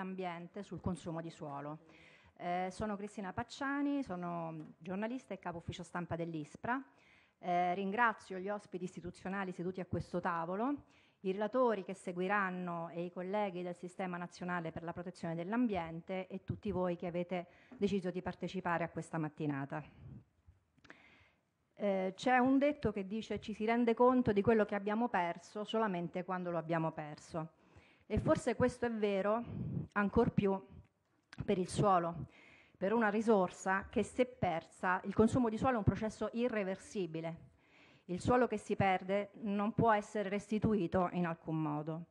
ambiente sul consumo di suolo. Eh, sono Cristina Pacciani, sono giornalista e capo ufficio stampa dell'ISPRA. Eh, ringrazio gli ospiti istituzionali seduti a questo tavolo, i relatori che seguiranno e i colleghi del Sistema Nazionale per la Protezione dell'Ambiente e tutti voi che avete deciso di partecipare a questa mattinata. Eh, c'è un detto che dice ci si rende conto di quello che abbiamo perso solamente quando lo abbiamo perso. E forse questo è vero ancor più per il suolo, per una risorsa che se persa, il consumo di suolo è un processo irreversibile. Il suolo che si perde non può essere restituito in alcun modo.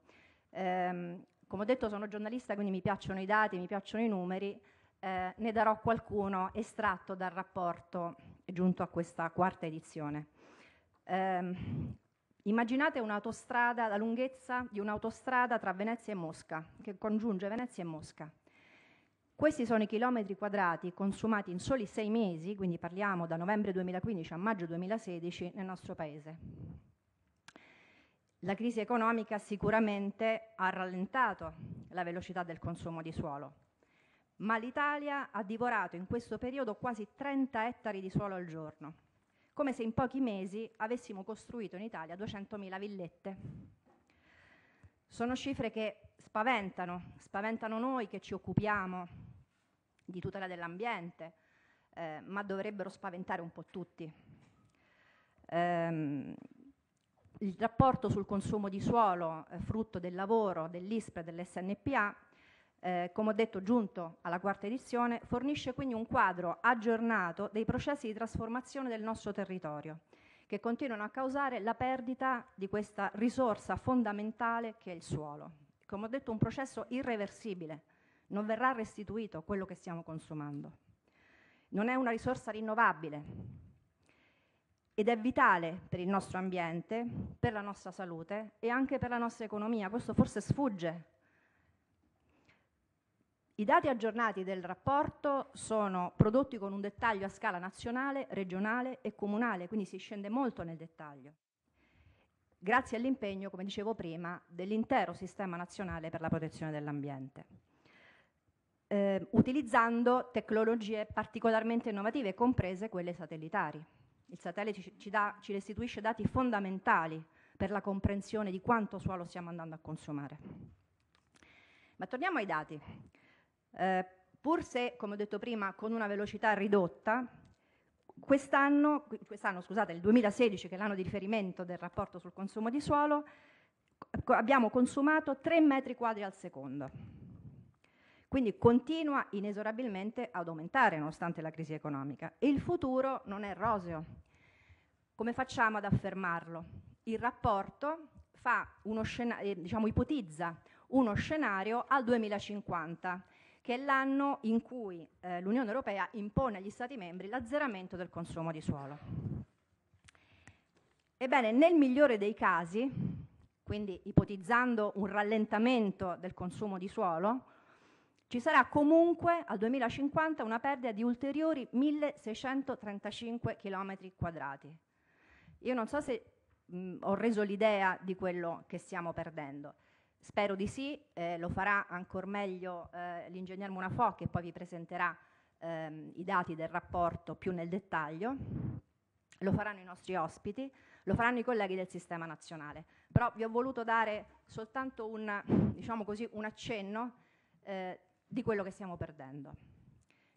Ehm, come ho detto sono giornalista, quindi mi piacciono i dati, mi piacciono i numeri, eh, ne darò qualcuno estratto dal rapporto giunto a questa quarta edizione. Ehm, Immaginate la lunghezza di un'autostrada tra Venezia e Mosca, che congiunge Venezia e Mosca. Questi sono i chilometri quadrati consumati in soli sei mesi, quindi parliamo da novembre 2015 a maggio 2016, nel nostro Paese. La crisi economica sicuramente ha rallentato la velocità del consumo di suolo, ma l'Italia ha divorato in questo periodo quasi 30 ettari di suolo al giorno come se in pochi mesi avessimo costruito in Italia 200.000 villette. Sono cifre che spaventano, spaventano noi che ci occupiamo di tutela dell'ambiente, eh, ma dovrebbero spaventare un po' tutti. Ehm, il rapporto sul consumo di suolo, eh, frutto del lavoro dell'ISPRE e dell'SNPA, eh, come ho detto giunto alla quarta edizione, fornisce quindi un quadro aggiornato dei processi di trasformazione del nostro territorio, che continuano a causare la perdita di questa risorsa fondamentale che è il suolo. Come ho detto, un processo irreversibile, non verrà restituito quello che stiamo consumando. Non è una risorsa rinnovabile ed è vitale per il nostro ambiente, per la nostra salute e anche per la nostra economia. Questo forse sfugge i dati aggiornati del rapporto sono prodotti con un dettaglio a scala nazionale, regionale e comunale, quindi si scende molto nel dettaglio, grazie all'impegno, come dicevo prima, dell'intero sistema nazionale per la protezione dell'ambiente, eh, utilizzando tecnologie particolarmente innovative, comprese quelle satellitari. Il satellite ci, da, ci restituisce dati fondamentali per la comprensione di quanto suolo stiamo andando a consumare. Ma torniamo ai dati. Eh, pur se, come ho detto prima, con una velocità ridotta, quest'anno, quest'anno scusate, il 2016, che è l'anno di riferimento del rapporto sul consumo di suolo, abbiamo consumato 3 metri quadri al secondo. Quindi continua inesorabilmente ad aumentare nonostante la crisi economica. E il futuro non è roseo. Come facciamo ad affermarlo? Il rapporto uno scenario, eh, diciamo, ipotizza uno scenario al 2050 che è l'anno in cui eh, l'Unione Europea impone agli Stati membri l'azzeramento del consumo di suolo. Ebbene, nel migliore dei casi, quindi ipotizzando un rallentamento del consumo di suolo, ci sarà comunque al 2050 una perdita di ulteriori 1635 km quadrati. Io non so se mh, ho reso l'idea di quello che stiamo perdendo. Spero di sì, eh, lo farà ancora meglio eh, l'ingegner Munafò che poi vi presenterà ehm, i dati del rapporto più nel dettaglio, lo faranno i nostri ospiti, lo faranno i colleghi del Sistema Nazionale. Però vi ho voluto dare soltanto un, diciamo così, un accenno eh, di quello che stiamo perdendo.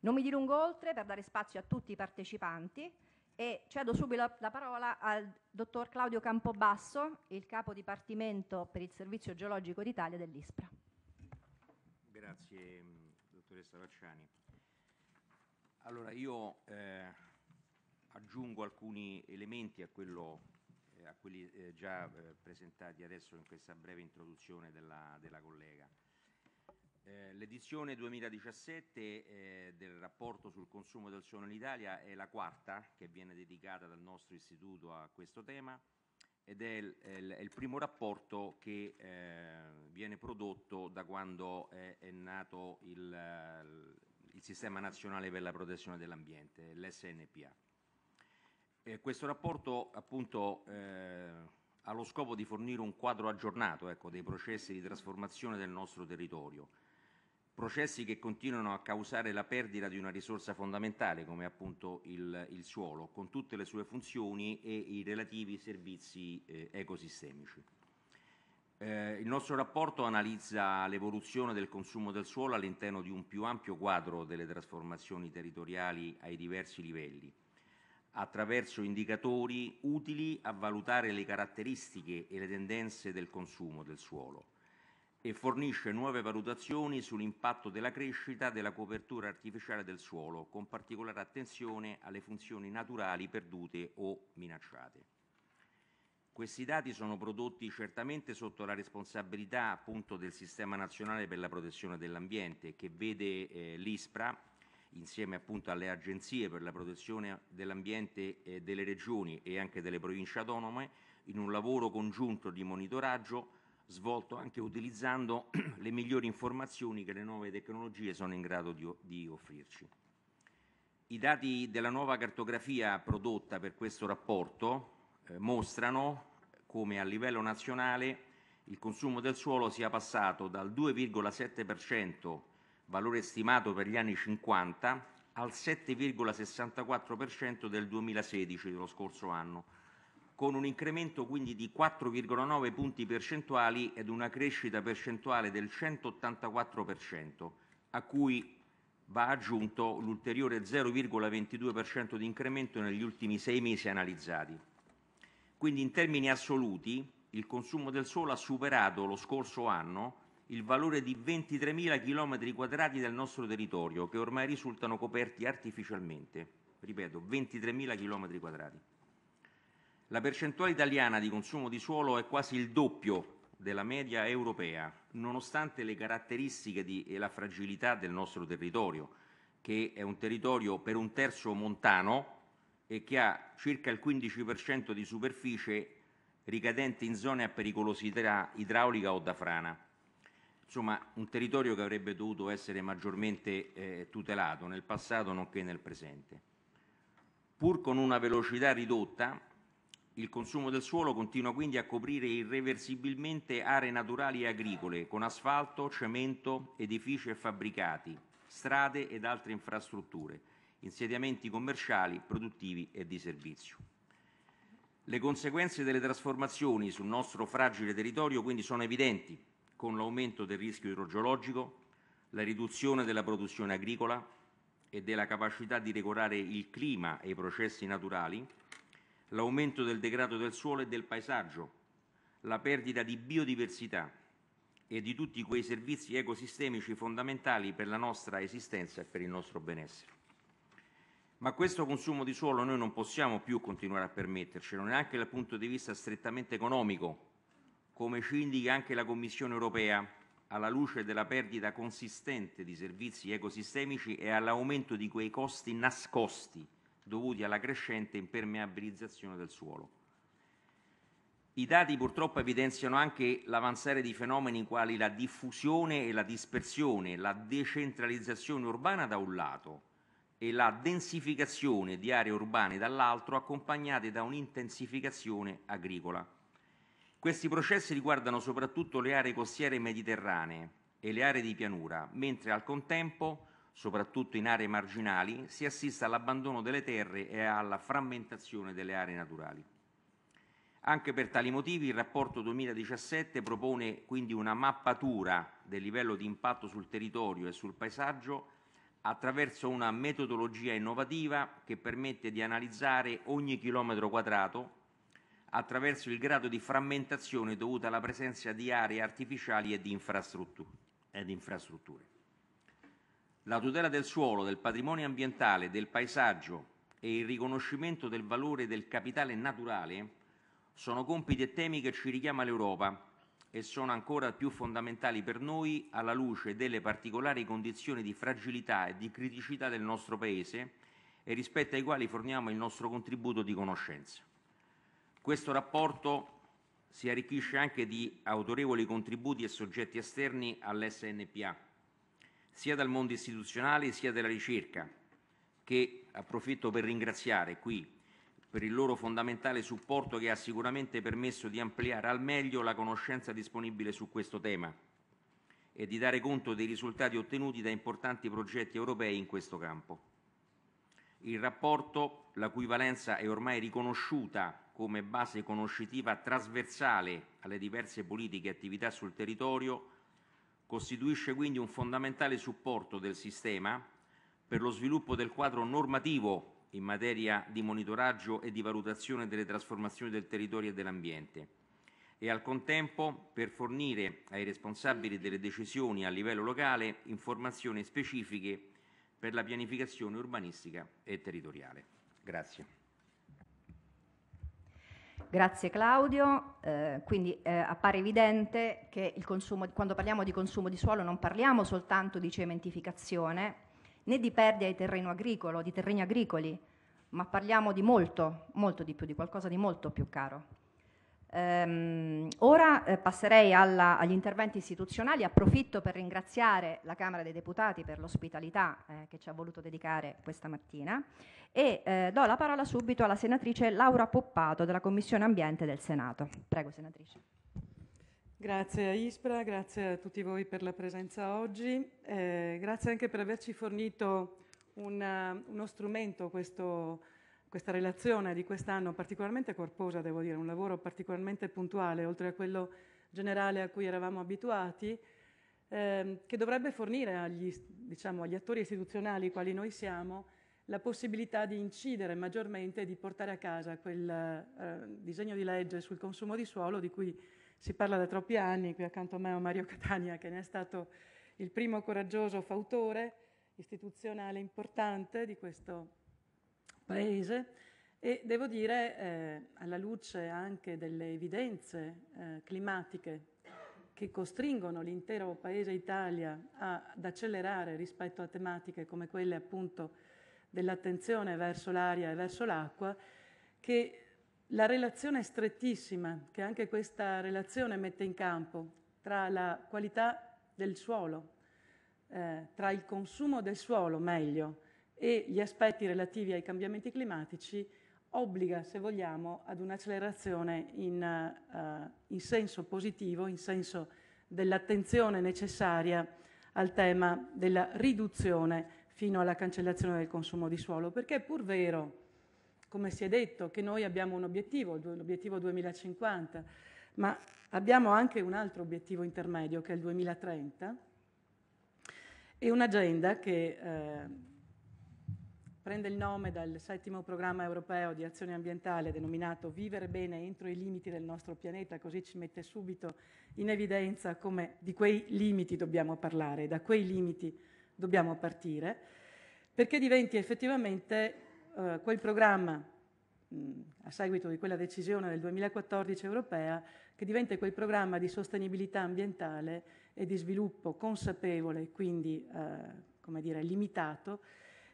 Non mi dilungo oltre per dare spazio a tutti i partecipanti e cedo subito la, parola al dottor Claudio Campobasso, il capo dipartimento per il Servizio Geologico d'Italia dell'ISPRA. Grazie dottoressa Vacciani. Allora io eh, aggiungo alcuni elementi a, quello, eh, a quelli eh, già eh, presentati adesso in questa breve introduzione della, della collega. Eh, l'edizione 2017 eh, del rapporto sul consumo del suono in Italia è la quarta che viene dedicata dal nostro istituto a questo tema ed è il, primo rapporto che eh, viene prodotto da quando è, nato il, il, Sistema Nazionale per la Protezione dell'Ambiente, l'SNPA. questo rapporto appunto ha lo scopo di fornire un quadro aggiornato ecco, dei processi di trasformazione del nostro territorio, processi che continuano a causare la perdita di una risorsa fondamentale come appunto il, il suolo, con tutte le sue funzioni e i relativi servizi eh, ecosistemici. Eh, il nostro rapporto analizza l'evoluzione del consumo del suolo all'interno di un più ampio quadro delle trasformazioni territoriali ai diversi livelli, attraverso indicatori utili a valutare le caratteristiche e le tendenze del consumo del suolo e fornisce nuove valutazioni sull'impatto della crescita della copertura artificiale del suolo, con particolare attenzione alle funzioni naturali perdute o minacciate. Questi dati sono prodotti certamente sotto la responsabilità appunto del Sistema Nazionale per la Protezione dell'Ambiente che vede eh, l'ISPRA insieme appunto alle agenzie per la protezione dell'ambiente eh, delle regioni e anche delle province autonome in un lavoro congiunto di monitoraggio svolto anche utilizzando le migliori informazioni che le nuove tecnologie sono in grado di, di offrirci. I dati della nuova cartografia prodotta per questo rapporto eh, mostrano come a livello nazionale il consumo del suolo sia passato dal 2,7% valore stimato per gli anni 50 al 7,64% del 2016 dello scorso anno, con un incremento quindi di 4,9 punti percentuali ed una crescita percentuale del 184%, a cui va aggiunto l'ulteriore 0,22% di incremento negli ultimi sei mesi analizzati. Quindi in termini assoluti il consumo del suolo ha superato lo scorso anno il valore di 23.000 km 2 del nostro territorio che ormai risultano coperti artificialmente. Ripeto, 23.000 km 2 la percentuale italiana di consumo di suolo è quasi il doppio della media europea, nonostante le caratteristiche di, e la fragilità del nostro territorio, che è un territorio per un terzo montano e che ha circa il 15% di superficie ricadente in zone a pericolosità idraulica o da frana. Insomma, un territorio che avrebbe dovuto essere maggiormente eh, tutelato nel passato nonché nel presente. Pur con una velocità ridotta, il consumo del suolo continua quindi a coprire irreversibilmente aree naturali e agricole con asfalto, cemento, edifici e fabbricati, strade ed altre infrastrutture, insediamenti commerciali, produttivi e di servizio. Le conseguenze delle trasformazioni sul nostro fragile territorio quindi sono evidenti, con l'aumento del rischio idrogeologico, la riduzione della produzione agricola e della capacità di regolare il clima e i processi naturali, l'aumento del degrado del suolo e del paesaggio, la perdita di biodiversità e di tutti quei servizi ecosistemici fondamentali per la nostra esistenza e per il nostro benessere. Ma questo consumo di suolo noi non possiamo più continuare a permettercelo, neanche dal punto di vista strettamente economico, come ci indica anche la Commissione europea, alla luce della perdita consistente di servizi ecosistemici e all'aumento di quei costi nascosti dovuti alla crescente impermeabilizzazione del suolo. I dati purtroppo evidenziano anche l'avanzare di fenomeni quali la diffusione e la dispersione, la decentralizzazione urbana da un lato e la densificazione di aree urbane dall'altro accompagnate da un'intensificazione agricola. Questi processi riguardano soprattutto le aree costiere mediterranee e le aree di pianura, mentre al contempo soprattutto in aree marginali, si assiste all'abbandono delle terre e alla frammentazione delle aree naturali. Anche per tali motivi il rapporto 2017 propone quindi una mappatura del livello di impatto sul territorio e sul paesaggio attraverso una metodologia innovativa che permette di analizzare ogni chilometro quadrato attraverso il grado di frammentazione dovuta alla presenza di aree artificiali ed infrastrutture la tutela del suolo, del patrimonio ambientale, del paesaggio e il riconoscimento del valore del capitale naturale sono compiti e temi che ci richiama l'Europa e sono ancora più fondamentali per noi alla luce delle particolari condizioni di fragilità e di criticità del nostro Paese e rispetto ai quali forniamo il nostro contributo di conoscenza. Questo rapporto si arricchisce anche di autorevoli contributi e soggetti esterni all'SNPA sia dal mondo istituzionale sia della ricerca, che approfitto per ringraziare qui per il loro fondamentale supporto che ha sicuramente permesso di ampliare al meglio la conoscenza disponibile su questo tema e di dare conto dei risultati ottenuti da importanti progetti europei in questo campo. Il rapporto, la cui valenza è ormai riconosciuta come base conoscitiva trasversale alle diverse politiche e attività sul territorio, costituisce quindi un fondamentale supporto del sistema per lo sviluppo del quadro normativo in materia di monitoraggio e di valutazione delle trasformazioni del territorio e dell'ambiente e al contempo per fornire ai responsabili delle decisioni a livello locale informazioni specifiche per la pianificazione urbanistica e territoriale. Grazie. Grazie Claudio, eh, quindi eh, appare evidente che consumo, quando parliamo di consumo di suolo non parliamo soltanto di cementificazione né di perdita di terreno agricolo, di terreni agricoli, ma parliamo di molto, molto di più, di qualcosa di molto più caro. Ehm, ora eh, passerei alla, agli interventi istituzionali, approfitto per ringraziare la Camera dei Deputati per l'ospitalità eh, che ci ha voluto dedicare questa mattina e eh, do la parola subito alla senatrice Laura Poppato della Commissione Ambiente del Senato. Prego senatrice. Grazie a Ispra, grazie a tutti voi per la presenza oggi, eh, grazie anche per averci fornito una, uno strumento, questo questa relazione di quest'anno particolarmente corposa, devo dire, un lavoro particolarmente puntuale, oltre a quello generale a cui eravamo abituati, ehm, che dovrebbe fornire agli, diciamo, agli attori istituzionali quali noi siamo la possibilità di incidere maggiormente e di portare a casa quel eh, disegno di legge sul consumo di suolo di cui si parla da troppi anni, qui accanto a me ho Mario Catania che ne è stato il primo coraggioso fautore istituzionale importante di questo Paese e devo dire, eh, alla luce anche delle evidenze eh, climatiche che costringono l'intero Paese Italia ad accelerare rispetto a tematiche come quelle appunto dell'attenzione verso l'aria e verso l'acqua, che la relazione strettissima che anche questa relazione mette in campo tra la qualità del suolo, eh, tra il consumo del suolo meglio, e gli aspetti relativi ai cambiamenti climatici obbliga, se vogliamo, ad un'accelerazione in, uh, in senso positivo, in senso dell'attenzione necessaria al tema della riduzione fino alla cancellazione del consumo di suolo, perché è pur vero, come si è detto, che noi abbiamo un obiettivo, l'obiettivo 2050, ma abbiamo anche un altro obiettivo intermedio che è il 2030 e un'agenda che eh, prende il nome dal settimo programma europeo di azione ambientale denominato Vivere bene entro i limiti del nostro pianeta, così ci mette subito in evidenza come di quei limiti dobbiamo parlare, da quei limiti dobbiamo partire, perché diventi effettivamente eh, quel programma mm, a seguito di quella decisione del 2014 europea, che diventa quel programma di sostenibilità ambientale e di sviluppo consapevole, quindi eh, come dire, limitato,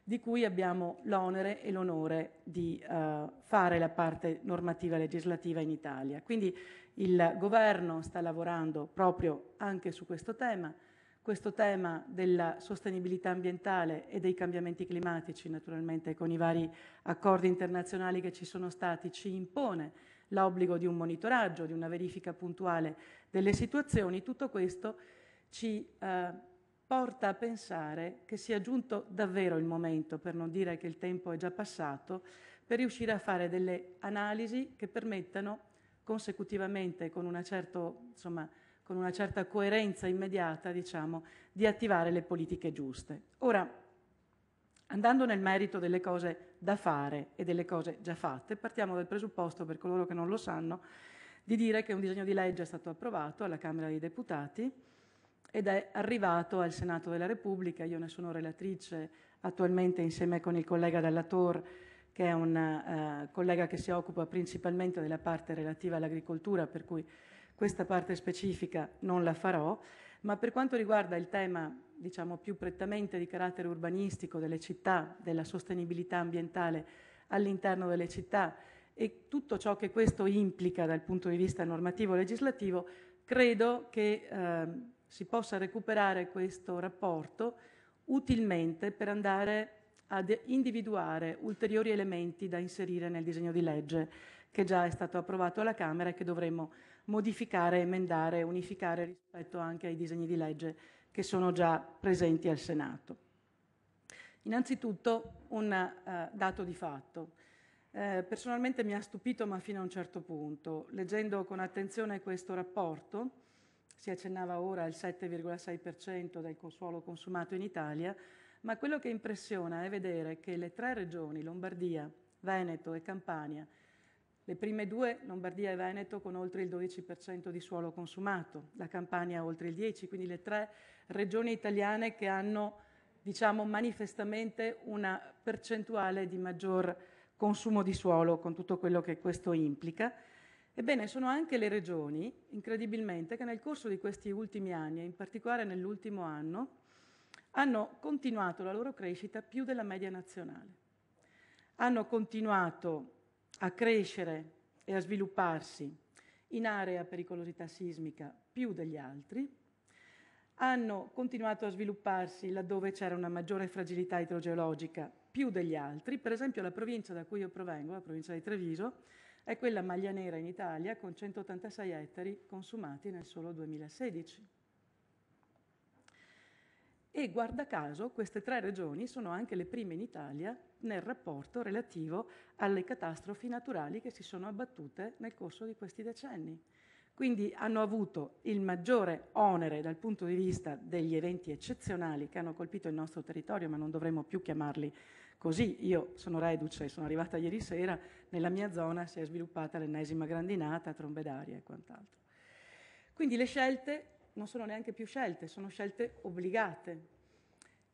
di cui abbiamo l'onere e l'onore di eh, fare la parte normativa legislativa in Italia. Quindi il governo sta lavorando proprio anche su questo tema, questo tema della sostenibilità ambientale e dei cambiamenti climatici, naturalmente con i vari accordi internazionali che ci sono stati, ci impone l'obbligo di un monitoraggio, di una verifica puntuale delle situazioni, tutto questo ci eh, porta a pensare che sia giunto davvero il momento, per non dire che il tempo è già passato, per riuscire a fare delle analisi che permettano consecutivamente con una, certo, insomma, con una certa coerenza immediata diciamo, di attivare le politiche giuste. Ora, andando nel merito delle cose da fare e delle cose già fatte, partiamo dal presupposto, per coloro che non lo sanno, di dire che un disegno di legge è stato approvato alla Camera dei Deputati ed è arrivato al Senato della Repubblica. Io ne sono relatrice attualmente insieme con il collega Dalla Tor, che è un uh, collega che si occupa principalmente della parte relativa all'agricoltura, per cui questa parte specifica non la farò. Ma per quanto riguarda il tema, diciamo, più prettamente di carattere urbanistico delle città, della sostenibilità ambientale all'interno delle città e tutto ciò che questo implica dal punto di vista normativo-legislativo, credo che eh, si possa recuperare questo rapporto utilmente per andare ad individuare ulteriori elementi da inserire nel disegno di legge che già è stato approvato alla Camera e che dovremo modificare, emendare, unificare rispetto anche ai disegni di legge che sono già presenti al Senato. Innanzitutto un eh, dato di fatto. Eh, personalmente mi ha stupito, ma fino a un certo punto, leggendo con attenzione questo rapporto, si accennava ora al 7,6% del suolo consumato in Italia, ma quello che impressiona è vedere che le tre regioni, Lombardia, Veneto e Campania, le prime due, Lombardia e Veneto, con oltre il 12% di suolo consumato, la Campania oltre il 10%, quindi le tre regioni italiane che hanno, diciamo, manifestamente una percentuale di maggior consumo di suolo, con tutto quello che questo implica. Ebbene, sono anche le regioni, incredibilmente, che nel corso di questi ultimi anni, e in particolare nell'ultimo anno, hanno continuato la loro crescita più della media nazionale. Hanno continuato a crescere e a svilupparsi in area a pericolosità sismica più degli altri, hanno continuato a svilupparsi laddove c'era una maggiore fragilità idrogeologica più degli altri, per esempio la provincia da cui io provengo, la provincia di Treviso, è quella maglia nera in Italia con 186 ettari consumati nel solo 2016. E guarda caso queste tre regioni sono anche le prime in Italia nel rapporto relativo alle catastrofi naturali che si sono abbattute nel corso di questi decenni. Quindi hanno avuto il maggiore onere dal punto di vista degli eventi eccezionali che hanno colpito il nostro territorio, ma non dovremmo più chiamarli Così io sono reduce, sono arrivata ieri sera, nella mia zona si è sviluppata l'ennesima grandinata, trombe d'aria e quant'altro. Quindi le scelte non sono neanche più scelte, sono scelte obbligate.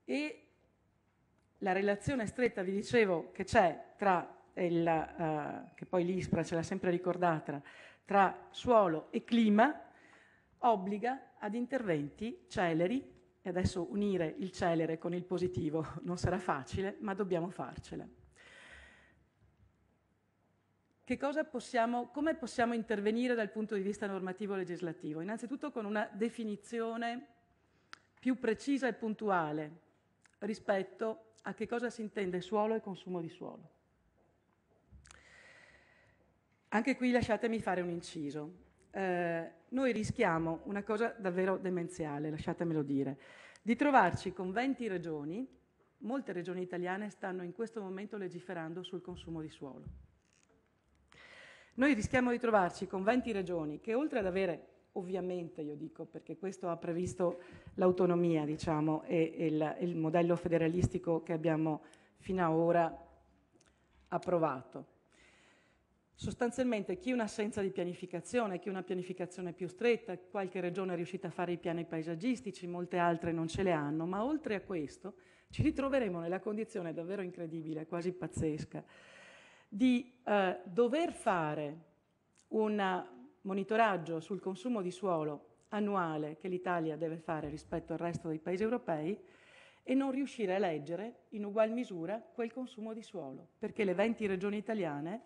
E la relazione stretta, vi dicevo, che c'è tra, il, uh, che poi l'ISPRA ce l'ha sempre ricordata, tra suolo e clima, obbliga ad interventi celeri e adesso unire il celere con il positivo non sarà facile, ma dobbiamo farcela. Possiamo, come possiamo intervenire dal punto di vista normativo legislativo? Innanzitutto con una definizione più precisa e puntuale rispetto a che cosa si intende suolo e consumo di suolo. Anche qui lasciatemi fare un inciso. Eh, noi rischiamo una cosa davvero demenziale, lasciatemelo dire, di trovarci con 20 regioni, molte regioni italiane stanno in questo momento legiferando sul consumo di suolo. Noi rischiamo di trovarci con 20 regioni che oltre ad avere ovviamente io dico perché questo ha previsto l'autonomia diciamo, e, e il, il modello federalistico che abbiamo fino ad ora approvato. Sostanzialmente chi un'assenza di pianificazione, chi una pianificazione più stretta, qualche regione è riuscita a fare i piani paesaggistici, molte altre non ce le hanno, ma oltre a questo ci ritroveremo nella condizione davvero incredibile, quasi pazzesca, di eh, dover fare un monitoraggio sul consumo di suolo annuale che l'Italia deve fare rispetto al resto dei paesi europei e non riuscire a leggere in ugual misura quel consumo di suolo, perché le 20 regioni italiane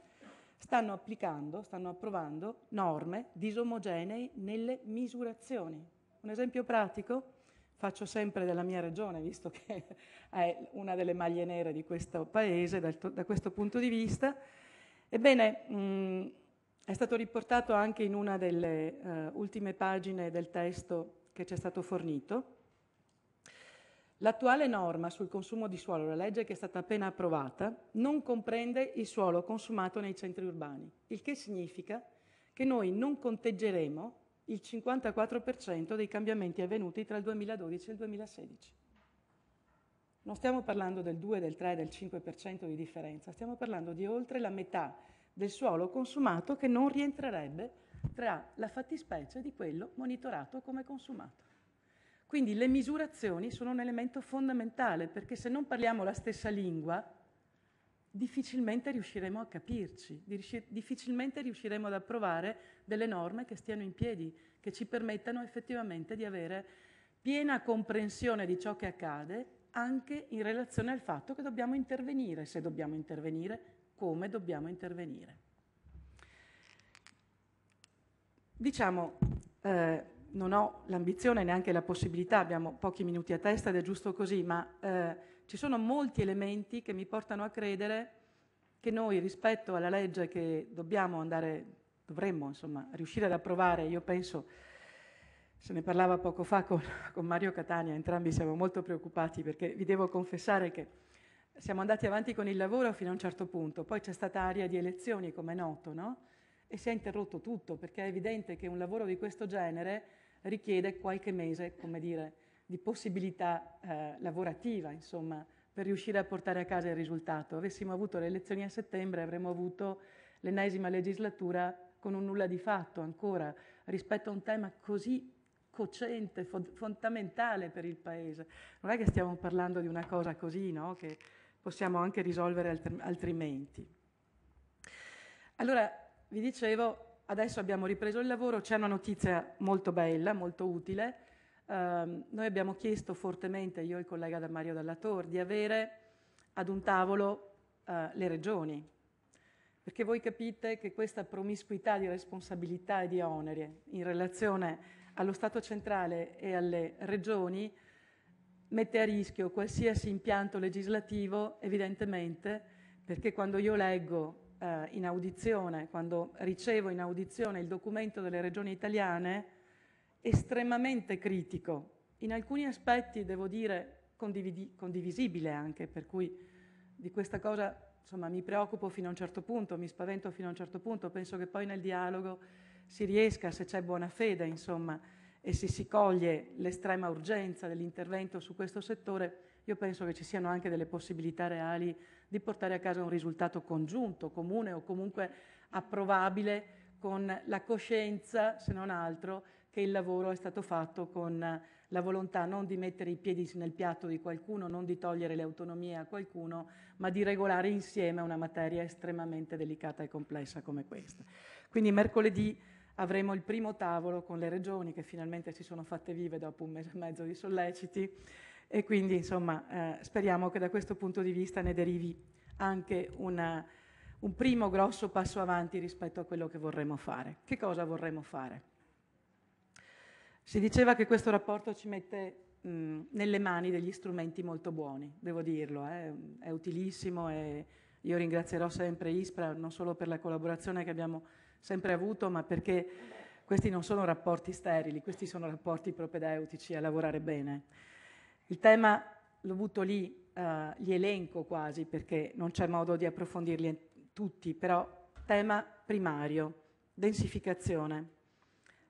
stanno applicando, stanno approvando norme disomogenee nelle misurazioni. Un esempio pratico, faccio sempre della mia regione, visto che è una delle maglie nere di questo paese da questo punto di vista. Ebbene, mh, è stato riportato anche in una delle uh, ultime pagine del testo che ci è stato fornito L'attuale norma sul consumo di suolo, la legge che è stata appena approvata, non comprende il suolo consumato nei centri urbani, il che significa che noi non conteggeremo il 54% dei cambiamenti avvenuti tra il 2012 e il 2016. Non stiamo parlando del 2, del 3, del 5% di differenza, stiamo parlando di oltre la metà del suolo consumato che non rientrerebbe tra la fattispecie di quello monitorato come consumato. Quindi le misurazioni sono un elemento fondamentale perché se non parliamo la stessa lingua difficilmente riusciremo a capirci, difficilmente riusciremo ad approvare delle norme che stiano in piedi, che ci permettano effettivamente di avere piena comprensione di ciò che accade anche in relazione al fatto che dobbiamo intervenire, se dobbiamo intervenire, come dobbiamo intervenire. Diciamo, eh, non ho l'ambizione neanche la possibilità, abbiamo pochi minuti a testa ed è giusto così, ma eh, ci sono molti elementi che mi portano a credere che noi rispetto alla legge che dobbiamo andare, dovremmo insomma riuscire ad approvare, io penso, se ne parlava poco fa con, con Mario Catania, entrambi siamo molto preoccupati perché vi devo confessare che siamo andati avanti con il lavoro fino a un certo punto, poi c'è stata aria di elezioni, come è noto, no? E si è interrotto tutto perché è evidente che un lavoro di questo genere richiede qualche mese, come dire, di possibilità eh, lavorativa, insomma, per riuscire a portare a casa il risultato. Avessimo avuto le elezioni a settembre, avremmo avuto l'ennesima legislatura con un nulla di fatto ancora rispetto a un tema così cocente, fondamentale per il Paese. Non è che stiamo parlando di una cosa così, no? che possiamo anche risolvere altrimenti. Allora, vi dicevo, Adesso abbiamo ripreso il lavoro, c'è una notizia molto bella, molto utile. Eh, noi abbiamo chiesto fortemente, io e il collega da Mario Dalla Tor, di avere ad un tavolo eh, le regioni, perché voi capite che questa promiscuità di responsabilità e di oneri in relazione allo Stato centrale e alle regioni mette a rischio qualsiasi impianto legislativo, evidentemente, perché quando io leggo eh, in audizione, quando ricevo in audizione il documento delle regioni italiane, estremamente critico. In alcuni aspetti, devo dire, condividi- condivisibile anche, per cui di questa cosa insomma, mi preoccupo fino a un certo punto, mi spavento fino a un certo punto, penso che poi nel dialogo si riesca, se c'è buona fede, insomma, e se si coglie l'estrema urgenza dell'intervento su questo settore, io penso che ci siano anche delle possibilità reali di portare a casa un risultato congiunto, comune o comunque approvabile con la coscienza, se non altro, che il lavoro è stato fatto con la volontà non di mettere i piedi nel piatto di qualcuno, non di togliere le autonomie a qualcuno, ma di regolare insieme una materia estremamente delicata e complessa come questa. Quindi mercoledì avremo il primo tavolo con le regioni che finalmente si sono fatte vive dopo un mese e mezzo di solleciti e quindi, insomma, eh, speriamo che da questo punto di vista ne derivi anche una, un primo grosso passo avanti rispetto a quello che vorremmo fare. Che cosa vorremmo fare? Si diceva che questo rapporto ci mette mh, nelle mani degli strumenti molto buoni, devo dirlo, eh, è utilissimo e io ringrazierò sempre ISPRA non solo per la collaborazione che abbiamo sempre avuto, ma perché questi non sono rapporti sterili, questi sono rapporti propedeutici a lavorare bene. Il tema l'ho avuto lì, eh, li elenco quasi perché non c'è modo di approfondirli tutti, però tema primario, densificazione.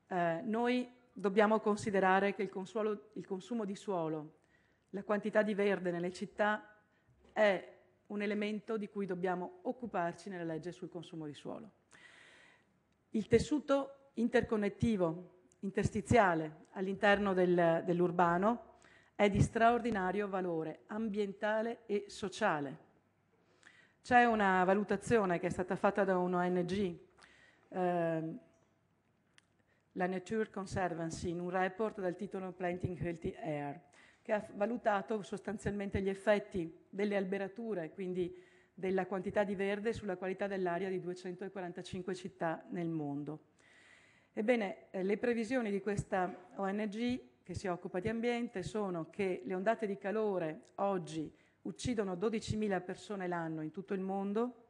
Eh, noi dobbiamo considerare che il, consuolo, il consumo di suolo, la quantità di verde nelle città è un elemento di cui dobbiamo occuparci nella legge sul consumo di suolo. Il tessuto interconnettivo, interstiziale all'interno del, dell'urbano è di straordinario valore ambientale e sociale. C'è una valutazione che è stata fatta da un'ONG, eh, la Nature Conservancy, in un report dal titolo Planting Healthy Air, che ha valutato sostanzialmente gli effetti delle alberature, quindi della quantità di verde sulla qualità dell'aria di 245 città nel mondo. Ebbene, eh, le previsioni di questa ONG che si occupa di ambiente sono che le ondate di calore oggi uccidono 12.000 persone l'anno in tutto il mondo,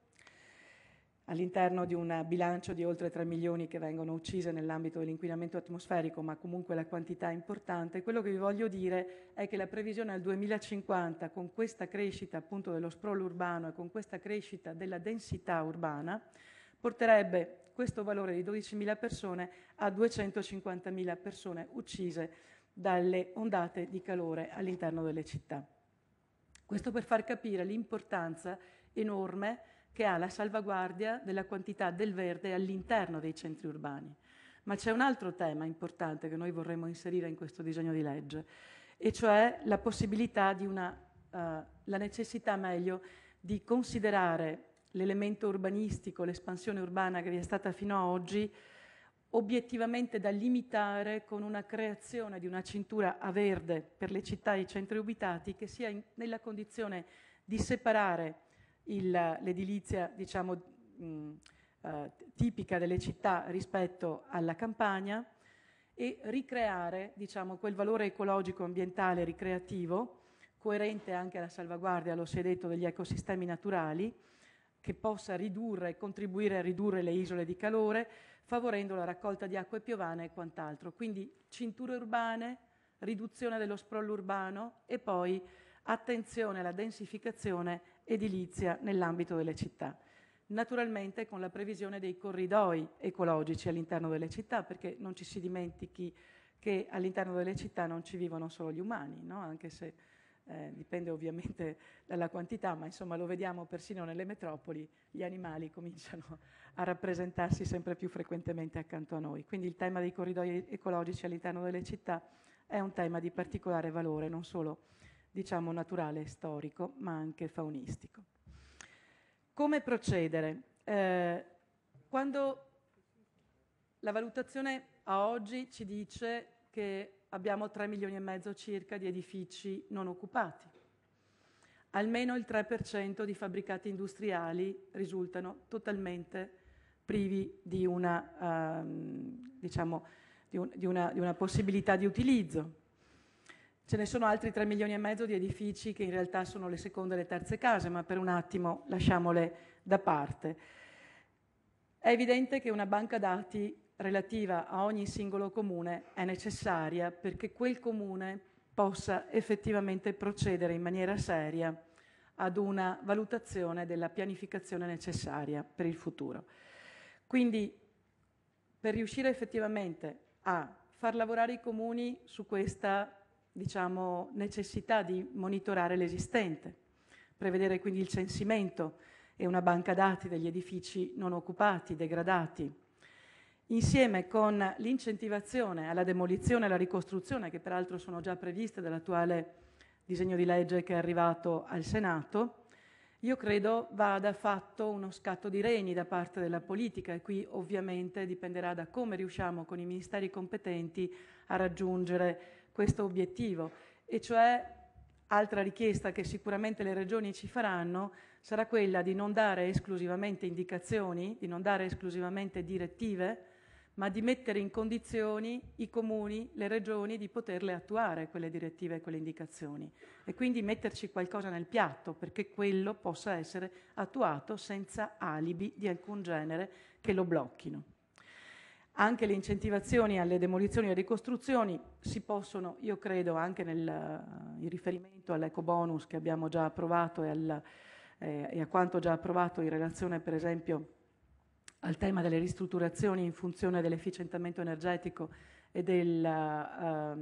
all'interno di un bilancio di oltre 3 milioni che vengono uccise nell'ambito dell'inquinamento atmosferico, ma comunque la quantità è importante. Quello che vi voglio dire è che la previsione al 2050, con questa crescita appunto dello sprawl urbano e con questa crescita della densità urbana, porterebbe questo valore di 12.000 persone a 250.000 persone uccise dalle ondate di calore all'interno delle città. Questo per far capire l'importanza enorme che ha la salvaguardia della quantità del verde all'interno dei centri urbani. Ma c'è un altro tema importante che noi vorremmo inserire in questo disegno di legge, e cioè la possibilità di una, uh, la necessità meglio di considerare l'elemento urbanistico, l'espansione urbana che vi è stata fino ad oggi, obiettivamente da limitare con una creazione di una cintura a verde per le città e i centri abitati che sia in, nella condizione di separare il, l'edilizia diciamo, mh, mm, eh, tipica delle città rispetto alla campagna e ricreare diciamo, quel valore ecologico, ambientale, ricreativo, coerente anche alla salvaguardia, lo si è detto, degli ecosistemi naturali, che possa ridurre, e contribuire a ridurre le isole di calore, favorendo la raccolta di acque piovane e quant'altro. Quindi cinture urbane, riduzione dello sprollo urbano e poi attenzione alla densificazione edilizia nell'ambito delle città. Naturalmente con la previsione dei corridoi ecologici all'interno delle città, perché non ci si dimentichi che all'interno delle città non ci vivono solo gli umani, no? anche se eh, dipende ovviamente dalla quantità, ma insomma lo vediamo persino nelle metropoli, gli animali cominciano a rappresentarsi sempre più frequentemente accanto a noi. Quindi il tema dei corridoi ecologici all'interno delle città è un tema di particolare valore, non solo diciamo naturale e storico, ma anche faunistico. Come procedere? Eh, quando la valutazione a oggi ci dice che abbiamo 3 milioni e mezzo circa di edifici non occupati. Almeno il 3% di fabbricati industriali risultano totalmente privi di una, um, diciamo, di, un, di, una, di una possibilità di utilizzo. Ce ne sono altri 3 milioni e mezzo di edifici che in realtà sono le seconde e le terze case, ma per un attimo lasciamole da parte. È evidente che una banca dati relativa a ogni singolo comune è necessaria perché quel comune possa effettivamente procedere in maniera seria ad una valutazione della pianificazione necessaria per il futuro. Quindi per riuscire effettivamente a far lavorare i comuni su questa diciamo, necessità di monitorare l'esistente, prevedere quindi il censimento e una banca dati degli edifici non occupati, degradati, insieme con l'incentivazione alla demolizione e alla ricostruzione, che peraltro sono già previste dall'attuale disegno di legge che è arrivato al Senato, io credo vada fatto uno scatto di reni da parte della politica e qui ovviamente dipenderà da come riusciamo con i ministeri competenti a raggiungere questo obiettivo e cioè altra richiesta che sicuramente le regioni ci faranno sarà quella di non dare esclusivamente indicazioni, di non dare esclusivamente direttive, ma di mettere in condizioni i comuni, le regioni di poterle attuare quelle direttive e quelle indicazioni e quindi metterci qualcosa nel piatto perché quello possa essere attuato senza alibi di alcun genere che lo blocchino. Anche le incentivazioni alle demolizioni e ricostruzioni si possono, io credo, anche nel, eh, in riferimento all'eco bonus che abbiamo già approvato e, al, eh, e a quanto già approvato in relazione per esempio al tema delle ristrutturazioni in funzione dell'efficientamento energetico e della, um,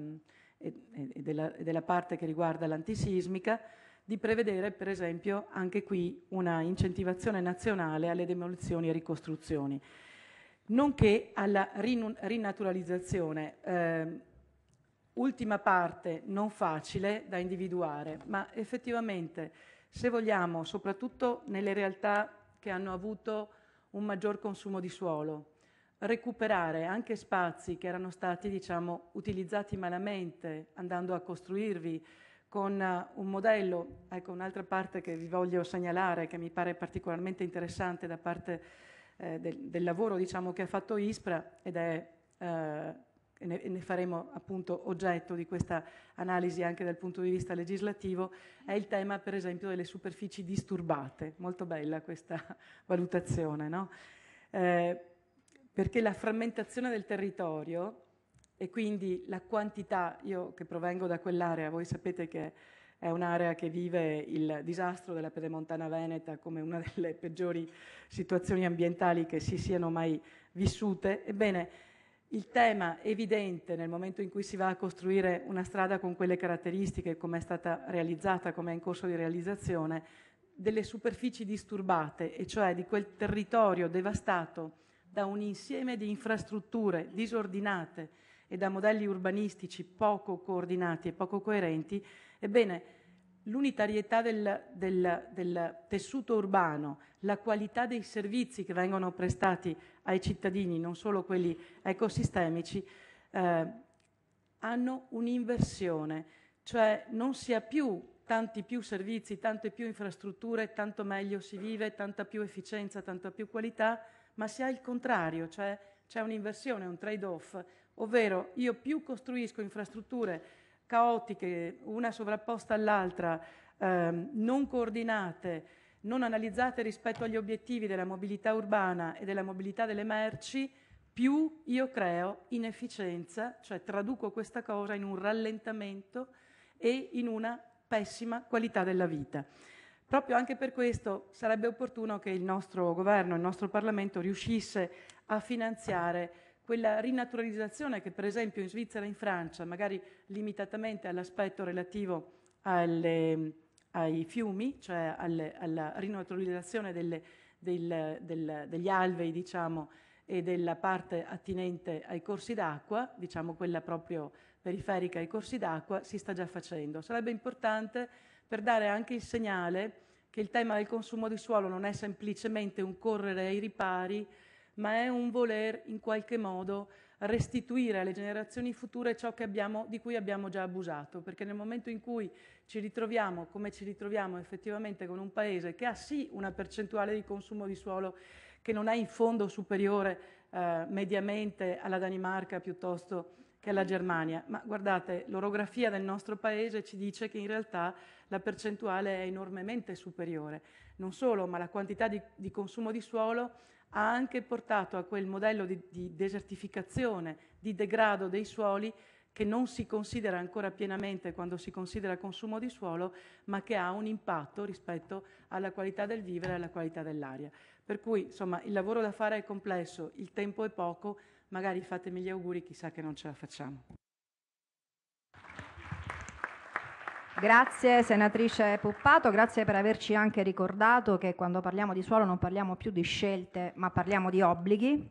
ehm, e, e della, e della parte che riguarda l'antisismica, di prevedere per esempio anche qui una incentivazione nazionale alle demolizioni e ricostruzioni, nonché alla rin rinaturalizzazione. Eh, ultima parte non facile da individuare, ma effettivamente se vogliamo, soprattutto nelle realtà che hanno avuto un maggior consumo di suolo, recuperare anche spazi che erano stati diciamo, utilizzati malamente andando a costruirvi con eh, un modello, ecco un'altra parte che vi voglio segnalare che mi pare particolarmente interessante da parte eh, del, del, lavoro diciamo, che ha fatto ISPRA ed è eh, e ne faremo appunto oggetto di questa analisi anche dal punto di vista legislativo, è il tema per esempio delle superfici disturbate. Molto bella questa valutazione, no? eh, perché la frammentazione del territorio e quindi la quantità, io che provengo da quell'area, voi sapete che è un'area che vive il disastro della pedemontana veneta come una delle peggiori situazioni ambientali che si siano mai vissute, ebbene il tema evidente nel momento in cui si va a costruire una strada con quelle caratteristiche, come è stata realizzata, come è in corso di realizzazione, delle superfici disturbate, e cioè di quel territorio devastato da un insieme di infrastrutture disordinate e da modelli urbanistici poco coordinati e poco coerenti, ebbene l'unitarietà del, del, del, tessuto urbano, la qualità dei servizi che vengono prestati ai cittadini, non solo quelli ecosistemici, eh, hanno un'inversione, cioè non si ha più tanti più servizi, tante più infrastrutture, tanto meglio si vive, tanta più efficienza, tanta più qualità, ma si ha il contrario, cioè c'è un'inversione, un trade-off, ovvero io più costruisco infrastrutture caotiche, una sovrapposta all'altra, ehm, non coordinate, non analizzate rispetto agli obiettivi della mobilità urbana e della mobilità delle merci, più io creo inefficienza, cioè traduco questa cosa in un rallentamento e in una pessima qualità della vita. Proprio anche per questo sarebbe opportuno che il nostro governo, il nostro Parlamento riuscisse a finanziare quella rinaturalizzazione che per esempio in Svizzera e in Francia, magari limitatamente all'aspetto relativo alle, ai fiumi, cioè alle, alla rinaturalizzazione delle, del, del, degli alvei diciamo, e della parte attinente ai corsi d'acqua, diciamo quella proprio periferica ai corsi d'acqua, si sta già facendo. Sarebbe importante per dare anche il segnale che il tema del consumo di suolo non è semplicemente un correre ai ripari, ma è un voler in qualche modo restituire alle generazioni future ciò abbiamo, di cui abbiamo già abusato, perché nel momento in cui ci ritroviamo, come ci ritroviamo effettivamente con un paese che ha sì una percentuale di consumo di suolo che non è in fondo superiore eh, mediamente alla Danimarca piuttosto che alla Germania, ma guardate, l'orografia del nostro paese ci dice che in realtà la percentuale è enormemente superiore, non solo, ma la quantità di, di consumo di suolo ha anche portato a quel modello di, di desertificazione, di degrado dei suoli che non si considera ancora pienamente quando si considera consumo di suolo, ma che ha un impatto rispetto alla qualità del vivere e alla qualità dell'aria. Per cui, insomma, il lavoro da fare è complesso, il tempo è poco, magari fatemi gli auguri, chissà che non ce la facciamo. Grazie senatrice Puppato, grazie per averci anche ricordato che quando parliamo di suolo non parliamo più di scelte ma parliamo di obblighi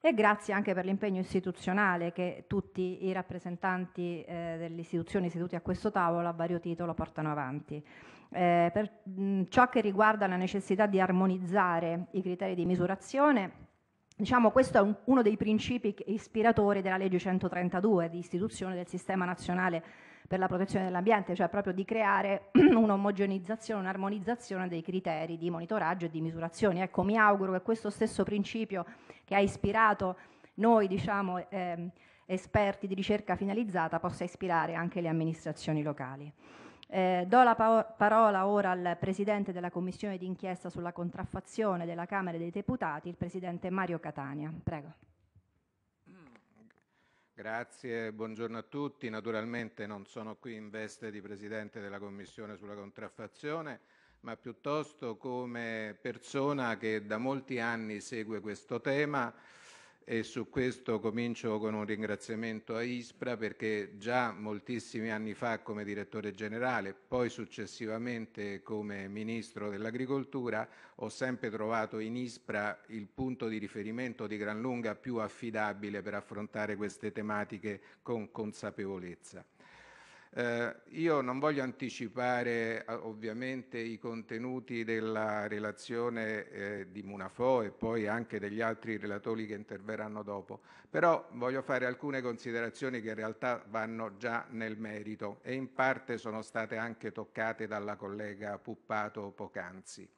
e grazie anche per l'impegno istituzionale che tutti i rappresentanti eh, delle istituzioni seduti a questo tavolo a vario titolo portano avanti. Eh, per mh, mm, ciò che riguarda la necessità di armonizzare i criteri di misurazione, Diciamo, questo è un, uno dei principi ispiratori della legge 132 di istituzione del sistema nazionale per la protezione dell'ambiente, cioè proprio di creare un'omogenizzazione, un'armonizzazione dei criteri di monitoraggio e di misurazione. Ecco, mi auguro che questo stesso principio che ha ispirato noi, diciamo, eh, esperti di ricerca finalizzata, possa ispirare anche le amministrazioni locali. Eh, do la parola ora al Presidente della Commissione d'inchiesta sulla contraffazione della Camera dei Deputati, il Presidente Mario Catania. Prego. Grazie, buongiorno a tutti. Naturalmente non sono qui in veste di Presidente della Commissione sulla contraffazione, ma piuttosto come persona che da molti anni segue questo tema e su questo comincio con un ringraziamento a Ispra perché già moltissimi anni fa come direttore generale, poi successivamente come ministro dell'agricoltura, ho sempre trovato in Ispra il punto di riferimento di gran lunga più affidabile per affrontare queste tematiche con consapevolezza. Eh, io non voglio anticipare eh, ovviamente i contenuti della relazione eh, di Munafo e poi anche degli altri relatori che interverranno dopo, però voglio fare alcune considerazioni che in realtà vanno già nel merito e in parte sono state anche toccate dalla collega Puppato poc'anzi.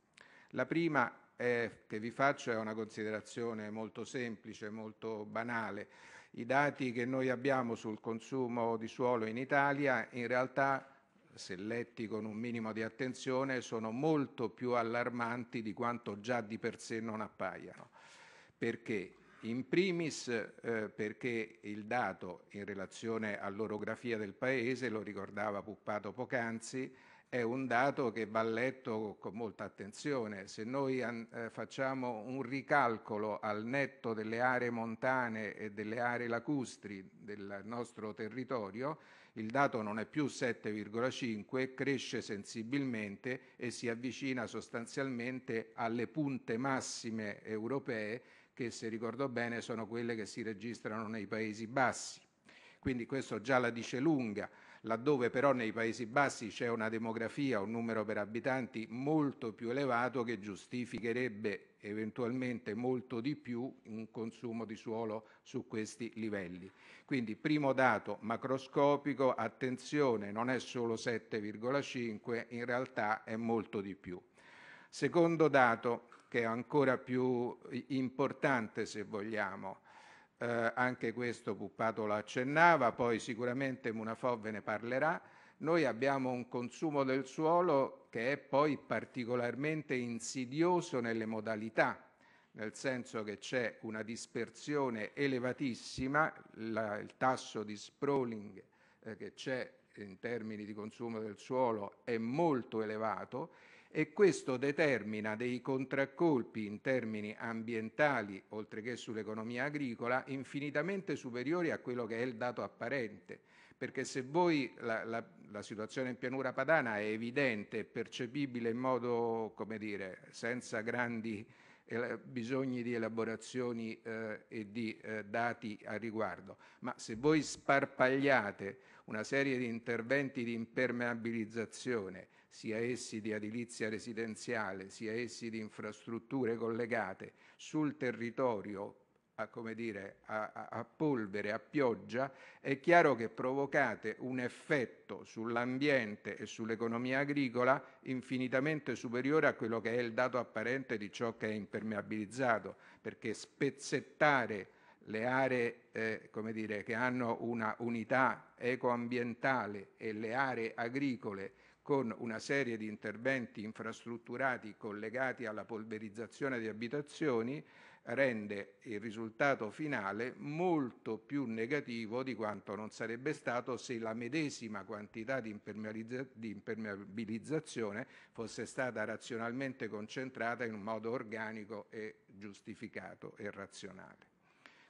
La prima è, che vi faccio è una considerazione molto semplice, molto banale. I dati che noi abbiamo sul consumo di suolo in Italia in realtà se letti con un minimo di attenzione, sono molto più allarmanti di quanto già di per sé non appaiano. Perché? In primis eh, perché il dato in relazione all'orografia del Paese, lo ricordava Puppato poc'anzi, è un dato che va letto con molta attenzione. Se noi eh, facciamo un ricalcolo al netto delle aree montane e delle aree lacustri del nostro territorio, il dato non è più 7,5, cresce sensibilmente e si avvicina sostanzialmente alle punte massime europee che, se ricordo bene, sono quelle che si registrano nei Paesi Bassi. Quindi questo già la dice lunga laddove però nei Paesi Bassi c'è una demografia, un numero per abitanti molto più elevato che giustificherebbe eventualmente molto di più un consumo di suolo su questi livelli. Quindi primo dato macroscopico, attenzione, non è solo 7,5, in realtà è molto di più. Secondo dato che è ancora più importante se vogliamo, eh, anche questo Puppato lo accennava, poi sicuramente Munafò ve ne parlerà. Noi abbiamo un consumo del suolo che è poi particolarmente insidioso nelle modalità, nel senso che c'è una dispersione elevatissima, la, il tasso di sprawling eh, che c'è in termini di consumo del suolo è molto elevato e questo determina dei contraccolpi in termini ambientali, oltre che sull'economia agricola, infinitamente superiori a quello che è il dato apparente. Perché se voi la, la, la situazione in pianura padana è evidente, è percepibile in modo, come dire, senza grandi eh, bisogni di elaborazioni eh, e di eh, dati a riguardo, ma se voi sparpagliate una serie di interventi di impermeabilizzazione sia essi di edilizia residenziale, sia essi di infrastrutture collegate sul territorio a, come dire, a, a, polvere, a pioggia, è chiaro che provocate un effetto sull'ambiente e sull'economia agricola infinitamente superiore a quello che è il dato apparente di ciò che è impermeabilizzato, perché spezzettare le aree eh, come dire, che hanno una unità ecoambientale e le aree agricole con una serie di interventi infrastrutturati collegati alla polverizzazione di abitazioni rende il risultato finale molto più negativo di quanto non sarebbe stato se la medesima quantità di, impermeabilizzazione fosse stata razionalmente concentrata in un modo organico e giustificato e razionale.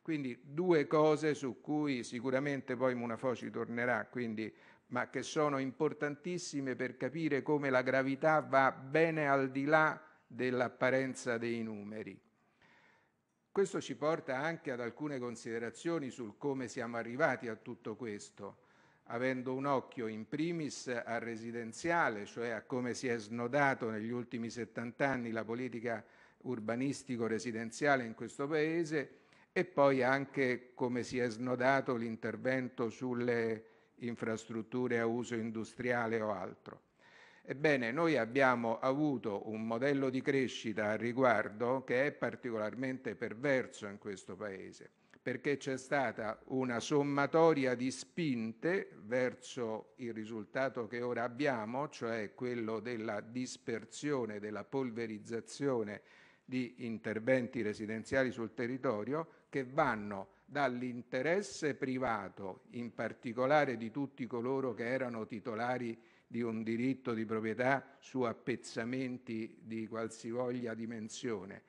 Quindi due cose su cui sicuramente poi Munafoci tornerà, quindi ma che sono importantissime per capire come la gravità va bene al di là dell'apparenza dei numeri. Questo ci porta anche ad alcune considerazioni sul come siamo arrivati a tutto questo, avendo un occhio in primis al residenziale, cioè a come si è snodato negli ultimi 70 anni la politica urbanistico-residenziale in questo Paese e poi anche come si è snodato l'intervento sulle infrastrutture a uso industriale o altro. Ebbene, noi abbiamo avuto un modello di crescita a riguardo che è particolarmente perverso in questo Paese, perché c'è stata una sommatoria di spinte verso il risultato che ora abbiamo, cioè quello della dispersione, della polverizzazione di interventi residenziali sul territorio, che vanno dall'interesse privato, in particolare di tutti coloro che erano titolari di un diritto di proprietà su appezzamenti di qualsivoglia dimensione,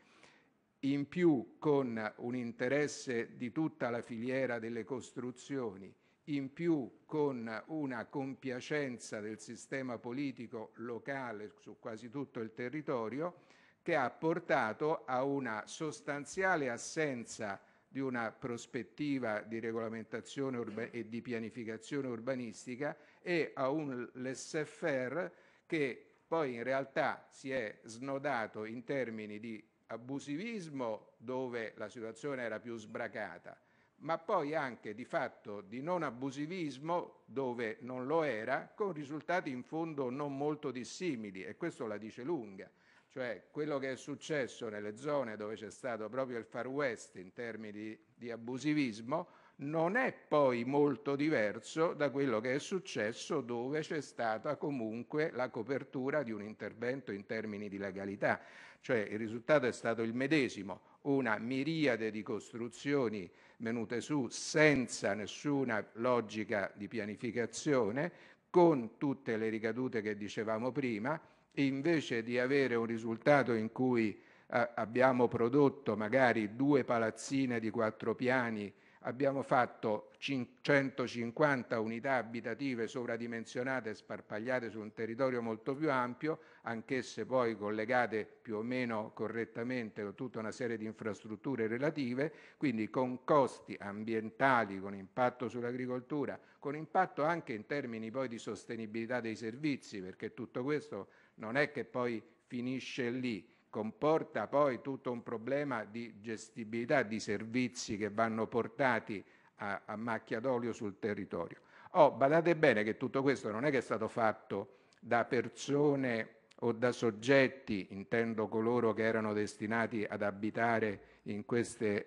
in più con un interesse di tutta la filiera delle costruzioni, in più con una compiacenza del sistema politico locale su quasi tutto il territorio, che ha portato a una sostanziale assenza di una prospettiva di regolamentazione urba- e di pianificazione urbanistica e a un laissez-faire che poi in realtà si è snodato in termini di abusivismo dove la situazione era più sbracata, ma poi anche di fatto di non abusivismo dove non lo era, con risultati in fondo non molto dissimili e questo la dice lunga. Cioè quello che è successo nelle zone dove c'è stato proprio il far west in termini di, di abusivismo non è poi molto diverso da quello che è successo dove c'è stata comunque la copertura di un intervento in termini di legalità. Cioè il risultato è stato il medesimo, una miriade di costruzioni venute su senza nessuna logica di pianificazione, con tutte le ricadute che dicevamo prima, invece di avere un risultato in cui eh, abbiamo prodotto magari due palazzine di quattro piani, abbiamo fatto 150 unità abitative sovradimensionate e sparpagliate su un territorio molto più ampio, anch'esse poi collegate più o meno correttamente con tutta una serie di infrastrutture relative, quindi con costi ambientali, con impatto sull'agricoltura, con impatto anche in termini poi di sostenibilità dei servizi, perché tutto questo non è che poi finisce lì, comporta poi tutto un problema di gestibilità di servizi che vanno portati a, a macchia d'olio sul territorio. Oh, badate bene che tutto questo non è che è stato fatto da persone o da soggetti, intendo coloro che erano destinati ad abitare in queste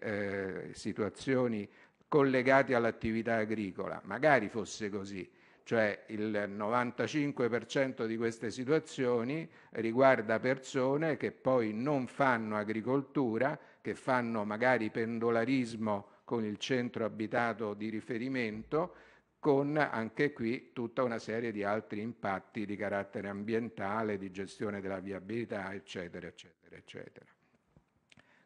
eh, situazioni collegati all'attività agricola, magari fosse così, cioè il 95% di queste situazioni riguarda persone che poi non fanno agricoltura, che fanno magari pendolarismo con il centro abitato di riferimento, con anche qui tutta una serie di altri impatti di carattere ambientale, di gestione della viabilità, eccetera, eccetera, eccetera.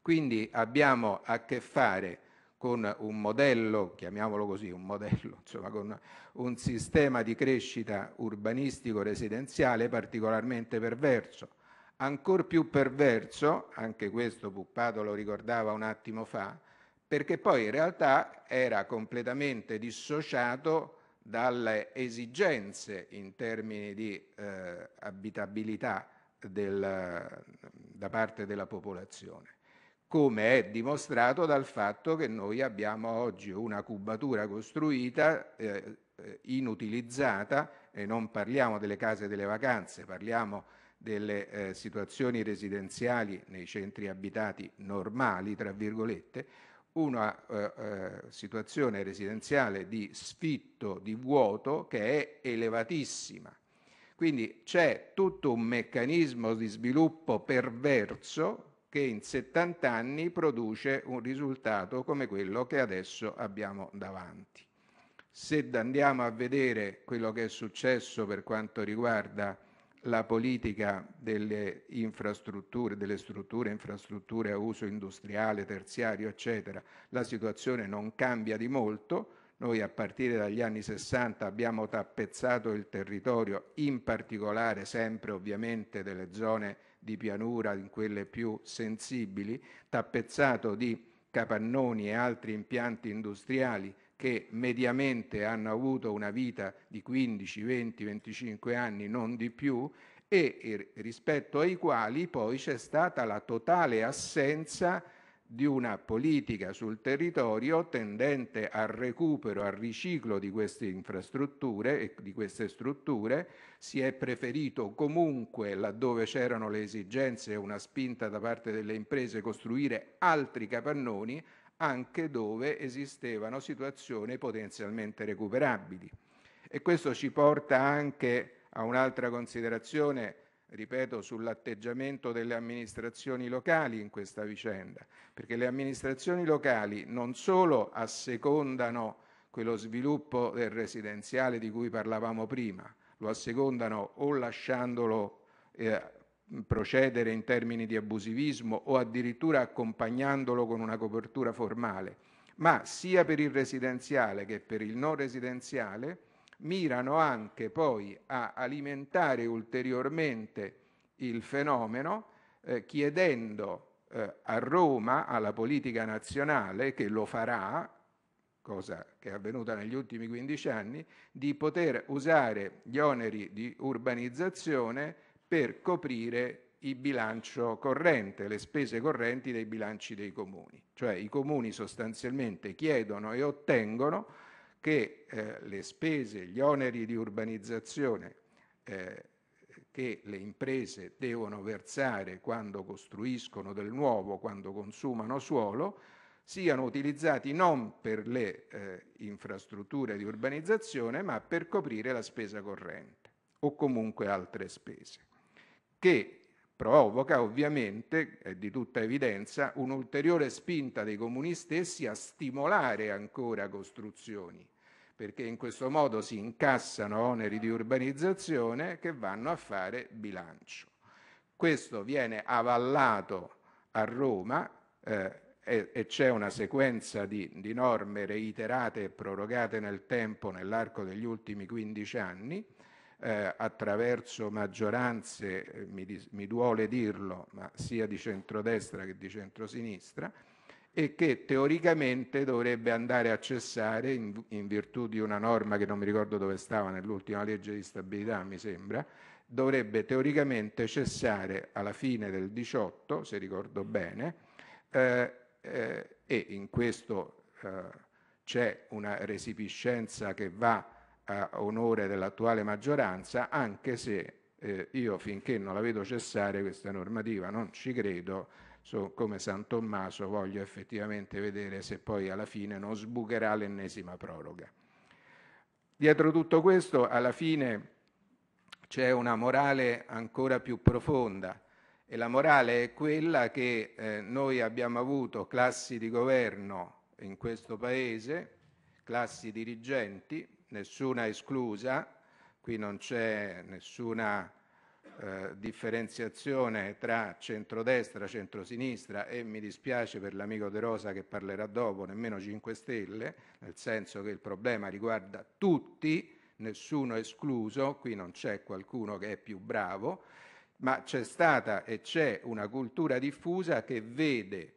Quindi abbiamo a che fare con un modello, chiamiamolo così, un modello, insomma con un sistema di crescita urbanistico residenziale particolarmente perverso. Ancor più perverso, anche questo Puppato lo ricordava un attimo fa, perché poi in realtà era completamente dissociato dalle esigenze in termini di eh, abitabilità del, da parte della popolazione come è dimostrato dal fatto che noi abbiamo oggi una cubatura costruita, eh, eh, inutilizzata, e non parliamo delle case delle vacanze, parliamo delle eh, situazioni residenziali nei centri abitati normali, tra virgolette, una eh, eh situazione residenziale di sfitto, di vuoto che è elevatissima. Quindi c'è tutto un meccanismo di sviluppo perverso che in 70 anni produce un risultato come quello che adesso abbiamo davanti. Se andiamo a vedere quello che è successo per quanto riguarda la politica delle infrastrutture, delle strutture, infrastrutture a uso industriale, terziario, eccetera, la situazione non cambia di molto. Noi a partire dagli anni 60 abbiamo tappezzato il territorio, in particolare sempre ovviamente delle zone di pianura, in quelle più sensibili, tappezzato di capannoni e altri impianti industriali che mediamente hanno avuto una vita di 15, 20, 25 anni, non di più, e rispetto ai quali poi c'è stata la totale assenza di una politica sul territorio tendente al recupero, al riciclo di queste infrastrutture e di queste strutture, si è preferito comunque, laddove c'erano le esigenze e una spinta da parte delle imprese, costruire altri capannoni anche dove esistevano situazioni potenzialmente recuperabili. E questo ci porta anche a un'altra considerazione ripeto, sull'atteggiamento delle amministrazioni locali in questa vicenda, perché le amministrazioni locali non solo assecondano quello sviluppo del residenziale di cui parlavamo prima, lo assecondano o lasciandolo eh, procedere in termini di abusivismo o addirittura accompagnandolo con una copertura formale, ma sia per il residenziale che per il non residenziale mirano anche poi a alimentare ulteriormente il fenomeno eh, chiedendo eh, a Roma, alla politica nazionale, che lo farà, cosa che è avvenuta negli ultimi 15 anni, di poter usare gli oneri di urbanizzazione per coprire il bilancio corrente, le spese correnti dei bilanci dei comuni. Cioè i comuni sostanzialmente chiedono e ottengono che eh, le spese, gli oneri di urbanizzazione eh, che le imprese devono versare quando costruiscono del nuovo, quando consumano suolo, siano utilizzati non per le eh, infrastrutture di urbanizzazione, ma per coprire la spesa corrente o comunque altre spese, che provoca ovviamente, è di tutta evidenza, un'ulteriore spinta dei comuni stessi a stimolare ancora costruzioni, perché in questo modo si incassano oneri di urbanizzazione che vanno a fare bilancio. Questo viene avallato a Roma eh, e, c'è una sequenza di, di norme reiterate e prorogate nel tempo nell'arco degli ultimi 15 anni eh, attraverso maggioranze, eh, mi, mi duole dirlo, ma sia di centrodestra che di centrosinistra, e che teoricamente dovrebbe andare a cessare in, in, virtù di una norma che non mi ricordo dove stava nell'ultima legge di stabilità, mi sembra, dovrebbe teoricamente cessare alla fine del 18, se ricordo bene, eh, eh, e in questo eh, c'è una resipiscenza che va a onore dell'attuale maggioranza, anche se eh, io finché non la vedo cessare questa normativa non ci credo, so, come San Tommaso voglio effettivamente vedere se poi alla fine non sbucherà l'ennesima proroga. Dietro tutto questo, alla fine c'è una morale ancora più profonda e la morale è quella che eh, noi abbiamo avuto classi di governo in questo Paese, classi dirigenti, nessuna esclusa, qui non c'è nessuna eh, differenziazione tra centrodestra, centrosinistra e mi dispiace per l'amico De Rosa che parlerà dopo, nemmeno 5 Stelle, nel senso che il problema riguarda tutti, nessuno escluso, qui non c'è qualcuno che è più bravo, ma c'è stata e c'è una cultura diffusa che vede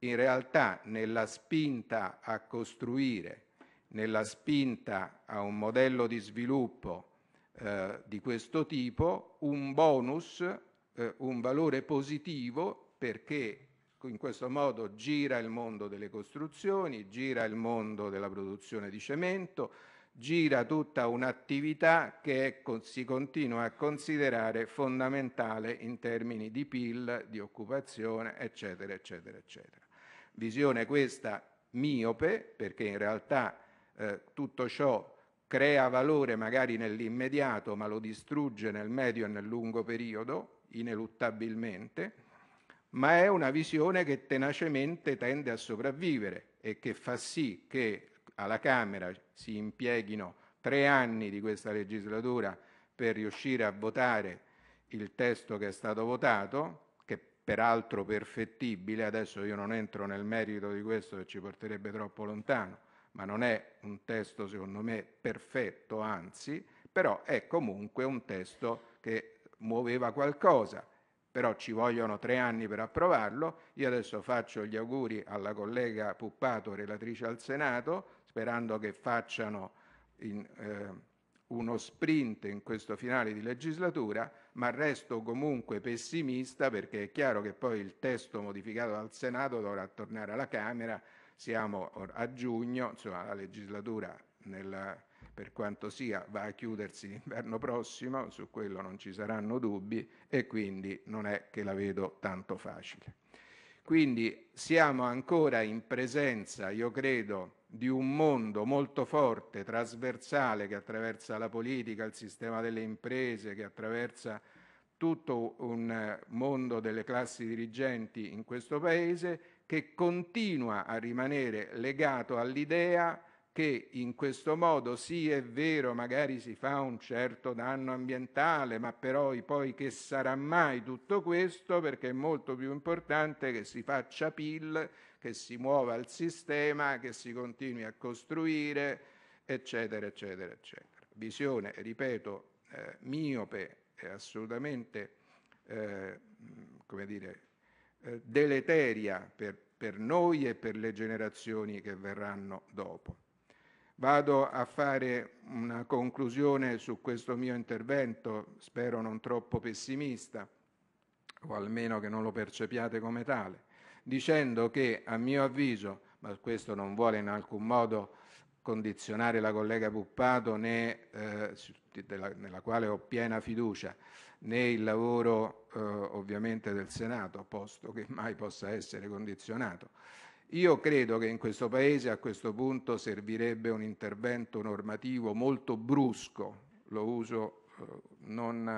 in realtà nella spinta a costruire nella spinta a un modello di sviluppo eh, di questo tipo un bonus, eh, un valore positivo perché in questo modo gira il mondo delle costruzioni, gira il mondo della produzione di cemento, gira tutta un'attività che è, si continua a considerare fondamentale in termini di PIL, di occupazione, eccetera, eccetera, eccetera. Visione questa miope, perché in realtà eh, tutto ciò crea valore magari nell'immediato, ma lo distrugge nel medio e nel lungo periodo, ineluttabilmente, ma è una visione che tenacemente tende a sopravvivere e che fa sì che alla Camera si impieghino tre anni di questa legislatura per riuscire a votare il testo che è stato votato, che peraltro perfettibile, adesso io non entro nel merito di questo che ci porterebbe troppo lontano, ma non è un testo secondo me perfetto, anzi, però è comunque un testo che muoveva qualcosa. Però ci vogliono tre anni per approvarlo. Io adesso faccio gli auguri alla collega Puppato, relatrice al Senato, sperando che facciano in, eh, uno sprint in questo finale di legislatura, ma resto comunque pessimista perché è chiaro che poi il testo modificato dal Senato dovrà tornare alla Camera siamo a giugno, insomma la legislatura nella, per quanto sia va a chiudersi l'inverno prossimo, su quello non ci saranno dubbi e quindi non è che la vedo tanto facile. Quindi siamo ancora in presenza, io credo, di un mondo molto forte, trasversale, che attraversa la politica, il sistema delle imprese, che attraversa tutto un eh, mondo delle classi dirigenti in questo Paese che continua a rimanere legato all'idea che in questo modo sì è vero, magari si fa un certo danno ambientale, ma però poi che sarà mai tutto questo perché è molto più importante che si faccia PIL, che si muova il sistema, che si continui a costruire, eccetera, eccetera, eccetera. Visione, ripeto, eh, miope, assolutamente eh, come dire, eh, deleteria per, per noi e per le generazioni che verranno dopo. Vado a fare una conclusione su questo mio intervento, spero non troppo pessimista, o almeno che non lo percepiate come tale, dicendo che a mio avviso, ma questo non vuole in alcun modo condizionare la collega Puppato né, eh, della, nella quale ho piena fiducia, né il lavoro eh, ovviamente del Senato, posto che mai possa essere condizionato. Io credo che in questo Paese a questo punto servirebbe un intervento normativo molto brusco, lo uso eh, non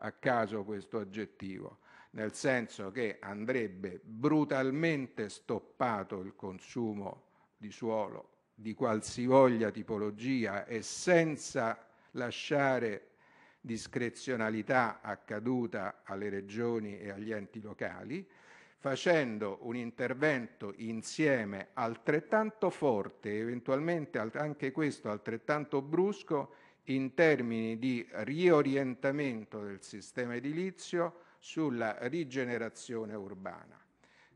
a caso questo aggettivo, nel senso che andrebbe brutalmente stoppato il consumo di suolo di qualsivoglia tipologia e senza lasciare discrezionalità accaduta alle regioni e agli enti locali, facendo un intervento insieme altrettanto forte, eventualmente anche questo altrettanto brusco, in termini di riorientamento del sistema edilizio sulla rigenerazione urbana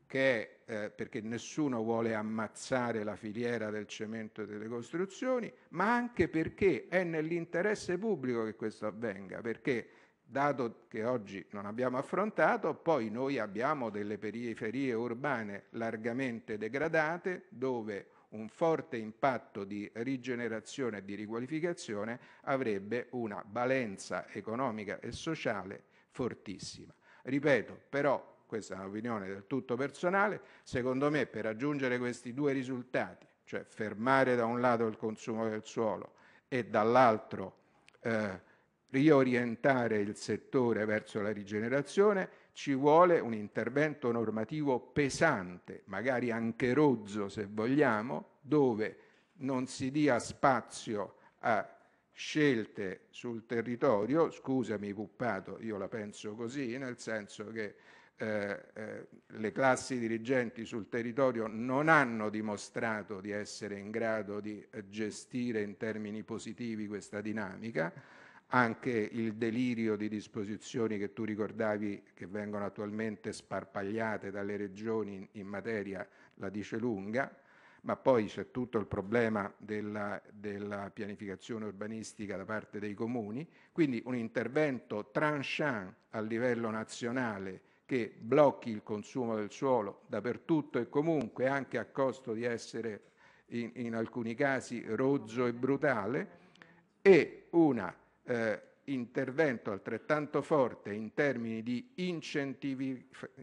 che è, eh, perché nessuno vuole ammazzare la filiera del cemento e delle costruzioni, ma anche perché è nell'interesse pubblico che questo avvenga, perché dato che oggi non abbiamo affrontato, poi noi abbiamo delle periferie urbane largamente degradate dove un forte impatto di rigenerazione e di riqualificazione avrebbe una valenza economica e sociale fortissima. Ripeto, però questa è un'opinione del tutto personale, secondo me per raggiungere questi due risultati, cioè fermare da un lato il consumo del suolo e dall'altro eh, riorientare il settore verso la rigenerazione, ci vuole un intervento normativo pesante, magari anche rozzo se vogliamo, dove non si dia spazio a scelte sul territorio, scusami Puppato, io la penso così, nel senso che eh, eh, le classi dirigenti sul territorio non hanno dimostrato di essere in grado di eh, gestire in termini positivi questa dinamica, anche il delirio di disposizioni che tu ricordavi che vengono attualmente sparpagliate dalle regioni in, in materia la dice lunga, ma poi c'è tutto il problema della, della, pianificazione urbanistica da parte dei comuni, quindi un intervento tranchant a livello nazionale che blocchi il consumo del suolo dappertutto e comunque, anche a costo di essere in, in alcuni casi rozzo e brutale, e un eh, intervento altrettanto forte in termini di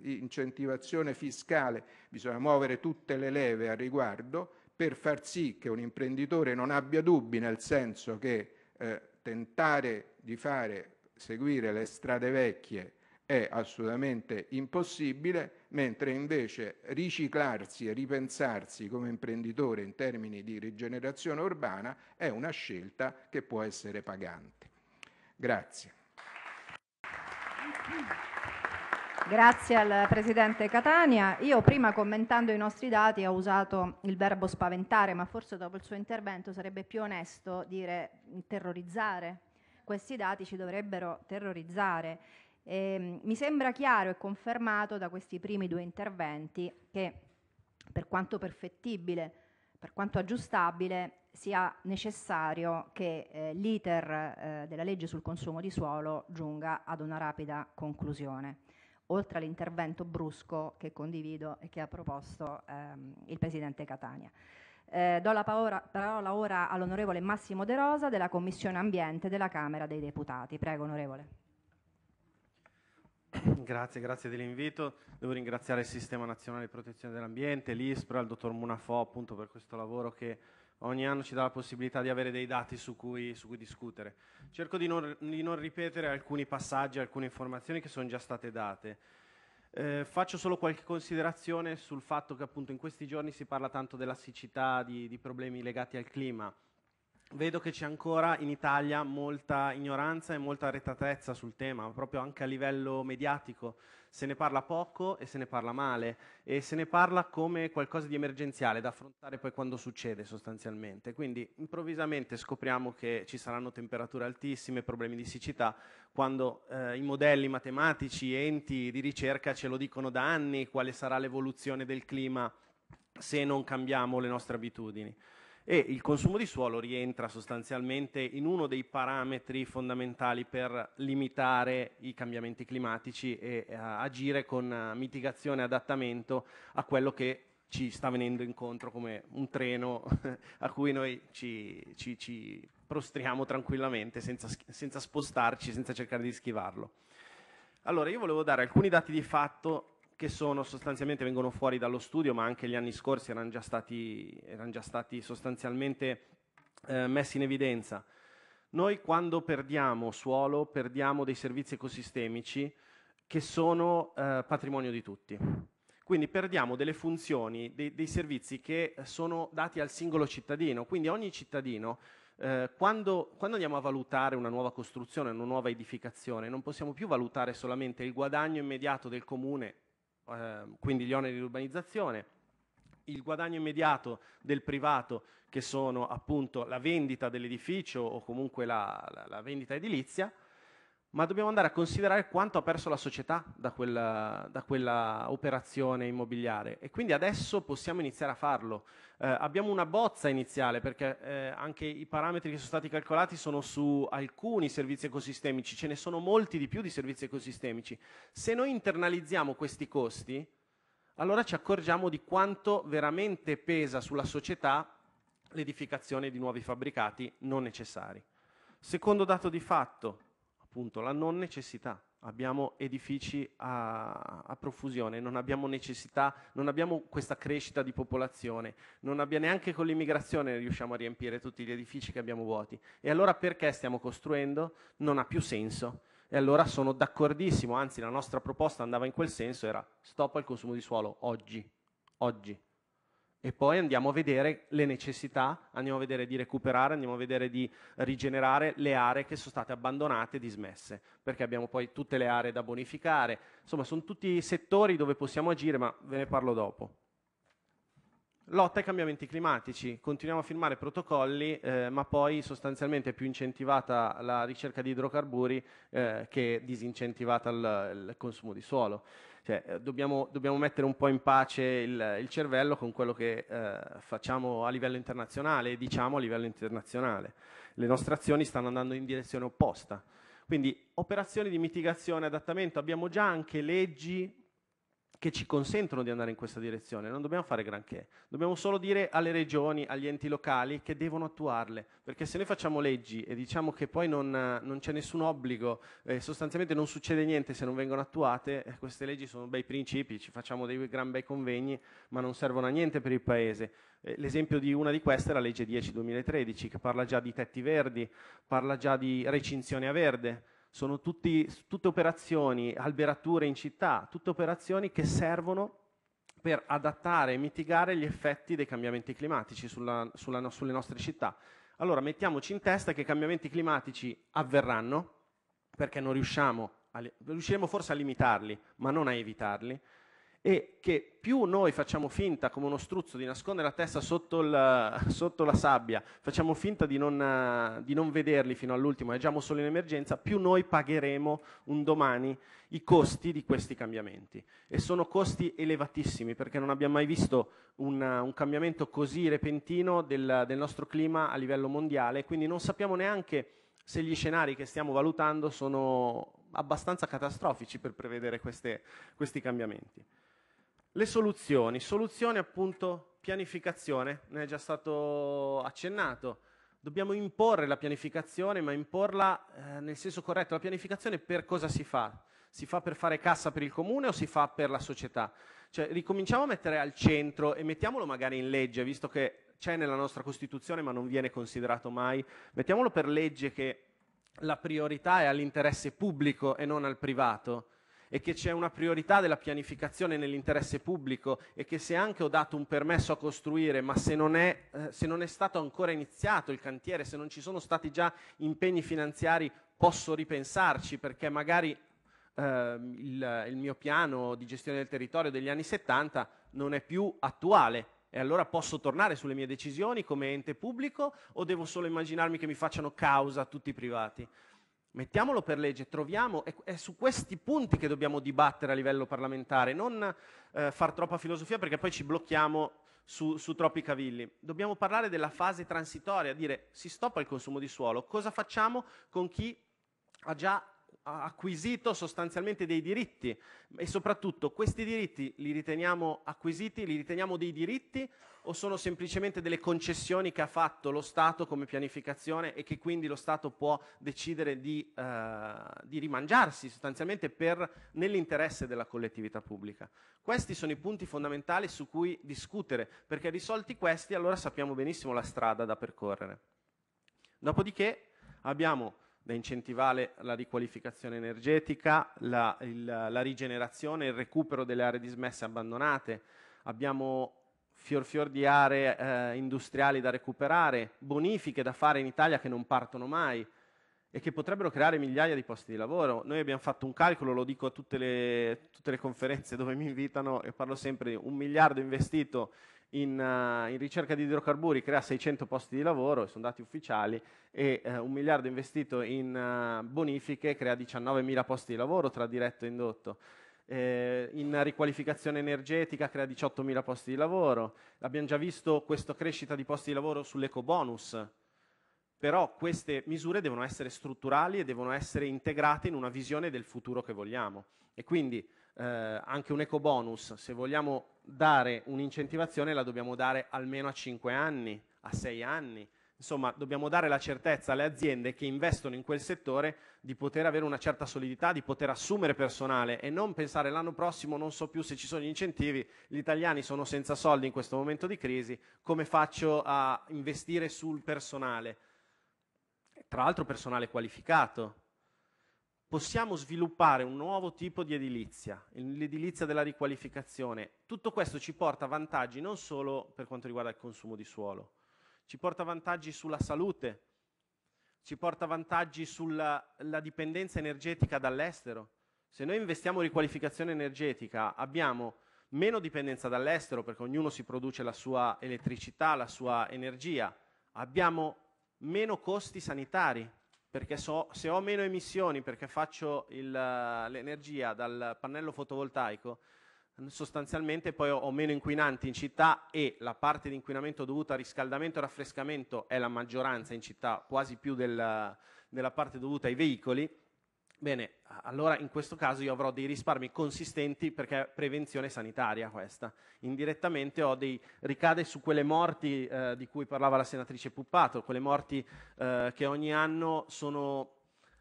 incentivazione fiscale, bisogna muovere tutte le leve a riguardo per far sì che un imprenditore non abbia dubbi nel senso che eh, tentare di fare seguire le strade vecchie è assolutamente impossibile, mentre invece riciclarsi e ripensarsi come imprenditore in termini di rigenerazione urbana è una scelta che può essere pagante. Grazie. Grazie al Presidente Catania. Io prima commentando i nostri dati ho usato il verbo spaventare, ma forse dopo il suo intervento sarebbe più onesto dire terrorizzare. Questi dati ci dovrebbero terrorizzare. Eh, mi sembra chiaro e confermato da questi primi due interventi che per quanto perfettibile, per quanto aggiustabile, sia necessario che eh, l'iter eh, della legge sul consumo di suolo giunga ad una rapida conclusione, oltre all'intervento brusco che condivido e che ha proposto ehm, il Presidente Catania. Eh, do la paura, parola ora all'onorevole Massimo De Rosa della Commissione Ambiente della Camera dei Deputati. Prego, onorevole. Grazie, grazie dell'invito. Devo ringraziare il Sistema Nazionale di Protezione dell'Ambiente, l'ISPRA, il dottor Munafò appunto per questo lavoro che ogni anno ci dà la possibilità di avere dei dati su cui, su cui discutere. Cerco di non, di non, ripetere alcuni passaggi, alcune informazioni che sono già state date. Eh, faccio solo qualche considerazione sul fatto che appunto in questi giorni si parla tanto della siccità, di, di problemi legati al clima vedo che c'è ancora in Italia molta ignoranza e molta arretratezza sul tema, proprio anche a livello mediatico. Se ne parla poco e se ne parla male e se ne parla come qualcosa di emergenziale da affrontare poi quando succede sostanzialmente. Quindi improvvisamente scopriamo che ci saranno temperature altissime, problemi di siccità, quando eh, i modelli matematici, enti di ricerca ce lo dicono da anni quale sarà l'evoluzione del clima se non cambiamo le nostre abitudini e il consumo di suolo rientra sostanzialmente in uno dei parametri fondamentali per limitare i cambiamenti climatici e eh, agire con eh, mitigazione e adattamento a quello che ci sta venendo incontro come un treno a cui noi ci, ci, ci prostriamo tranquillamente senza, senza spostarci, senza cercare di schivarlo. Allora, io volevo dare alcuni dati di fatto che sono sostanzialmente vengono fuori dallo studio, ma anche gli anni scorsi erano già stati, erano già stati sostanzialmente eh, messi in evidenza. Noi quando perdiamo suolo, perdiamo dei servizi ecosistemici che sono eh, patrimonio di tutti. Quindi perdiamo delle funzioni, dei, dei, servizi che sono dati al singolo cittadino. Quindi ogni cittadino, eh, quando, quando andiamo a valutare una nuova costruzione, una nuova edificazione, non possiamo più valutare solamente il guadagno immediato del comune Ehm, quindi gli oneri di urbanizzazione, il guadagno immediato del privato che sono appunto la vendita dell'edificio o comunque la, la, la vendita edilizia, ma dobbiamo andare a considerare quanto ha perso la società da quella, da quella operazione immobiliare e quindi adesso possiamo iniziare a farlo. Eh, abbiamo una bozza iniziale perché eh, anche i parametri che sono stati calcolati sono su alcuni servizi ecosistemici, ce ne sono molti di più di servizi ecosistemici. Se noi internalizziamo questi costi, allora ci accorgiamo di quanto veramente pesa sulla società l'edificazione di nuovi fabbricati non necessari. Secondo dato di fatto, appunto la non necessità. Abbiamo edifici a, a profusione, non abbiamo necessità, non abbiamo questa crescita di popolazione, non abbiamo neanche con l'immigrazione riusciamo a riempire tutti gli edifici che abbiamo vuoti. E allora perché stiamo costruendo? Non ha più senso. E allora sono d'accordissimo, anzi la nostra proposta andava in quel senso, era stop al consumo di suolo oggi, oggi e poi andiamo a vedere le necessità, andiamo a vedere di recuperare, andiamo a vedere di rigenerare le aree che sono state abbandonate e dismesse, perché abbiamo poi tutte le aree da bonificare, insomma sono tutti settori dove possiamo agire, ma ve ne parlo dopo. Lotta ai cambiamenti climatici, continuiamo a firmare protocolli, eh, ma poi sostanzialmente è più incentivata la ricerca di idrocarburi eh, che disincentivata il, il, consumo di suolo. Cioè, eh, dobbiamo, dobbiamo, mettere un po' in pace il, il cervello con quello che eh, facciamo a livello internazionale e diciamo a livello internazionale. Le nostre azioni stanno andando in direzione opposta. Quindi operazioni di mitigazione e adattamento, abbiamo già anche leggi che ci consentono di andare in questa direzione, non dobbiamo fare granché, dobbiamo solo dire alle regioni, agli enti locali che devono attuarle, perché se noi facciamo leggi e diciamo che poi non, non c'è nessun obbligo, eh, sostanzialmente non succede niente se non vengono attuate, eh, queste leggi sono bei principi, ci facciamo dei gran bei convegni, ma non servono a niente per il Paese. Eh, l'esempio di una di queste è la legge 10-2013, che parla già di tetti verdi, parla già di recinzione a verde, sono tutti, tutte operazioni, alberature in città, tutte operazioni che servono per adattare e mitigare gli effetti dei cambiamenti climatici sulla, sulla, sulle nostre città. Allora mettiamoci in testa che i cambiamenti climatici avverranno perché non riusciamo, a, riusciremo forse a limitarli, ma non a evitarli e che più noi facciamo finta come uno struzzo di nascondere la testa sotto, il, sotto la sabbia, facciamo finta di non, di non vederli fino all'ultimo, agiamo solo in emergenza, più noi pagheremo un domani i costi di questi cambiamenti. E sono costi elevatissimi perché non abbiamo mai visto una, un cambiamento così repentino del, del nostro clima a livello mondiale, quindi non sappiamo neanche se gli scenari che stiamo valutando sono abbastanza catastrofici per prevedere queste, questi cambiamenti. Le soluzioni, soluzione appunto pianificazione, ne è già stato accennato. Dobbiamo imporre la pianificazione, ma imporla eh, nel senso corretto. La pianificazione per cosa si fa? Si fa per fare cassa per il comune o si fa per la società? Cioè ricominciamo a mettere al centro e mettiamolo magari in legge, visto che c'è nella nostra Costituzione ma non viene considerato mai, mettiamolo per legge che la priorità è all'interesse pubblico e non al privato e che c'è una priorità della pianificazione nell'interesse pubblico e che se anche ho dato un permesso a costruire, ma se non è, eh, se non è stato ancora iniziato il cantiere, se non ci sono stati già impegni finanziari, posso ripensarci perché magari eh, il, il mio piano di gestione del territorio degli anni 70 non è più attuale e allora posso tornare sulle mie decisioni come ente pubblico o devo solo immaginarmi che mi facciano causa tutti i privati? Mettiamolo per legge, troviamo, è, su questi punti che dobbiamo dibattere a livello parlamentare, non eh, far troppa filosofia perché poi ci blocchiamo su, su, troppi cavilli. Dobbiamo parlare della fase transitoria, dire si stoppa il consumo di suolo, cosa facciamo con chi ha già ha acquisito sostanzialmente dei diritti e soprattutto questi diritti li riteniamo acquisiti, li riteniamo dei diritti o sono semplicemente delle concessioni che ha fatto lo Stato come pianificazione e che quindi lo Stato può decidere di, eh, di rimangiarsi sostanzialmente per, nell'interesse della collettività pubblica. Questi sono i punti fondamentali su cui discutere perché risolti questi allora sappiamo benissimo la strada da percorrere. Dopodiché abbiamo da incentivare la riqualificazione energetica, la, il, la rigenerazione, il recupero delle aree dismesse abbandonate. Abbiamo fior fior di aree eh, industriali da recuperare, bonifiche da fare in Italia che non partono mai e che potrebbero creare migliaia di posti di lavoro. Noi abbiamo fatto un calcolo, lo dico a tutte le, tutte le conferenze dove mi invitano, e parlo sempre di un miliardo investito in, uh, in, ricerca di idrocarburi crea 600 posti di lavoro, sono dati ufficiali, e uh, un miliardo investito in uh, bonifiche crea 19.000 posti di lavoro tra diretto e indotto. Eh, in riqualificazione energetica crea 18.000 posti di lavoro. Abbiamo già visto questa crescita di posti di lavoro sull'eco bonus. Però queste misure devono essere strutturali e devono essere integrate in una visione del futuro che vogliamo. E quindi eh, anche un eco bonus, se vogliamo dare un'incentivazione la dobbiamo dare almeno a 5 anni, a 6 anni. Insomma, dobbiamo dare la certezza alle aziende che investono in quel settore di poter avere una certa solidità, di poter assumere personale e non pensare l'anno prossimo non so più se ci sono gli incentivi, gli italiani sono senza soldi in questo momento di crisi, come faccio a investire sul personale? Tra l'altro personale qualificato, possiamo sviluppare un nuovo tipo di edilizia, l'edilizia della riqualificazione. Tutto questo ci porta vantaggi non solo per quanto riguarda il consumo di suolo, ci porta vantaggi sulla salute, ci porta vantaggi sulla dipendenza energetica dall'estero. Se noi investiamo in riqualificazione energetica abbiamo meno dipendenza dall'estero perché ognuno si produce la sua elettricità, la sua energia, abbiamo meno costi sanitari perché so, se ho meno emissioni perché faccio il, l'energia dal pannello fotovoltaico, sostanzialmente poi ho meno inquinanti in città e la parte di inquinamento dovuta a riscaldamento e raffrescamento è la maggioranza in città, quasi più del, della parte dovuta ai veicoli, Bene, allora in questo caso io avrò dei risparmi consistenti perché è prevenzione sanitaria questa. Indirettamente dei, ricade su quelle morti eh, di cui parlava la senatrice Puppato, quelle morti eh, che ogni anno sono,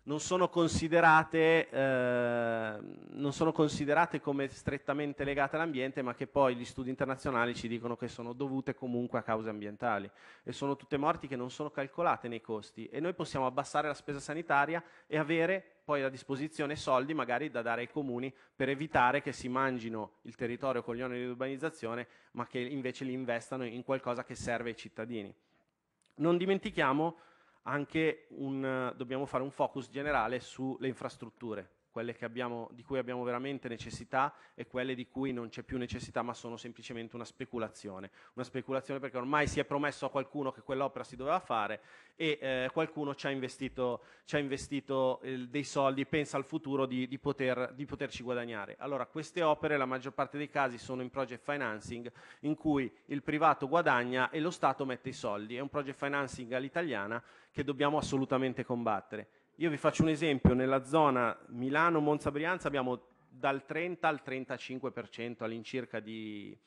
non, sono eh, non sono considerate come strettamente legate all'ambiente, ma che poi gli studi internazionali ci dicono che sono dovute comunque a cause ambientali e sono tutte morti che non sono calcolate nei costi e noi possiamo abbassare la spesa sanitaria e avere poi a disposizione soldi magari da dare ai comuni per evitare che si mangino il territorio con gli oneri di urbanizzazione, ma che invece li investano in qualcosa che serve ai cittadini. Non dimentichiamo anche un, dobbiamo fare un focus generale sulle infrastrutture, quelle abbiamo, di cui abbiamo veramente necessità e quelle di cui non c'è più necessità, ma sono semplicemente una speculazione. Una speculazione perché ormai si è promesso a qualcuno che quell'opera si doveva fare e eh, qualcuno ci ha investito, ci ha investito eh, dei soldi pensa al futuro di, di, poter, di poterci guadagnare. Allora, queste opere, la maggior parte dei casi, sono in project financing in cui il privato guadagna e lo Stato mette i soldi. È un project financing all'italiana che dobbiamo assolutamente combattere. Io vi faccio un esempio, nella zona Milano-Monza-Brianza abbiamo dal 30 al 35% all'incirca di,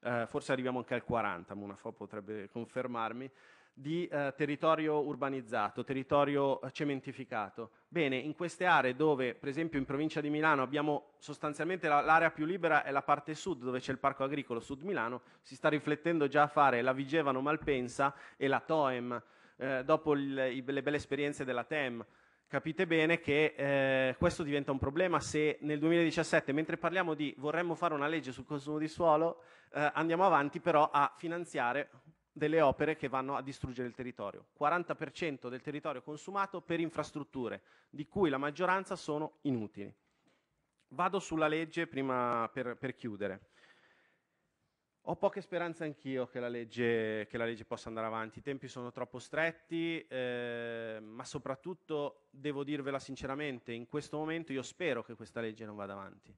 eh, forse arriviamo anche al 40%, Munafò potrebbe confermarmi, di eh, territorio urbanizzato, territorio eh, cementificato. Bene, in queste aree dove, per esempio in provincia di Milano, abbiamo sostanzialmente la, l'area più libera è la parte sud, dove c'è il parco agricolo sud Milano, si sta riflettendo già a fare la Vigevano Malpensa e la Toem, eh, dopo il, i, le belle esperienze della Tem capite bene che eh, questo diventa un problema se nel 2017, mentre parliamo di vorremmo fare una legge sul consumo di suolo, eh, andiamo avanti però a finanziare delle opere che vanno a distruggere il territorio. 40% del territorio consumato per infrastrutture, di cui la maggioranza sono inutili. Vado sulla legge prima per, per chiudere. Ho poche speranze anch'io che la, legge, che la legge possa andare avanti, i tempi sono troppo stretti, eh, ma soprattutto devo dirvela sinceramente, in questo momento io spero che questa legge non vada avanti,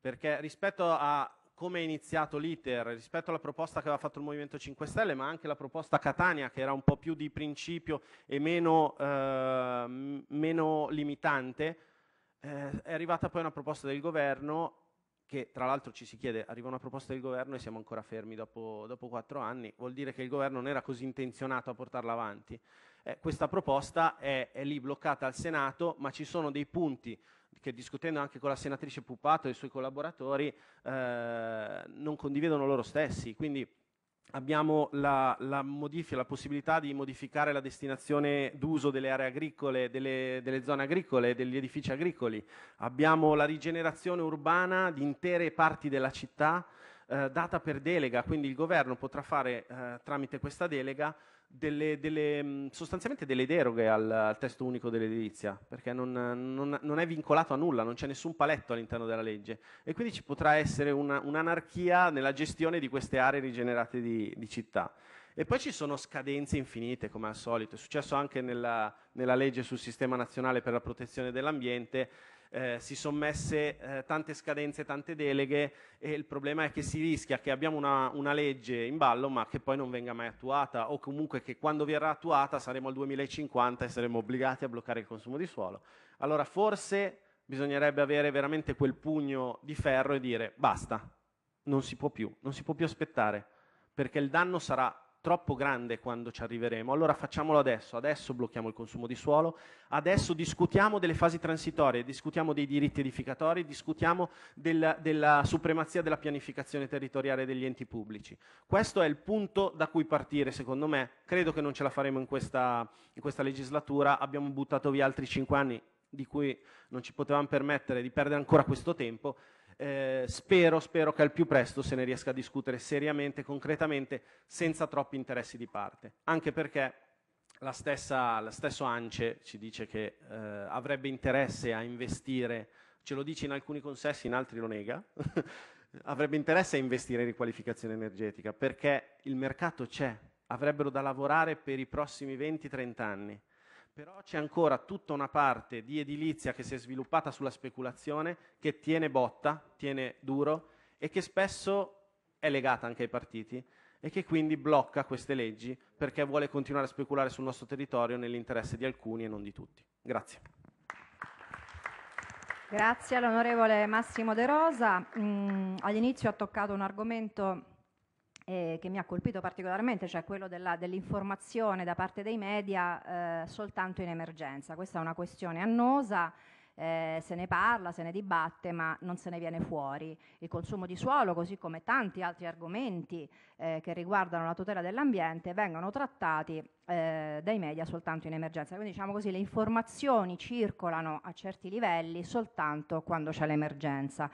perché rispetto a come è iniziato l'iter, rispetto alla proposta che aveva fatto il Movimento 5 Stelle, ma anche la proposta Catania, che era un po' più di principio e meno, eh, meno limitante, eh, è arrivata poi una proposta del governo che tra l'altro ci si chiede, arriva una proposta del governo e siamo ancora fermi dopo, quattro anni, vuol dire che il governo non era così intenzionato a portarla avanti. Eh, questa proposta è, è, lì bloccata al Senato, ma ci sono dei punti che discutendo anche con la senatrice Pupato e i suoi collaboratori eh, non condividono loro stessi, quindi abbiamo la, la, modifica, la, possibilità di modificare la destinazione d'uso delle aree agricole, delle, delle, zone agricole, degli edifici agricoli, abbiamo la rigenerazione urbana di intere parti della città eh, data per delega, quindi il governo potrà fare eh, tramite questa delega delle, delle, mm, sostanzialmente delle deroghe al, al testo unico dell'edilizia, perché non, non, non, è vincolato a nulla, non c'è nessun paletto all'interno della legge e quindi ci potrà essere una, un'anarchia nella gestione di queste aree rigenerate di, di, città. E poi ci sono scadenze infinite, come al solito, è successo anche nella, nella legge sul sistema nazionale per la protezione dell'ambiente, eh, si sommesse eh, tante scadenze, tante deleghe e il problema è che si rischia che abbiamo una, una, legge in ballo ma che poi non venga mai attuata o comunque che quando verrà attuata saremo al 2050 e saremo obbligati a bloccare il consumo di suolo. Allora forse bisognerebbe avere veramente quel pugno di ferro e dire basta, non si può più, non si può più aspettare perché il danno sarà troppo grande quando ci arriveremo, allora facciamolo adesso, adesso blocchiamo il consumo di suolo, adesso discutiamo delle fasi transitorie, discutiamo dei diritti edificatori, discutiamo del, della supremazia della pianificazione territoriale degli enti pubblici. Questo è il punto da cui partire secondo me, credo che non ce la faremo in questa, in questa legislatura, abbiamo buttato via altri cinque anni di cui non ci potevamo permettere di perdere ancora questo tempo, eh, spero, spero che al più presto se ne riesca a discutere seriamente, concretamente, senza troppi interessi di parte, anche perché la stessa, la stesso ANCE ci dice che eh, avrebbe interesse a investire, ce lo dice in alcuni consessi, in altri lo nega, avrebbe interesse a investire in riqualificazione energetica perché il mercato c'è, avrebbero da lavorare per i prossimi 20-30 anni però c'è ancora tutta una parte di edilizia che si è sviluppata sulla speculazione, che tiene botta, tiene duro e che spesso è legata anche ai partiti e che quindi blocca queste leggi perché vuole continuare a speculare sul nostro territorio nell'interesse di alcuni e non di tutti. Grazie. Grazie all'onorevole Massimo De Rosa. Mm, all'inizio ha toccato un argomento eh, che mi ha colpito particolarmente, cioè quello della, dell'informazione da parte dei media eh, soltanto in emergenza. Questa è una questione annosa. Eh, se ne parla, se ne dibatte, ma non se ne viene fuori. Il consumo di suolo, così come tanti altri argomenti eh, che riguardano la tutela dell'ambiente, vengono trattati eh, dai media soltanto in emergenza. Quindi diciamo così, le informazioni circolano a certi livelli soltanto quando c'è l'emergenza.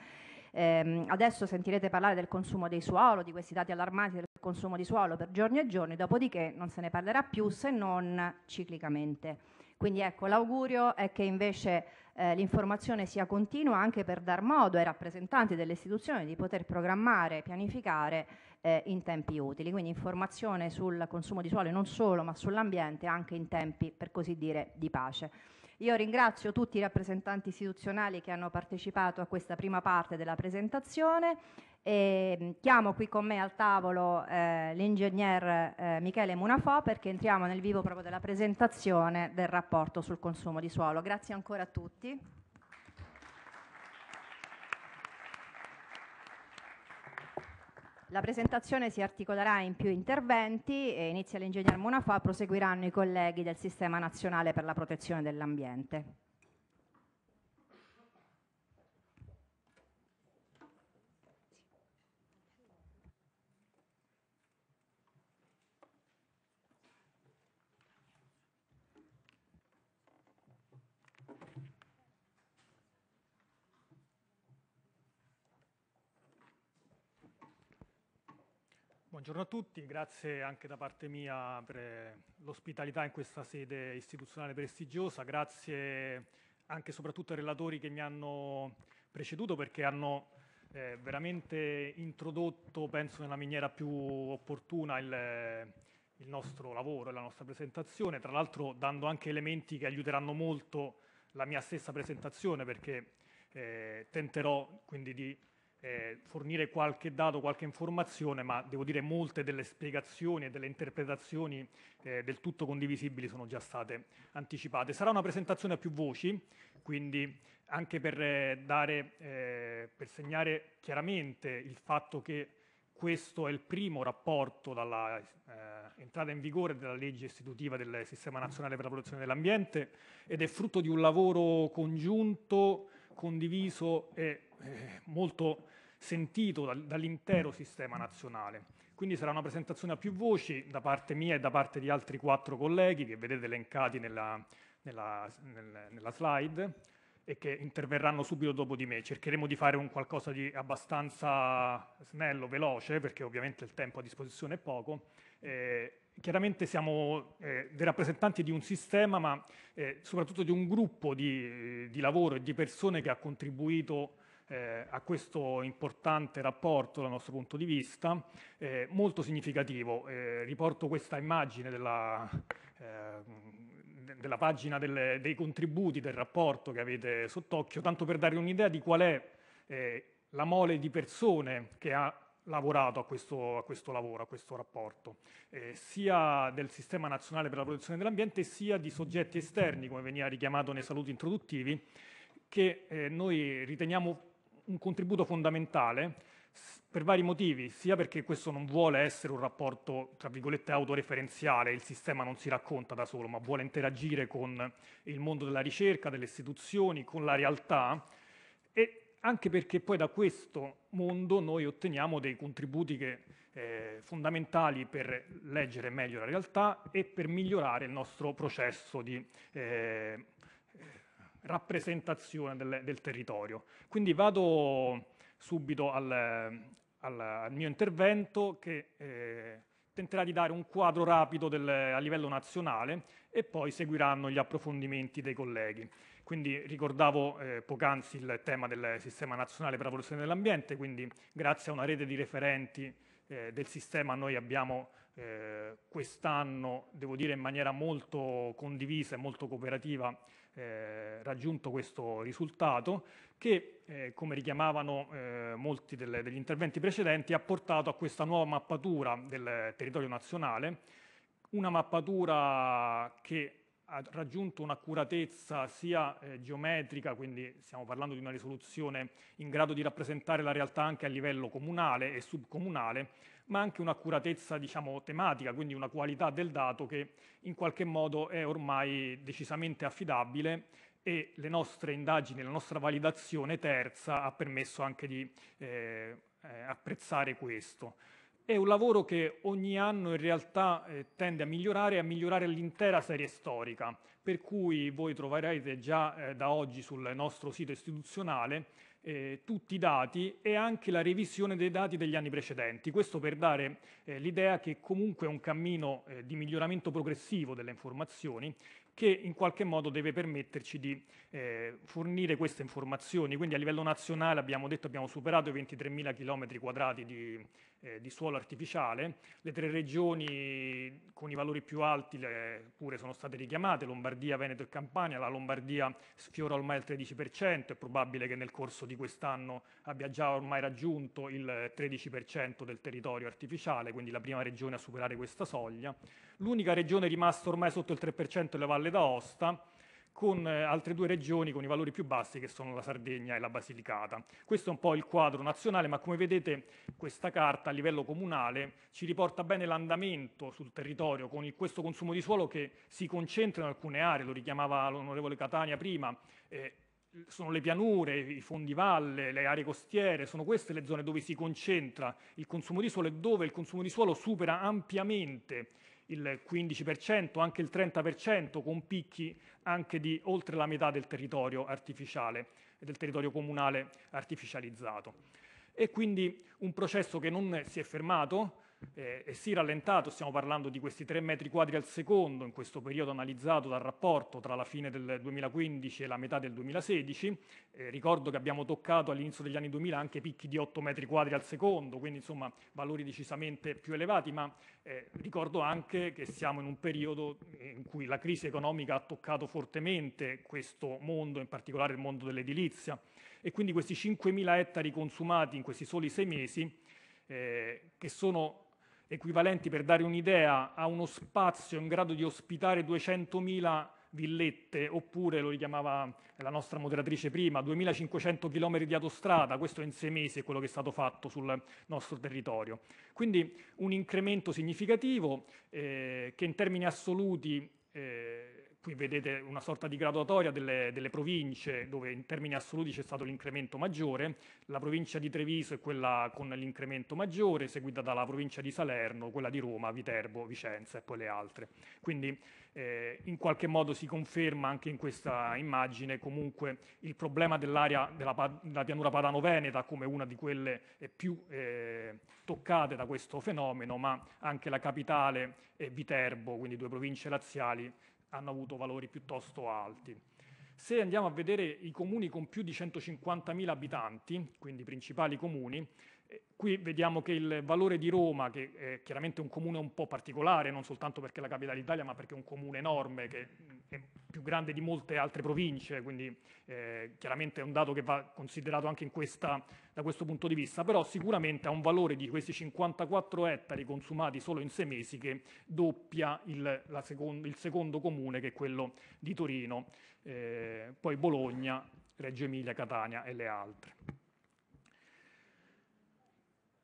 Ehm, adesso sentirete parlare del consumo dei suolo, di questi dati allarmanti del consumo di suolo per giorni e giorni, dopodiché non se ne parlerà più se non ciclicamente. Quindi ecco, l'augurio è che invece eh, l'informazione sia continua anche per dar modo ai rappresentanti delle istituzioni di poter programmare, e pianificare eh, in tempi utili. Quindi informazione sul consumo di suolo non solo, ma sull'ambiente anche in tempi, per così dire, di pace. Io ringrazio tutti i rappresentanti istituzionali che hanno partecipato a questa prima parte della presentazione e mm, chiamo qui con me al tavolo eh, l'ingegner eh, Michele Munafò perché entriamo nel vivo proprio della presentazione del rapporto sul consumo di suolo. Grazie ancora a tutti. La presentazione si articolerà in più interventi e inizia l'ingegner Monafà, proseguiranno i colleghi del Sistema Nazionale per la Protezione dell'Ambiente. Buongiorno a tutti, grazie anche da parte mia per eh, l'ospitalità in questa sede istituzionale prestigiosa, grazie anche e soprattutto ai relatori che mi hanno preceduto perché hanno eh, veramente introdotto, penso nella maniera più opportuna, il, eh, il nostro lavoro e la nostra presentazione, tra l'altro dando anche elementi che aiuteranno molto la mia stessa presentazione perché eh, tenterò quindi di eh, fornire qualche dato, qualche informazione, ma devo dire molte delle spiegazioni e delle interpretazioni eh, del tutto condivisibili sono già state anticipate. Sarà una presentazione a più voci, quindi anche per, eh, eh per segnare chiaramente il fatto che questo è il primo rapporto dall'entrata eh, in vigore della legge istitutiva del Sistema Nazionale per la Protezione dell'Ambiente ed è frutto di un lavoro congiunto condiviso e eh, molto sentito dal, dall'intero sistema nazionale. Quindi sarà una presentazione a più voci da parte mia e da parte di altri quattro colleghi che vedete elencati nella, nella, nel, nella slide e che interverranno subito dopo di me. Cercheremo di fare un qualcosa di abbastanza snello, veloce, perché ovviamente il tempo a disposizione è poco, eh, chiaramente siamo eh, dei rappresentanti di un sistema, ma eh, soprattutto di un gruppo di, di, lavoro e di persone che ha contribuito eh, a questo importante rapporto dal nostro punto di vista, eh, molto significativo. Eh, riporto questa immagine della, eh, della pagina delle, dei contributi del rapporto che avete sott'occhio, tanto per dare un'idea di qual è la mole di persone che ha lavorato a questo, a questo, lavoro, a questo rapporto, eh, sia del Sistema Nazionale per la Protezione dell'Ambiente, sia di soggetti esterni, come veniva richiamato nei saluti introduttivi, che eh, noi riteniamo un contributo fondamentale per vari motivi, sia perché questo non vuole essere un rapporto, tra virgolette, autoreferenziale, il sistema non si racconta da solo, ma vuole interagire con il mondo della ricerca, delle istituzioni, con la realtà, anche perché poi da questo mondo noi otteniamo dei contributi che, eh, fondamentali per leggere meglio la realtà e per migliorare il nostro processo di eh, eh, rappresentazione del, del, territorio. Quindi vado subito al, al, al mio intervento che eh, tenterà di dare un quadro rapido del, a livello nazionale e poi seguiranno gli approfondimenti dei colleghi. Quindi ricordavo eh, poc'anzi il tema del sistema nazionale per la produzione dell'ambiente, quindi grazie a una rete di referenti eh, del sistema noi abbiamo eh, quest'anno, devo dire in maniera molto condivisa e molto cooperativa, eh, raggiunto questo risultato che, eh, come richiamavano eh, molti delle, degli interventi precedenti, ha portato a questa nuova mappatura del territorio nazionale, una mappatura che ha raggiunto un'accuratezza sia eh, geometrica, quindi stiamo parlando di una risoluzione in grado di rappresentare la realtà anche a livello comunale e subcomunale, ma anche un'accuratezza diciamo, tematica, quindi una qualità del dato che in qualche modo è ormai decisamente affidabile e le nostre indagini, la nostra validazione terza ha permesso anche di eh, eh apprezzare questo. È un lavoro che ogni anno in realtà eh, tende a migliorare e a migliorare l'intera serie storica, per cui voi troverete già eh, da oggi sul nostro sito istituzionale eh, tutti i dati e anche la revisione dei dati degli anni precedenti. Questo per dare eh, l'idea che comunque è un cammino eh, di miglioramento progressivo delle informazioni che in qualche modo deve permetterci di eh, fornire queste informazioni. Quindi a livello nazionale abbiamo detto abbiamo superato i 23.000 km quadrati di eh, di suolo artificiale. Le tre regioni con i valori più alti pure sono state richiamate, Lombardia, Veneto e Campania. La Lombardia sfiora ormai il 13%, è probabile che nel corso di quest'anno abbia già ormai raggiunto il 13% del territorio artificiale, quindi la prima regione a superare questa soglia. L'unica regione rimasta ormai sotto il 3% è la Valle d'Aosta con eh, altre due regioni con i valori più bassi che sono la Sardegna e la Basilicata. Questo è un po' il quadro nazionale, ma come vedete questa carta a livello comunale ci riporta bene l'andamento sul territorio con il, questo consumo di suolo che si concentra in alcune aree, lo richiamava l'onorevole Catania prima. Eh, sono le pianure, i fondi valle, le aree costiere, sono queste le zone dove si concentra il consumo di suolo e dove il consumo di suolo supera ampiamente il 15%, anche il 30%, con picchi anche di oltre la metà del territorio artificiale, e del territorio comunale artificializzato. E quindi un processo che non si è fermato, eh, e sì rallentato, stiamo parlando di questi 3 metri quadri al secondo in questo periodo analizzato dal rapporto tra la fine del 2015 e la metà del 2016. Eh, ricordo che abbiamo toccato all'inizio degli anni 2000 anche picchi di 8 metri quadri al secondo, quindi insomma valori decisamente più elevati, ma eh, ricordo anche che siamo in un periodo in cui la crisi economica ha toccato fortemente questo mondo, in particolare il mondo dell'edilizia, e quindi questi 5.000 ettari consumati in questi soli sei mesi, eh, che sono equivalenti per dare un'idea a uno spazio in grado di ospitare 200.000 villette, oppure lo richiamava la nostra moderatrice prima, 2500 km di autostrada, questo in sei mesi è quello che è stato fatto sul nostro territorio. Quindi un incremento significativo eh, che in termini assoluti eh, qui vedete una sorta di graduatoria delle, delle province dove in termini assoluti c'è stato l'incremento maggiore, la provincia di Treviso è quella con l'incremento maggiore, seguita dalla provincia di Salerno, quella di Roma, Viterbo, Vicenza e poi le altre. Quindi eh, in qualche modo si conferma anche in questa immagine comunque il problema dell'area della, della pianura padano-veneta come una di quelle eh, più eh, toccate da questo fenomeno, ma anche la capitale e Viterbo, quindi due province laziali, hanno avuto valori piuttosto alti. Se andiamo a vedere i comuni con più di 150.000 abitanti, quindi i principali comuni, eh, qui vediamo che il valore di Roma, che è chiaramente un comune un po' particolare, non soltanto perché è la capitale d'Italia, ma perché è un comune enorme, che è più grande di molte altre province, quindi eh, chiaramente è un dato che va considerato anche questa, da questo punto di vista, però sicuramente ha un valore di questi 54 ettari consumati solo in sei mesi che doppia il, secondo, il secondo comune, che è quello di Torino, eh, poi Bologna, Reggio Emilia, Catania e le altre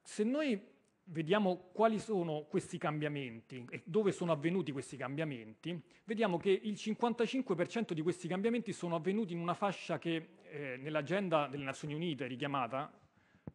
se noi vediamo quali sono questi cambiamenti e dove sono avvenuti questi cambiamenti, vediamo che il 55% di questi cambiamenti sono avvenuti in una fascia che eh, nell'agenda delle Nazioni Unite richiamata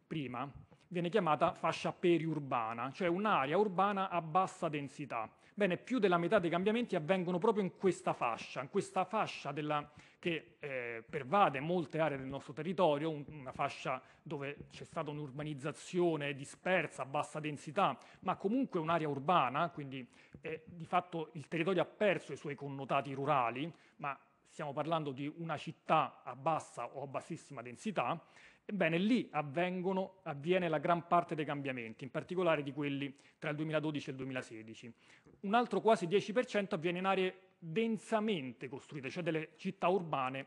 prima viene chiamata fascia periurbana, cioè un'area urbana a bassa densità. Bene, più della metà dei cambiamenti avvengono proprio in questa fascia, in questa fascia della, che eh, pervade molte aree del nostro territorio, un, una fascia dove c'è stata un'urbanizzazione dispersa, a bassa densità, ma comunque un'area urbana, quindi eh, di fatto il territorio ha perso i suoi connotati rurali, ma stiamo parlando di una città a bassa o a bassissima densità, Ebbene, lì avviene la gran parte dei cambiamenti, in particolare di quelli tra il 2012 e il 2016 un altro quasi 10% avviene in aree densamente costruite, cioè delle città urbane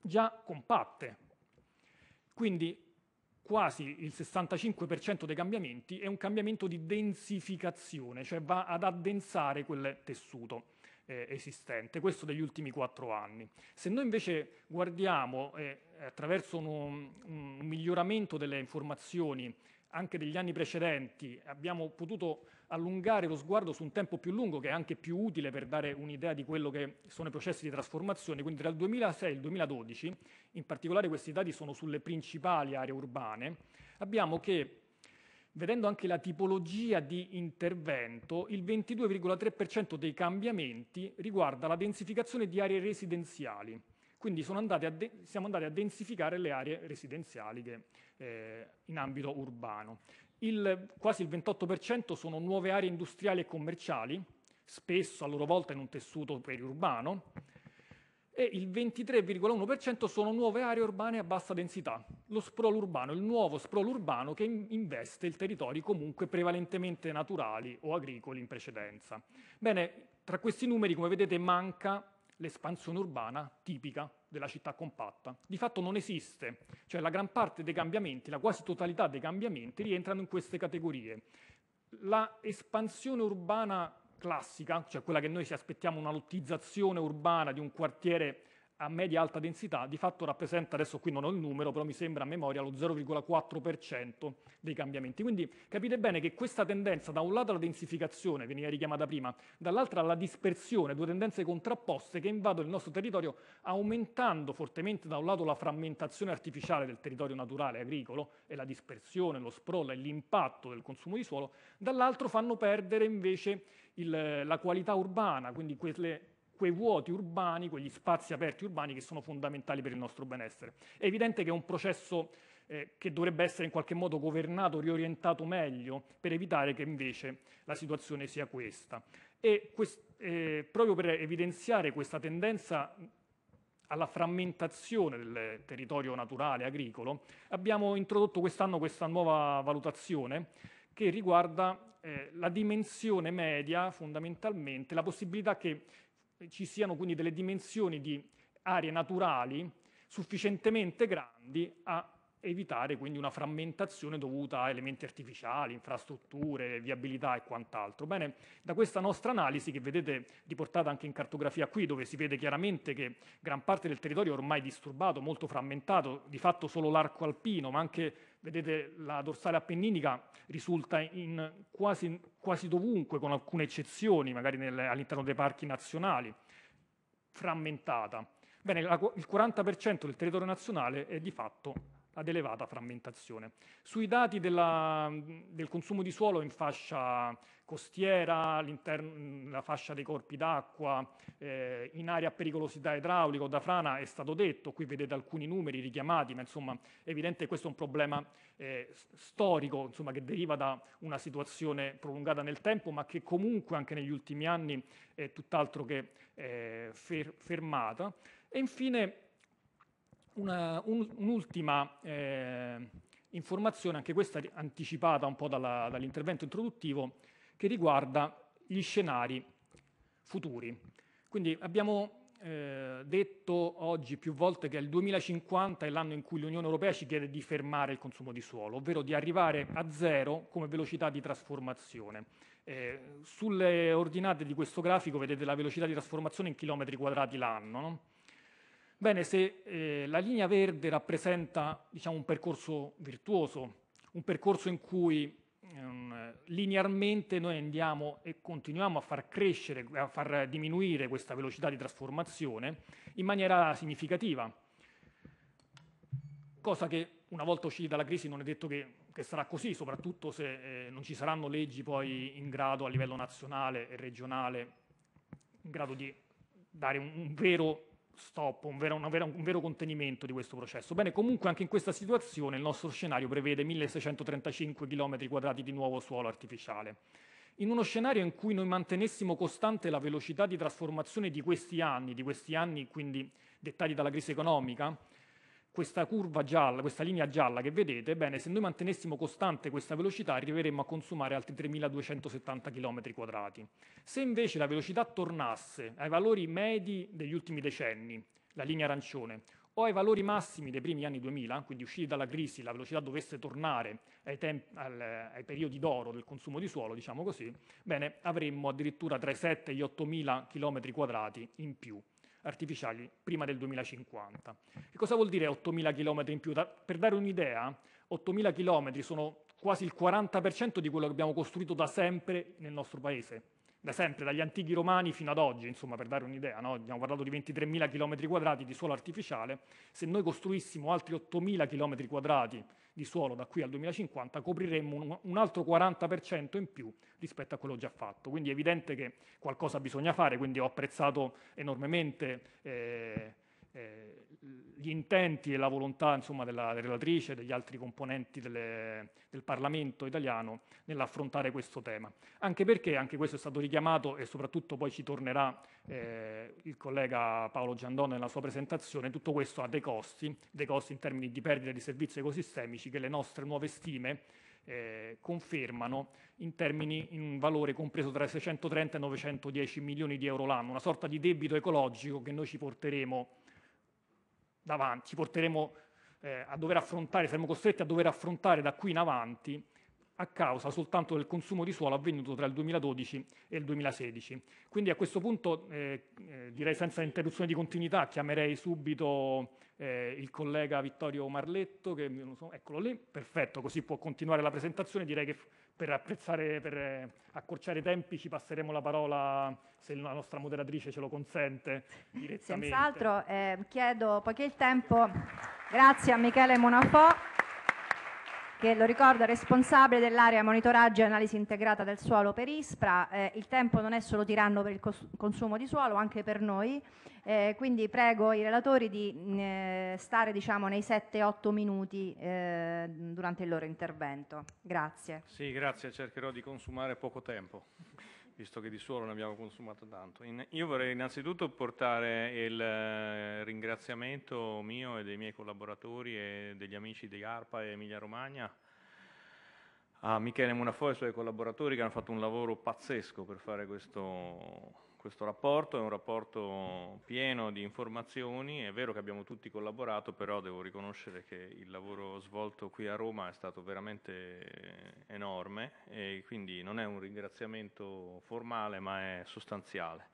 già compatte. Quindi quasi il 65% dei cambiamenti è un cambiamento di densificazione, cioè va ad addensare quel tessuto eh, esistente, questo degli ultimi quattro anni. Se noi invece guardiamo eh, attraverso uno, un miglioramento delle informazioni anche degli anni precedenti, abbiamo potuto allungare lo sguardo su un tempo più lungo che è anche più utile per dare un'idea di quello che sono i processi di trasformazione, quindi tra il 2006 e il 2012, in particolare questi dati sono sulle principali aree urbane, abbiamo che vedendo anche la tipologia di intervento, il 22,3% dei cambiamenti riguarda la densificazione di aree residenziali. Quindi andati siamo andati a densificare le aree residenziali che, eh, in ambito urbano il, quasi il 28% sono nuove aree industriali e commerciali, spesso a loro volta in un tessuto periurbano, e il 23,1% sono nuove aree urbane a bassa densità, lo sprawl urbano, il nuovo sprawl urbano che investe i territori comunque prevalentemente naturali o agricoli in precedenza. Bene, tra questi numeri, come vedete, manca l'espansione urbana tipica della città compatta. Di fatto non esiste, cioè la gran parte dei cambiamenti, la quasi totalità dei cambiamenti rientrano in queste categorie. La espansione urbana classica, cioè quella che noi ci aspettiamo una lottizzazione urbana di un quartiere a media-alta densità, di fatto rappresenta, adesso qui non ho il numero, però mi sembra a memoria lo 0,4% dei cambiamenti. Quindi capite bene che questa tendenza, da un lato alla densificazione, veniva richiamata prima, dall'altra alla dispersione, due tendenze contrapposte che invadono il nostro territorio, aumentando fortemente da un lato la frammentazione artificiale del territorio naturale agricolo e la dispersione, lo sprawl e l'impatto del consumo di suolo, dall'altro fanno perdere invece il, la qualità urbana, quindi quelle quei vuoti urbani, quegli spazi aperti urbani che sono fondamentali per il nostro benessere. È evidente che è un processo eh, che dovrebbe essere in qualche modo governato, riorientato meglio per evitare che invece la situazione sia questa. E quest, eh, proprio per evidenziare questa tendenza alla frammentazione del territorio naturale agricolo, abbiamo introdotto quest'anno questa nuova valutazione che riguarda eh, la dimensione media fondamentalmente, la possibilità che ci siano quindi delle dimensioni di aree naturali sufficientemente grandi a evitare quindi una frammentazione dovuta a elementi artificiali, infrastrutture, viabilità e quant'altro. Bene, da questa nostra analisi che vedete riportata anche in cartografia qui, dove si vede chiaramente che gran parte del territorio è ormai disturbato, molto frammentato, di fatto solo l'arco alpino, ma anche Vedete la dorsale appenninica risulta in quasi, quasi dovunque, con alcune eccezioni, magari all'interno dei parchi nazionali, frammentata. Bene, la, il 40% del territorio nazionale è di fatto ad elevata frammentazione. Sui dati della, del consumo di suolo in fascia costiera, mm, la fascia dei corpi d'acqua, eh, in area a pericolosità idraulica o da frana è stato detto, qui vedete alcuni numeri richiamati, ma insomma è evidente che questo è un problema eh, storico insomma, che deriva da una situazione prolungata nel tempo, ma che comunque anche negli ultimi anni è tutt'altro che eh, fer fermata. E infine un'ultima un, eh, un informazione, anche questa anticipata un po' dall'intervento introduttivo, che riguarda gli scenari futuri. Quindi abbiamo eh, detto oggi più volte che il 2050 è l'anno in cui l'Unione Europea ci chiede di fermare il consumo di suolo, ovvero di arrivare a zero come velocità di trasformazione. Eh, sulle ordinate di questo grafico vedete la velocità di trasformazione in chilometri quadrati l'anno. No? Bene, se eh, la linea verde rappresenta diciamo, un percorso virtuoso, un percorso in cui Ehm, linearmente noi andiamo e continuiamo a far crescere, a far diminuire questa velocità di trasformazione in maniera significativa. Cosa che una volta usciti dalla crisi non è detto che, che sarà così, soprattutto se eh, non ci saranno leggi poi in grado a livello nazionale e regionale in grado di dare un, un vero stop, un vero, vera, un vero, contenimento di questo processo. Bene, comunque anche in questa situazione il nostro scenario prevede 1635 km quadrati di nuovo suolo artificiale. In uno scenario in cui noi mantenessimo costante la velocità di trasformazione di questi anni, di questi anni quindi dettati dalla crisi economica, questa curva gialla, questa linea gialla che vedete, bene, se noi mantenessimo costante questa velocità arriveremmo a consumare altri 3.270 km quadrati. Se invece la velocità tornasse ai valori medi degli ultimi decenni, la linea arancione, o ai valori massimi dei primi anni 2000, quindi usciti dalla crisi, la velocità dovesse tornare ai, al, ai periodi d'oro del consumo di suolo, diciamo così, bene, avremmo addirittura tra i 7 e gli 8.000 km quadrati in più artificiali prima del 2050. Che cosa vuol dire 8.000 km in più? Da, per dare un'idea, 8.000 km sono quasi il 40% di quello che abbiamo costruito da sempre nel nostro paese da sempre, dagli antichi romani fino ad oggi, insomma, per dare un'idea, no? abbiamo parlato di 23.000 km quadrati di suolo artificiale, se noi costruissimo altri 8.000 km quadrati di suolo da qui al 2050 copriremmo un altro 40% in più rispetto a quello già fatto. Quindi è evidente che qualcosa bisogna fare, quindi ho apprezzato enormemente eh, gli intenti e la volontà insomma, della, relatrice e degli altri componenti delle, del Parlamento italiano nell'affrontare questo tema. Anche perché, anche questo è stato richiamato e soprattutto poi ci tornerà eh, il collega Paolo Giandone nella sua presentazione, tutto questo ha dei costi, dei costi in termini di perdita di servizi ecosistemici che le nostre nuove stime eh, confermano in termini in un valore compreso tra 630 e 910 milioni di euro l'anno, una sorta di debito ecologico che noi ci porteremo a davanti, porteremo eh, a dover affrontare, saremo costretti a dover affrontare da qui in avanti a causa soltanto del consumo di suolo avvenuto tra il 2012 e il 2016. Quindi a questo punto eh, eh, direi senza interruzione di continuità chiamerei subito eh, il collega Vittorio Marletto, che eccolo lì, perfetto, così può continuare la presentazione, direi che per apprezzare, per eh, accorciare i tempi ci passeremo la parola, se la nostra moderatrice ce lo consente, direttamente. Senz'altro, eh, chiedo, poiché il tempo... Grazie a Michele Monafò che lo ricordo è responsabile dell'area monitoraggio e analisi integrata del suolo per ISPRA. Eh, il tempo non è solo tiranno per il cons consumo di suolo, anche per noi, eh, quindi prego i relatori di mm, eh, stare diciamo, nei 7-8 minuti eh, durante il loro intervento. Grazie. Sì, grazie, cercherò di consumare poco tempo visto che di suolo ne abbiamo consumato tanto. In, io vorrei innanzitutto portare il eh, ringraziamento mio e dei miei collaboratori e degli amici di ARPA e Emilia Romagna a Michele Munafo e ai suoi collaboratori che hanno fatto un lavoro pazzesco per fare questo questo rapporto è un rapporto pieno di informazioni, è vero che abbiamo tutti collaborato, però devo riconoscere che il lavoro svolto qui a Roma è stato veramente enorme e quindi non è un ringraziamento formale ma è sostanziale.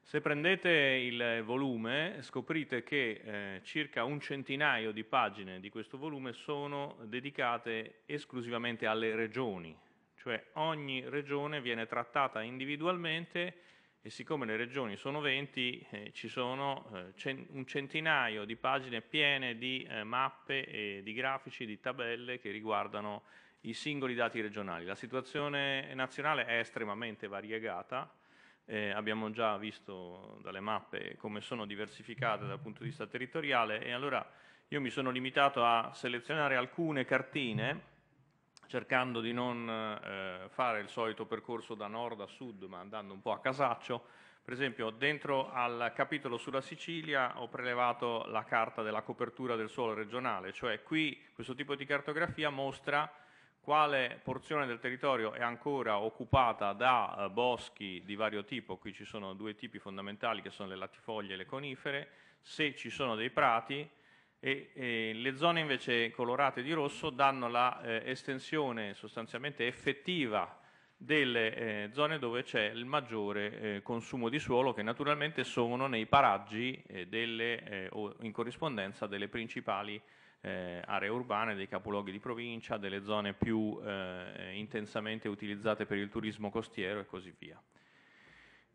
Se prendete il volume scoprite che eh, circa un centinaio di pagine di questo volume sono dedicate esclusivamente alle regioni, cioè ogni regione viene trattata individualmente e siccome le regioni sono 20 eh, ci sono eh, cen un centinaio di pagine piene di eh, mappe, di grafici, di tabelle che riguardano i singoli dati regionali. La situazione nazionale è estremamente variegata, eh, abbiamo già visto dalle mappe come sono diversificate dal punto di vista territoriale e allora io mi sono limitato a selezionare alcune cartine cercando di non eh, fare il solito percorso da nord a sud, ma andando un po' a casaccio. Per esempio, dentro al capitolo sulla Sicilia ho prelevato la carta della copertura del suolo regionale, cioè qui questo tipo di cartografia mostra quale porzione del territorio è ancora occupata da eh, boschi di vario tipo, qui ci sono due tipi fondamentali che sono le latifoglie e le conifere, se ci sono dei prati e, e le zone invece colorate di rosso danno l'estensione eh, sostanzialmente effettiva delle eh, zone dove c'è il maggiore eh, consumo di suolo che naturalmente sono nei paraggi eh, delle, eh, o in corrispondenza delle principali eh, aree urbane, dei capoluoghi di provincia, delle zone più eh, intensamente utilizzate per il turismo costiero e così via.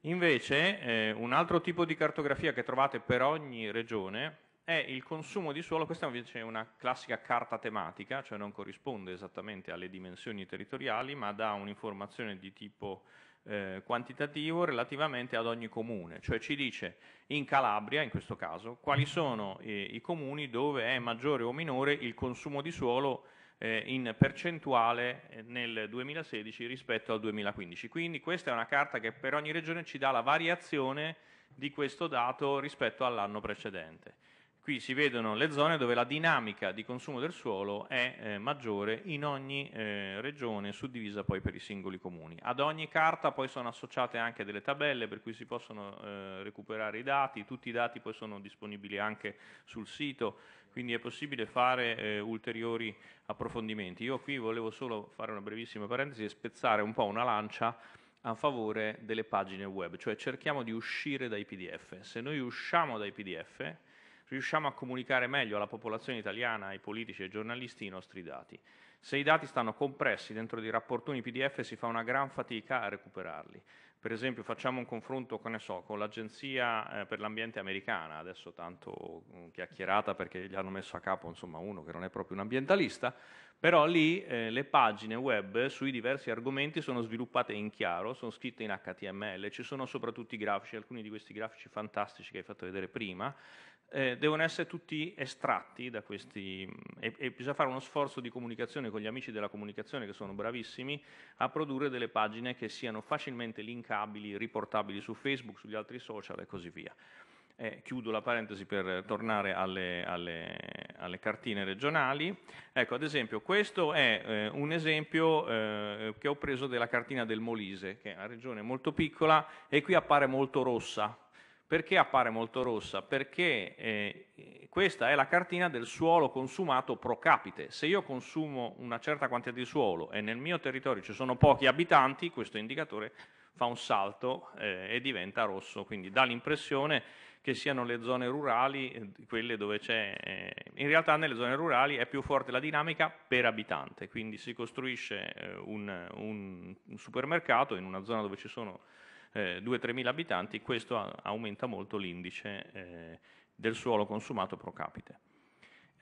Invece un altro tipo di cartografia che trovate per ogni regione è il consumo di suolo, questa invece è una classica carta tematica, cioè non corrisponde esattamente alle dimensioni territoriali, ma dà un'informazione di tipo eh, quantitativo relativamente ad ogni comune, cioè ci dice in Calabria, in questo caso, quali sono eh, i comuni dove è maggiore o minore il consumo di suolo eh, in percentuale eh, nel 2016 rispetto al 2015. Quindi questa è una carta che per ogni regione ci dà la variazione di questo dato rispetto all'anno precedente. Qui si vedono le zone dove la dinamica di consumo del suolo è eh, maggiore in ogni eh, regione suddivisa poi per i singoli comuni. Ad ogni carta poi sono associate anche delle tabelle per cui si possono eh, recuperare i dati, tutti i dati poi sono disponibili anche sul sito, quindi è possibile fare eh, ulteriori approfondimenti. Io qui volevo solo fare una brevissima parentesi e spezzare un po' una lancia a favore delle pagine web, cioè cerchiamo di uscire dai PDF. Se noi usciamo dai PDF riusciamo a comunicare meglio alla popolazione italiana, ai politici e ai giornalisti i nostri dati. Se i dati stanno compressi dentro dei rapportoni PDF si fa una gran fatica a recuperarli. Per esempio facciamo un confronto con, so, con l'Agenzia eh, per l'Ambiente americana, adesso tanto mm, chiacchierata perché gli hanno messo a capo insomma, uno che non è proprio un ambientalista, però lì eh, le pagine web sui diversi argomenti sono sviluppate in chiaro, sono scritte in HTML, ci sono soprattutto i grafici, alcuni di questi grafici fantastici che hai fatto vedere prima, eh, devono essere tutti estratti da questi e, e, bisogna fare uno sforzo di comunicazione con gli amici della comunicazione che sono bravissimi a produrre delle pagine che siano facilmente linkabili, riportabili su Facebook, sugli altri social e così via. Eh, chiudo la parentesi per tornare alle, alle, alle, cartine regionali. Ecco, ad esempio, questo è eh, un esempio eh, che ho preso della cartina del Molise, che è una regione molto piccola e qui appare molto rossa, perché appare molto rossa? Perché eh, questa è la cartina del suolo consumato pro capite. Se io consumo una certa quantità di suolo e nel mio territorio ci sono pochi abitanti, questo indicatore fa un salto eh, e diventa rosso, quindi dà l'impressione che siano le zone rurali eh, quelle dove c'è... Eh, in realtà nelle zone rurali è più forte la dinamica per abitante, quindi si costruisce eh, un, un supermercato in una zona dove ci sono eh, 2-3 mila abitanti, questo aumenta molto l'indice eh, del suolo consumato pro capite.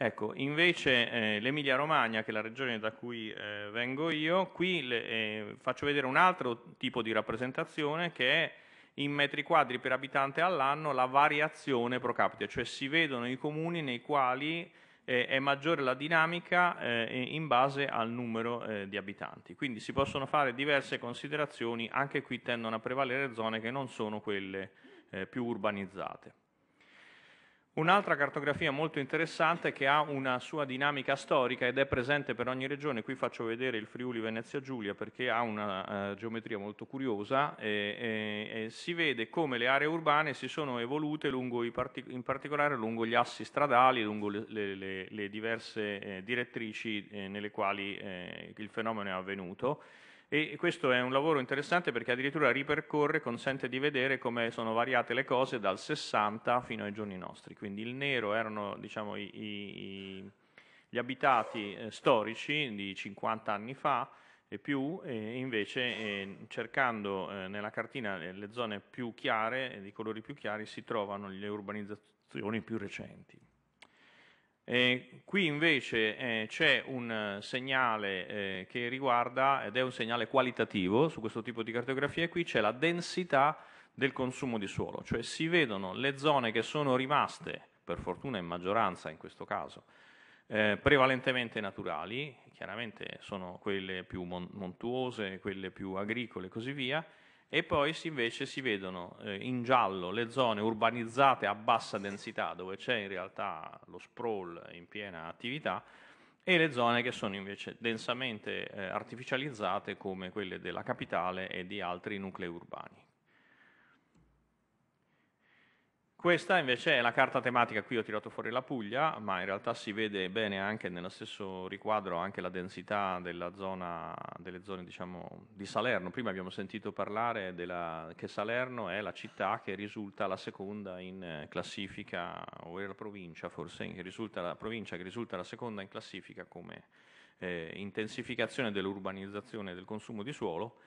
Ecco, invece eh, l'Emilia Romagna, che è la regione da cui eh, vengo io, qui le, eh, faccio vedere un altro tipo di rappresentazione che è in metri quadri per abitante all'anno la variazione pro capite, cioè si vedono i comuni nei quali eh, è maggiore la dinamica eh, in base al numero eh, di abitanti. Quindi si possono fare diverse considerazioni, anche qui tendono a prevalere zone che non sono quelle eh, più urbanizzate. Un'altra cartografia molto interessante che ha una sua dinamica storica ed è presente per ogni regione, qui faccio vedere il Friuli Venezia Giulia perché ha una uh, geometria molto curiosa, e, e, e si vede come le aree urbane si sono evolute partic in particolare lungo gli assi stradali, lungo le, le, le diverse eh, direttrici eh, nelle quali eh, il fenomeno è avvenuto e questo è un lavoro interessante perché addirittura ripercorre, consente di vedere come sono variate le cose dal 60 fino ai giorni nostri. Quindi il nero erano diciamo, i, i, gli abitati eh, storici di 50 anni fa e più, e invece eh, cercando eh, nella cartina eh, le zone più chiare, di colori più chiari, si trovano le urbanizzazioni più recenti. Eh, qui invece eh, c'è un eh, segnale eh, che riguarda, ed è un segnale qualitativo su questo tipo di cartografia, e qui c'è la densità del consumo di suolo, cioè si vedono le zone che sono rimaste, per fortuna in maggioranza in questo caso, eh, prevalentemente naturali, chiaramente sono quelle più montuose, quelle più agricole e così via, e poi si invece si vedono eh, in giallo le zone urbanizzate a bassa densità dove c'è in realtà lo sprawl in piena attività e le zone che sono invece densamente eh, artificializzate come quelle della capitale e di altri nuclei urbani. Questa invece è la carta tematica, qui ho tirato fuori la Puglia, ma in realtà si vede bene anche nello stesso riquadro anche la densità zona, delle zone diciamo, di Salerno. Prima abbiamo sentito parlare della, che Salerno è la città che risulta la seconda in classifica, o è la provincia forse, che risulta la provincia che risulta la seconda in classifica come eh, intensificazione dell'urbanizzazione e del consumo di suolo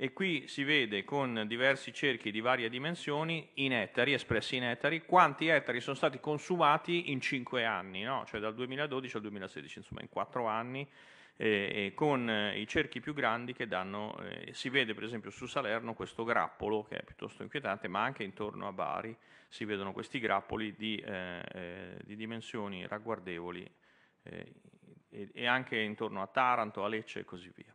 e qui si vede con diversi cerchi di varie dimensioni in ettari, espressi in ettari, quanti ettari sono stati consumati in 5 anni, no? cioè dal 2012 al 2016, insomma in 4 anni, eh, con eh, i cerchi più grandi che danno, eh, si vede per esempio su Salerno questo grappolo che è piuttosto inquietante, ma anche intorno a Bari si vedono questi grappoli di, eh, eh di dimensioni ragguardevoli eh, e, e anche intorno a Taranto, a Lecce e così via.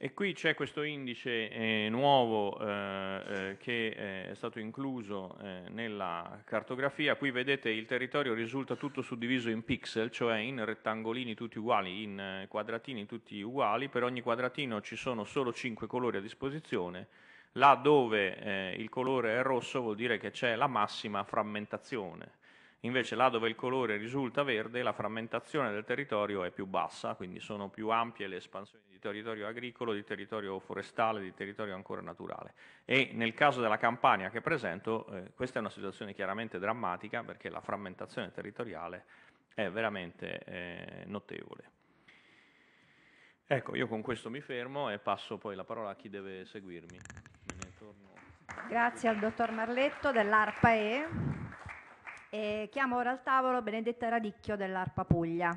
E qui c'è questo indice eh, nuovo eh, eh, che eh, è stato incluso eh, nella cartografia. Qui vedete il territorio risulta tutto suddiviso in pixel, cioè in rettangolini tutti uguali, in eh, quadratini tutti uguali. Per ogni quadratino ci sono solo 5 colori a disposizione. Là dove il colore è rosso vuol dire che c'è la massima frammentazione. Invece là dove il colore risulta verde la frammentazione del territorio è più bassa, quindi sono più ampie le espansioni di territorio agricolo, di territorio forestale, di territorio ancora naturale. E nel caso della Campania che presento, eh, questa è una situazione chiaramente drammatica perché la frammentazione territoriale è veramente eh, notevole. Ecco, io con questo mi fermo e passo poi la parola a chi deve seguirmi. Grazie al dottor Marletto dell'ARPAE. E chiamo ora al tavolo Benedetta Radicchio dell'Arpa Puglia.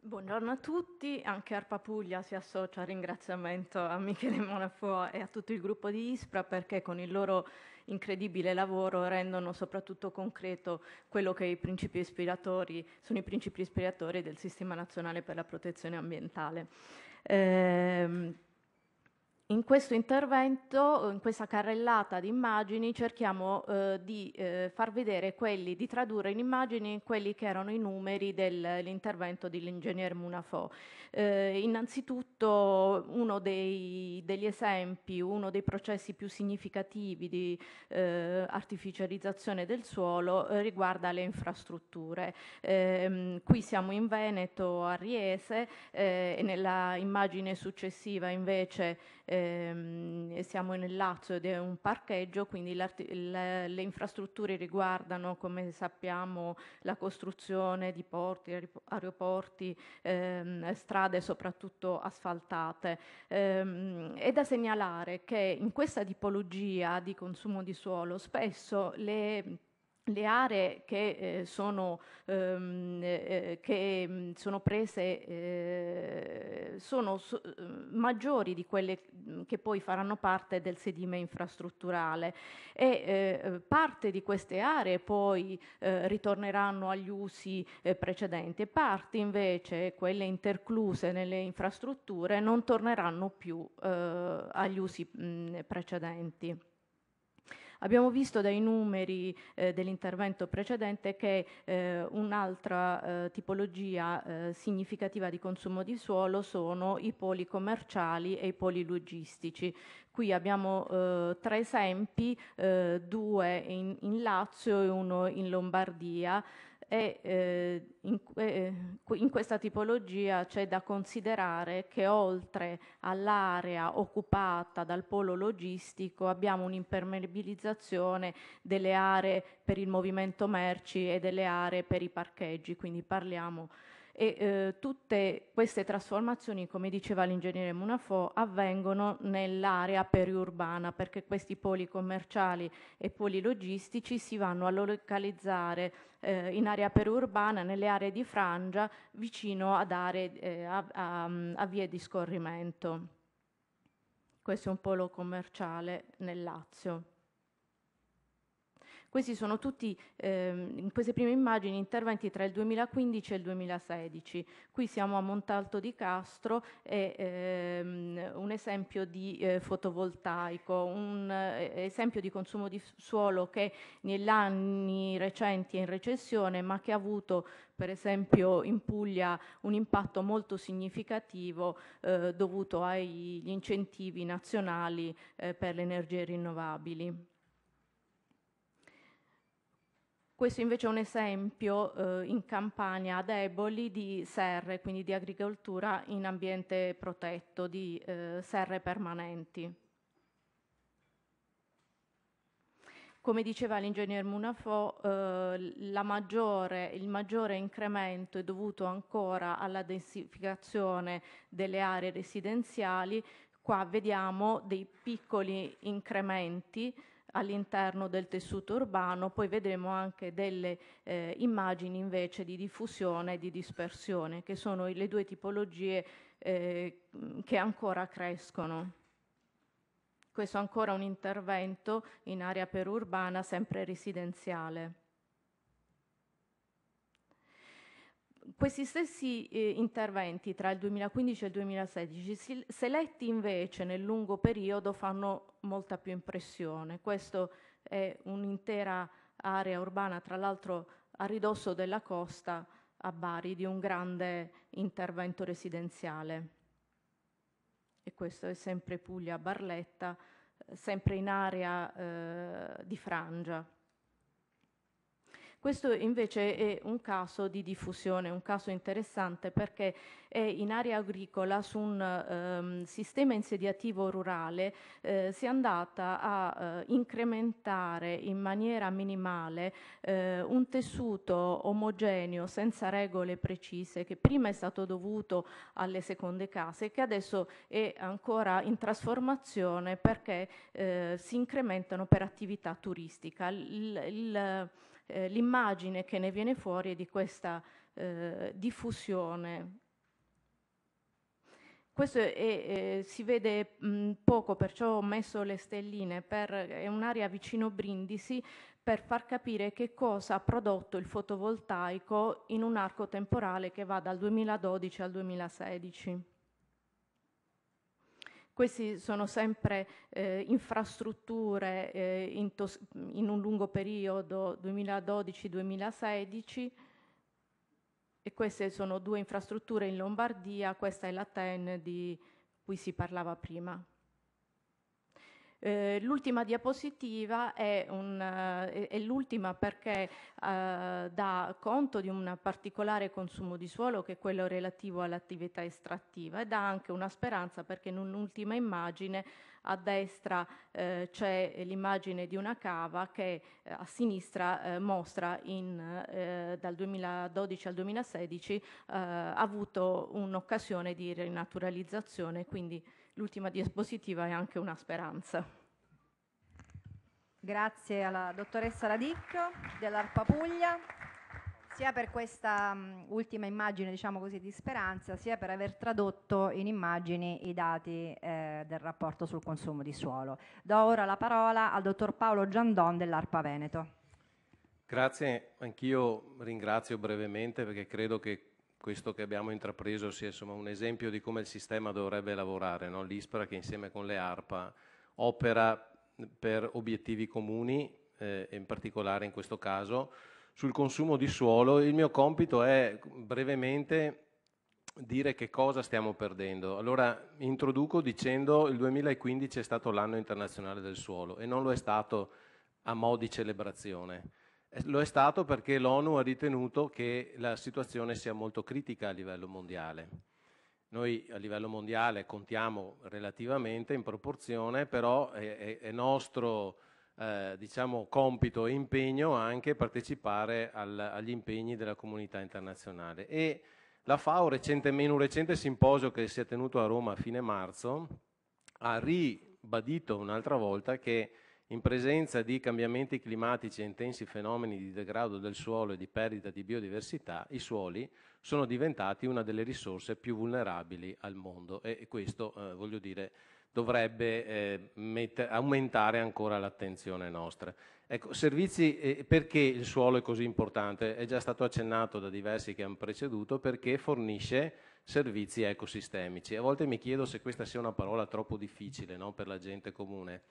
Buongiorno a tutti, anche Arpa Puglia si associa al ringraziamento a Michele Monafò e a tutto il gruppo di ISPRA perché con il loro incredibile lavoro rendono soprattutto concreto quello che i principi ispiratori sono i principi ispiratori del Sistema Nazionale per la Protezione Ambientale. Ehm, in questo intervento, in questa carrellata di immagini, cerchiamo eh, di eh, far vedere quelli, di tradurre in immagini quelli che erano i numeri dell'intervento dell'ingegner Munafo. Eh, innanzitutto uno dei, degli esempi, uno dei processi più significativi di eh, artificializzazione del suolo eh, riguarda le infrastrutture. Ehm, qui siamo in Veneto, a Riese, eh, e nella immagine successiva invece ehm, siamo nel Lazio ed è un parcheggio, quindi le, le, infrastrutture riguardano, come sappiamo, la costruzione di porti, aeroporti, ehm, strade soprattutto asfaltate. Ehm, è da segnalare che in questa tipologia di consumo di suolo spesso le le aree che, eh, sono, ehm, eh, che mm, sono, prese eh, sono so, eh, maggiori di quelle mm, che poi faranno parte del sedime infrastrutturale e eh, parte di queste aree poi eh, ritorneranno agli usi precedenti e parti invece, quelle intercluse nelle infrastrutture, non torneranno più agli usi mh, mm, precedenti. Abbiamo visto dai numeri eh, dell'intervento precedente che eh, un'altra eh, tipologia eh, significativa di consumo di suolo sono i poli commerciali e i poli logistici. Qui abbiamo eh, tre esempi, eh, due in, in Lazio e uno in Lombardia e eh, in, eh, eh, in, questa tipologia c'è da considerare che oltre all'area occupata dal polo logistico abbiamo un'impermeabilizzazione delle aree per il movimento merci e delle aree per i parcheggi, quindi parliamo e eh, tutte queste trasformazioni, come diceva l'ingegnere Munafo, avvengono nell'area periurbana perché questi poli commerciali e poli logistici si vanno a localizzare eh, in area periurbana, nelle aree di frangia, vicino ad aree, eh, a, a, a vie di scorrimento. Questo è un polo commerciale nel Lazio. Questi sono tutti, ehm, in queste prime immagini, interventi tra il 2015 e il 2016. Qui siamo a Montalto di Castro, è ehm, un esempio di eh, fotovoltaico, un eh, esempio di consumo di suolo che negli anni recenti è in recessione, ma che ha avuto per esempio in Puglia un impatto molto significativo eh, dovuto agli incentivi nazionali eh, per le energie rinnovabili. Questo invece è un esempio eh, in Campania ad Eboli di serre, quindi di agricoltura in ambiente protetto, di eh, serre permanenti. Come diceva l'ingegner Munafo, eh, maggiore, il maggiore incremento è dovuto ancora alla densificazione delle aree residenziali. Qua vediamo dei piccoli incrementi all'interno del tessuto urbano, poi vedremo anche delle eh, immagini invece di diffusione e di dispersione, che sono le due tipologie eh, che ancora crescono. Questo è ancora un intervento in area perurbana sempre residenziale. Questi stessi eh, interventi tra il 2015 e il 2016, se letti invece nel lungo periodo, fanno molta più impressione. Questa è un'intera area urbana, tra l'altro a ridosso della costa a Bari, di un grande intervento residenziale. E questo è sempre Puglia Barletta, eh, sempre in area eh, di frangia. Questo invece è un caso di diffusione, un caso interessante perché è in area agricola su un ehm, sistema insediativo rurale eh, si è andata a eh, incrementare in maniera minimale eh, un tessuto omogeneo senza regole precise che prima è stato dovuto alle seconde case che adesso è ancora in trasformazione perché eh, si incrementano per attività turistica. Il, il, eh, l'immagine che ne viene fuori è di questa eh, diffusione. Questo è, eh, si vede mh, mm, poco, perciò ho messo le stelline, per, è un'area vicino Brindisi per far capire che cosa ha prodotto il fotovoltaico in un arco temporale che va dal 2012 al 2016. Queste sono sempre eh, infrastrutture eh, in, in un lungo periodo 2012-2016 e queste sono due infrastrutture in Lombardia, questa è la TEN di cui si parlava prima. Eh, l'ultima diapositiva è, un, eh, è l'ultima perché eh, dà conto di un particolare consumo di suolo che è quello relativo all'attività estrattiva e dà anche una speranza perché in un'ultima immagine a destra eh, c'è l'immagine di una cava che eh, a sinistra eh, mostra in, dal 2012 al 2016 ha avuto un'occasione di rinaturalizzazione, quindi l'ultima dispositiva è anche una speranza. Grazie alla dottoressa Radicchio dell'Arpa Puglia, sia per questa um, ultima immagine, diciamo così, di speranza, sia per aver tradotto in immagini i dati eh, del rapporto sul consumo di suolo. Do ora la parola al dottor Paolo Giandon dell'Arpa Veneto. Grazie, anch'io ringrazio brevemente perché credo che questo che abbiamo intrapreso sia insomma, un esempio di come il sistema dovrebbe lavorare, no? l'ISPRA che insieme con le ARPA opera per obiettivi comuni, eh, in particolare in questo caso sul consumo di suolo. Il mio compito è brevemente dire che cosa stiamo perdendo. Allora introduco dicendo che il 2015 è stato l'anno internazionale del suolo e non lo è stato a mo' di celebrazione. Eh, lo è stato perché l'ONU ha ritenuto che la situazione sia molto critica a livello mondiale. Noi a livello mondiale contiamo relativamente in proporzione, però è, è nostro eh, diciamo, compito e impegno anche partecipare al, agli impegni della comunità internazionale. E la FAO recentemente, in un recente simposio che si è tenuto a Roma a fine marzo ha ribadito un'altra volta che in presenza di cambiamenti climatici e intensi fenomeni di degrado del suolo e di perdita di biodiversità, i suoli sono diventati una delle risorse più vulnerabili al mondo e questo, eh, voglio dire, dovrebbe eh, mette, aumentare ancora l'attenzione nostra. Ecco, servizi, eh, perché il suolo è così importante? È già stato accennato da diversi che hanno preceduto, perché fornisce servizi ecosistemici. A volte mi chiedo se questa sia una parola troppo difficile no, per la gente comune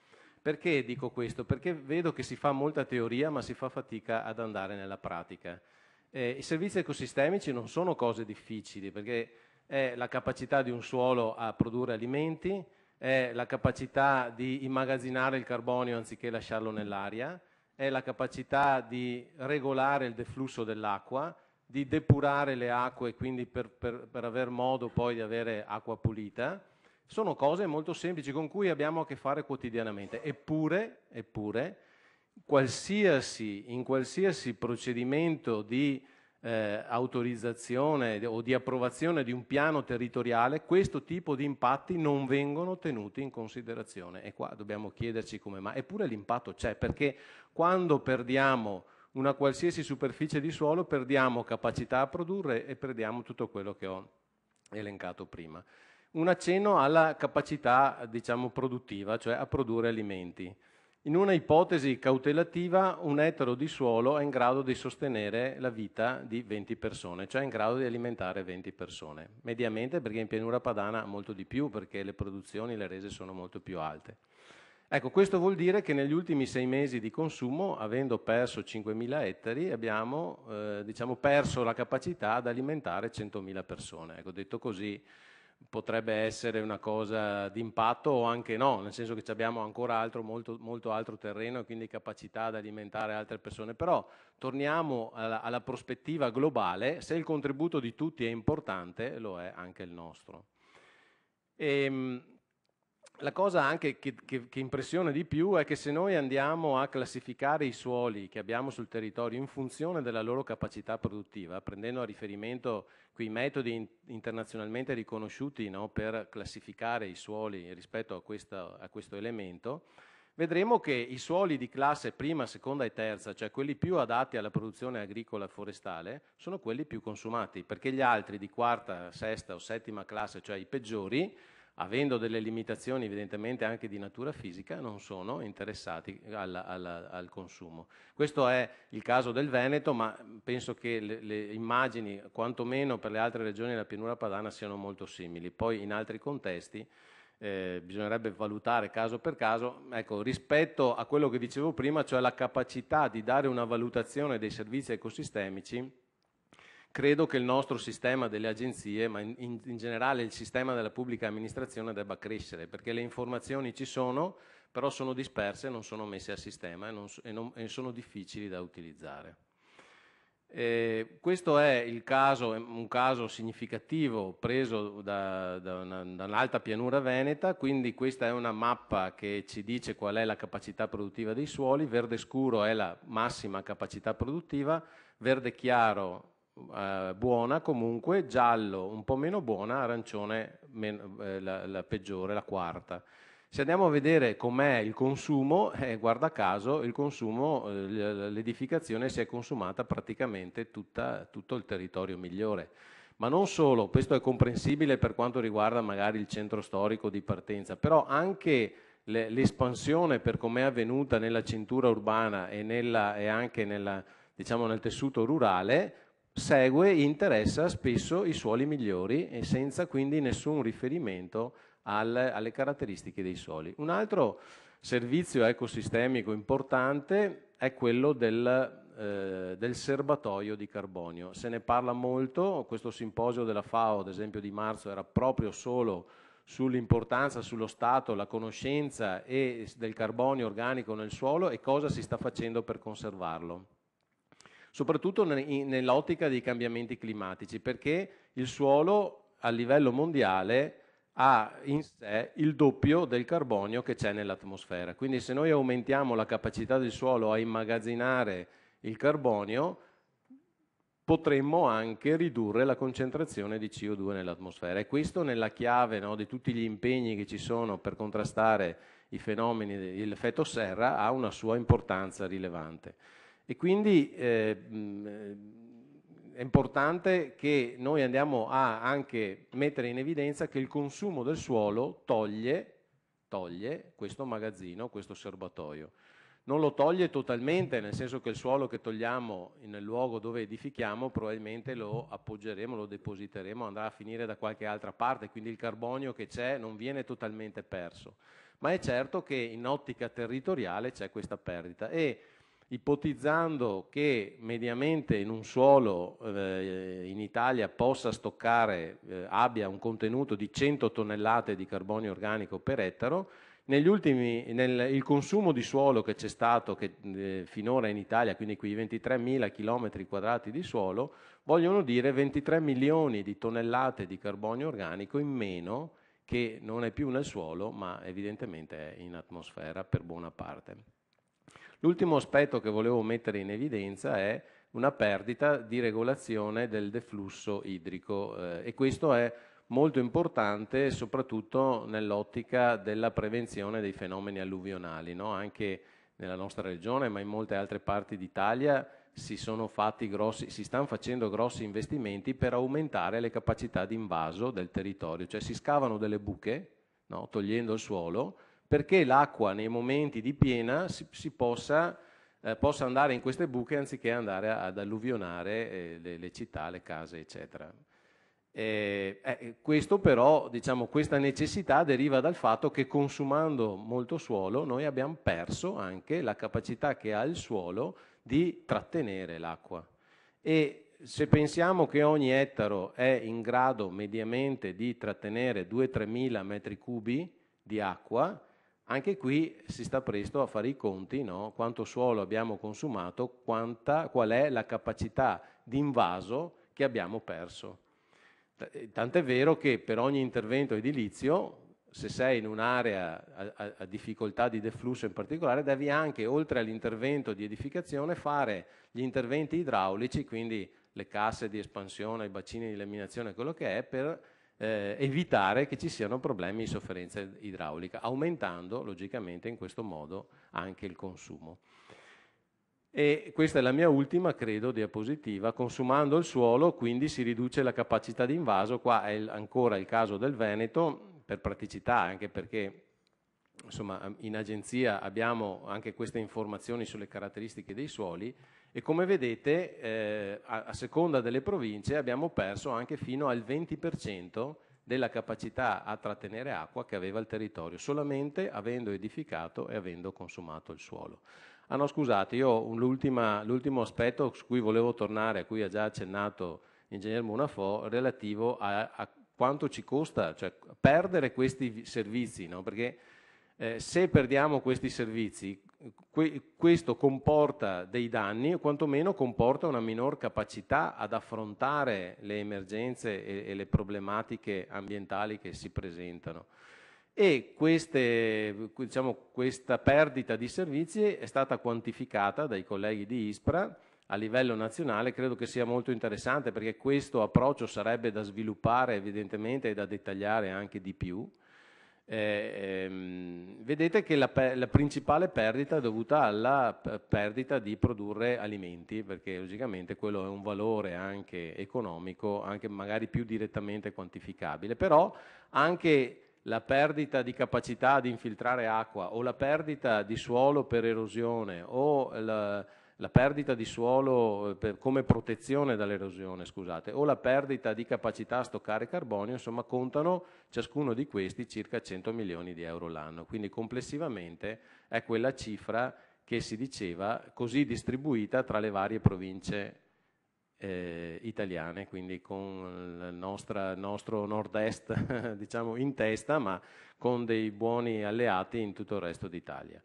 perché dico questo? Perché vedo che si fa molta teoria ma si fa fatica ad andare nella pratica. Eh, I servizi ecosistemici non sono cose difficili perché è la capacità di un suolo a produrre alimenti, è la capacità di immagazzinare il carbonio anziché lasciarlo nell'aria, è la capacità di regolare il deflusso dell'acqua, di depurare le acque quindi per, per, per aver modo poi di avere acqua pulita sono cose molto semplici con cui abbiamo a che fare quotidianamente, eppure, eppure qualsiasi, in qualsiasi procedimento di eh, autorizzazione o di approvazione di un piano territoriale, questo tipo di impatti non vengono tenuti in considerazione. E qua dobbiamo chiederci come mai. Eppure l'impatto c'è, perché quando perdiamo una qualsiasi superficie di suolo perdiamo capacità a produrre e perdiamo tutto quello che ho elencato prima un accenno alla capacità diciamo, produttiva, cioè a produrre alimenti. In una ipotesi cautelativa un ettaro di suolo è in grado di sostenere la vita di 20 persone, cioè è in grado di alimentare 20 persone, mediamente perché in pianura padana molto di più perché le produzioni, le rese sono molto più alte. Ecco, questo vuol dire che negli ultimi sei mesi di consumo, avendo perso 5.000 ettari, abbiamo eh, diciamo, perso la capacità di alimentare 100.000 persone. Ecco, detto così, potrebbe essere una cosa d'impatto o anche no, nel senso che abbiamo ancora altro, molto, molto altro terreno e quindi capacità ad alimentare altre persone. Però torniamo alla, alla prospettiva globale, se il contributo di tutti è importante, lo è anche il nostro. E, ehm, la cosa anche che, che, che, impressiona di più è che se noi andiamo a classificare i suoli che abbiamo sul territorio in funzione della loro capacità produttiva, prendendo a riferimento quei metodi internazionalmente riconosciuti no, per classificare i suoli rispetto a, questa, a questo elemento, vedremo che i suoli di classe prima, seconda e terza, cioè quelli più adatti alla produzione agricola forestale, sono quelli più consumati, perché gli altri di quarta, sesta o settima classe, cioè i peggiori, avendo delle limitazioni evidentemente anche di natura fisica, non sono interessati al, al, al consumo. Questo è il caso del Veneto, ma penso che le, le, immagini, quantomeno per le altre regioni della pianura padana, siano molto simili. Poi in altri contesti eh, bisognerebbe valutare caso per caso, ecco, rispetto a quello che dicevo prima, cioè la capacità di dare una valutazione dei servizi ecosistemici Credo che il nostro sistema delle agenzie, ma in, in generale il sistema della pubblica amministrazione debba crescere, perché le informazioni ci sono, però sono disperse, non sono messe a sistema e, non, e, non, e sono difficili da utilizzare. Eh, questo è caso, un caso significativo preso da, da, una, da un'alta pianura veneta, quindi questa è una mappa che ci dice qual è la capacità produttiva dei suoli, verde scuro è la massima capacità produttiva, verde chiaro eh, buona comunque, giallo un po' meno buona, arancione men- eh, la, la, peggiore, la quarta. Se andiamo a vedere com'è il consumo, eh, guarda caso, il consumo, eh, l'edificazione si è consumata praticamente tutta, tutto il territorio migliore. Ma non solo, questo è comprensibile per quanto riguarda magari il centro storico di partenza, però anche l'espansione per come è avvenuta nella cintura urbana e, nella, e anche nella, diciamo, nel tessuto rurale segue e interessa spesso i suoli migliori e senza quindi nessun riferimento al, alle caratteristiche dei suoli. Un altro servizio ecosistemico importante è quello del, eh, del, serbatoio di carbonio. Se ne parla molto, questo simposio della FAO, ad esempio di marzo, era proprio solo sull'importanza, sullo stato, la conoscenza e, del carbonio organico nel suolo e cosa si sta facendo per conservarlo soprattutto nell'ottica dei cambiamenti climatici, perché il suolo a livello mondiale ha in sé il doppio del carbonio che c'è nell'atmosfera. Quindi se noi aumentiamo la capacità del suolo a immagazzinare il carbonio, potremmo anche ridurre la concentrazione di CO2 nell'atmosfera. E questo nella chiave no, di tutti gli impegni che ci sono per contrastare i fenomeni dell'effetto serra ha una sua importanza rilevante. E quindi eh, eh, è importante che noi andiamo a anche mettere in evidenza che il consumo del suolo toglie, toglie questo magazzino, questo serbatoio. Non lo toglie totalmente, nel senso che il suolo che togliamo nel luogo dove edifichiamo probabilmente lo appoggeremo, lo depositeremo, andrà a finire da qualche altra parte, quindi il carbonio che c'è non viene totalmente perso. Ma è certo che in ottica territoriale c'è questa perdita e ipotizzando che mediamente in un suolo eh, in Italia possa stoccare, eh, abbia un contenuto di 100 tonnellate di carbonio organico per ettaro, ultimi, nel, il consumo di suolo che c'è stato che, eh, finora in Italia, quindi quei 23.000 km quadrati di suolo, vogliono dire 23 milioni di tonnellate di carbonio organico in meno che non è più nel suolo ma evidentemente è in atmosfera per buona parte. L'ultimo aspetto che volevo mettere in evidenza è una perdita di regolazione del deflusso idrico eh, e questo è molto importante soprattutto nell'ottica della prevenzione dei fenomeni alluvionali. No? Anche nella nostra regione, ma in molte altre parti d'Italia si, grossi, si stanno facendo grossi investimenti per aumentare le capacità di invaso del territorio, cioè si scavano delle buche, no? togliendo il suolo, perché l'acqua nei momenti di piena si, si possa, eh, possa, andare in queste buche anziché andare ad alluvionare eh, le, le, città, le case, eccetera. Eh, questo però, diciamo, questa necessità deriva dal fatto che consumando molto suolo noi abbiamo perso anche la capacità che ha il suolo di trattenere l'acqua. E se pensiamo che ogni ettaro è in grado mediamente di trattenere 2-3 mila metri cubi di acqua, anche qui si sta presto a fare i conti, no? quanto suolo abbiamo consumato, quanta, qual è la capacità di invaso che abbiamo perso. Eh, tant'è vero che per ogni intervento edilizio, se sei in un'area a, a, a difficoltà di deflusso in particolare, devi anche, oltre all'intervento di edificazione, fare gli interventi idraulici, quindi le casse di espansione, i bacini di laminazione, quello che è, per eh, evitare che ci siano problemi di sofferenza idraulica, aumentando logicamente in questo modo anche il consumo. E questa è la mia ultima, credo, diapositiva. Consumando il suolo, quindi si riduce la capacità di invaso. Qua è ancora il caso del Veneto, per praticità, anche perché insomma, in agenzia abbiamo anche queste informazioni sulle caratteristiche dei suoli e come vedete eh, a, a, seconda delle province abbiamo perso anche fino al 20% della capacità a trattenere acqua che aveva il territorio, solamente avendo edificato e avendo consumato il suolo. Ah no, scusate, io l'ultimo aspetto su cui volevo tornare, a cui ha già accennato l'ingegner Monafò, relativo a, a, quanto ci costa cioè, perdere questi servizi, no? perché eh, se perdiamo questi servizi, que- questo comporta dei danni o quantomeno comporta una minor capacità ad affrontare le emergenze e, e le problematiche ambientali che si presentano. E queste, diciamo, questa perdita di servizi è stata quantificata dai colleghi di ISPRA a livello nazionale, credo che sia molto interessante perché questo approccio sarebbe da sviluppare evidentemente e da dettagliare anche di più eh, ehm, vedete che la, la, principale perdita è dovuta alla perdita di produrre alimenti, perché logicamente quello è un valore anche economico, anche magari più direttamente quantificabile, però anche la perdita di capacità di infiltrare acqua o la perdita di suolo per erosione o la, la perdita di suolo eh, per, come protezione dall'erosione, scusate, o la perdita di capacità a stoccare carbonio, insomma contano ciascuno di questi circa 100 milioni di euro l'anno. Quindi complessivamente è quella cifra che si diceva così distribuita tra le varie province eh, italiane, quindi con il nostra, nostro nord-est diciamo in testa, ma con dei buoni alleati in tutto il resto d'Italia.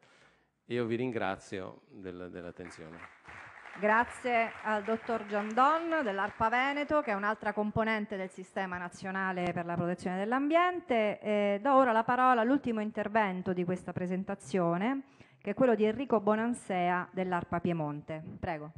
Io vi ringrazio del- dell'attenzione. Grazie al dottor Giandon dell'ARPA Veneto, che è un'altra componente del Sistema Nazionale per la Protezione dell'Ambiente. Eh, do ora la parola all'ultimo intervento di questa presentazione, che è quello di Enrico Bonansea dell'ARPA Piemonte. Prego.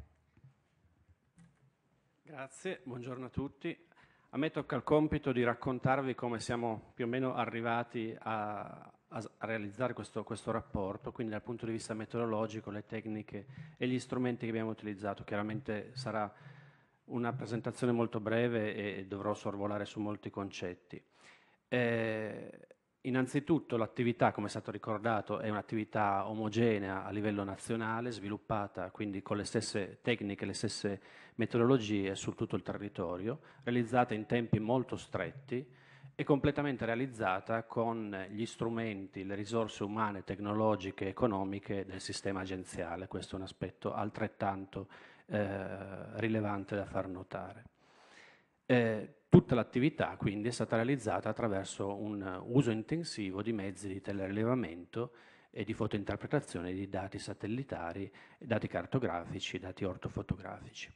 Grazie, buongiorno a tutti. A me tocca il compito di raccontarvi come siamo più o meno arrivati a, a, a realizzare questo, questo, rapporto, quindi dal punto di vista meteorologico, le tecniche e gli strumenti che abbiamo utilizzato. Chiaramente sarà una presentazione molto breve e dovrò sorvolare su molti concetti. Eh, innanzitutto l'attività, come è stato ricordato, è un'attività omogenea a livello nazionale, sviluppata quindi con le stesse tecniche, le stesse metodologie su tutto il territorio, realizzata in tempi molto stretti, è completamente realizzata con gli strumenti, le risorse umane, tecnologiche e economiche del sistema agenziale. Questo è un aspetto altrettanto eh, rilevante da far notare. Eh, tutta l'attività quindi è stata realizzata attraverso un uso intensivo di mezzi di telerilevamento e di fotointerpretazione di dati satellitari, dati cartografici, dati ortofotografici.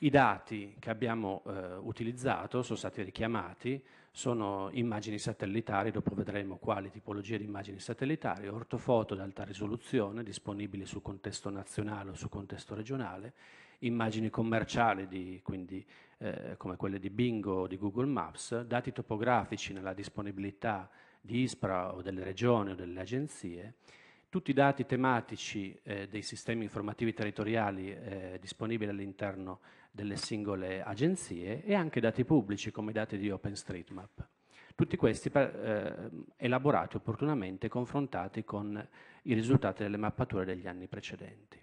I dati che abbiamo eh, utilizzato sono stati richiamati sono immagini satellitari, dopo vedremo quali tipologie di immagini satellitari, ortofoto ad alta risoluzione disponibili su contesto nazionale o su contesto regionale, immagini commerciali di, quindi, eh, come quelle di Bingo o di Google Maps, dati topografici nella disponibilità di ISPRA o delle regioni o delle agenzie, tutti i dati tematici eh, dei sistemi informativi territoriali eh, disponibili all'interno di delle singole agenzie e anche dati pubblici come i dati di OpenStreetMap. Tutti questi eh, elaborati opportunamente e confrontati con i risultati delle mappature degli anni precedenti.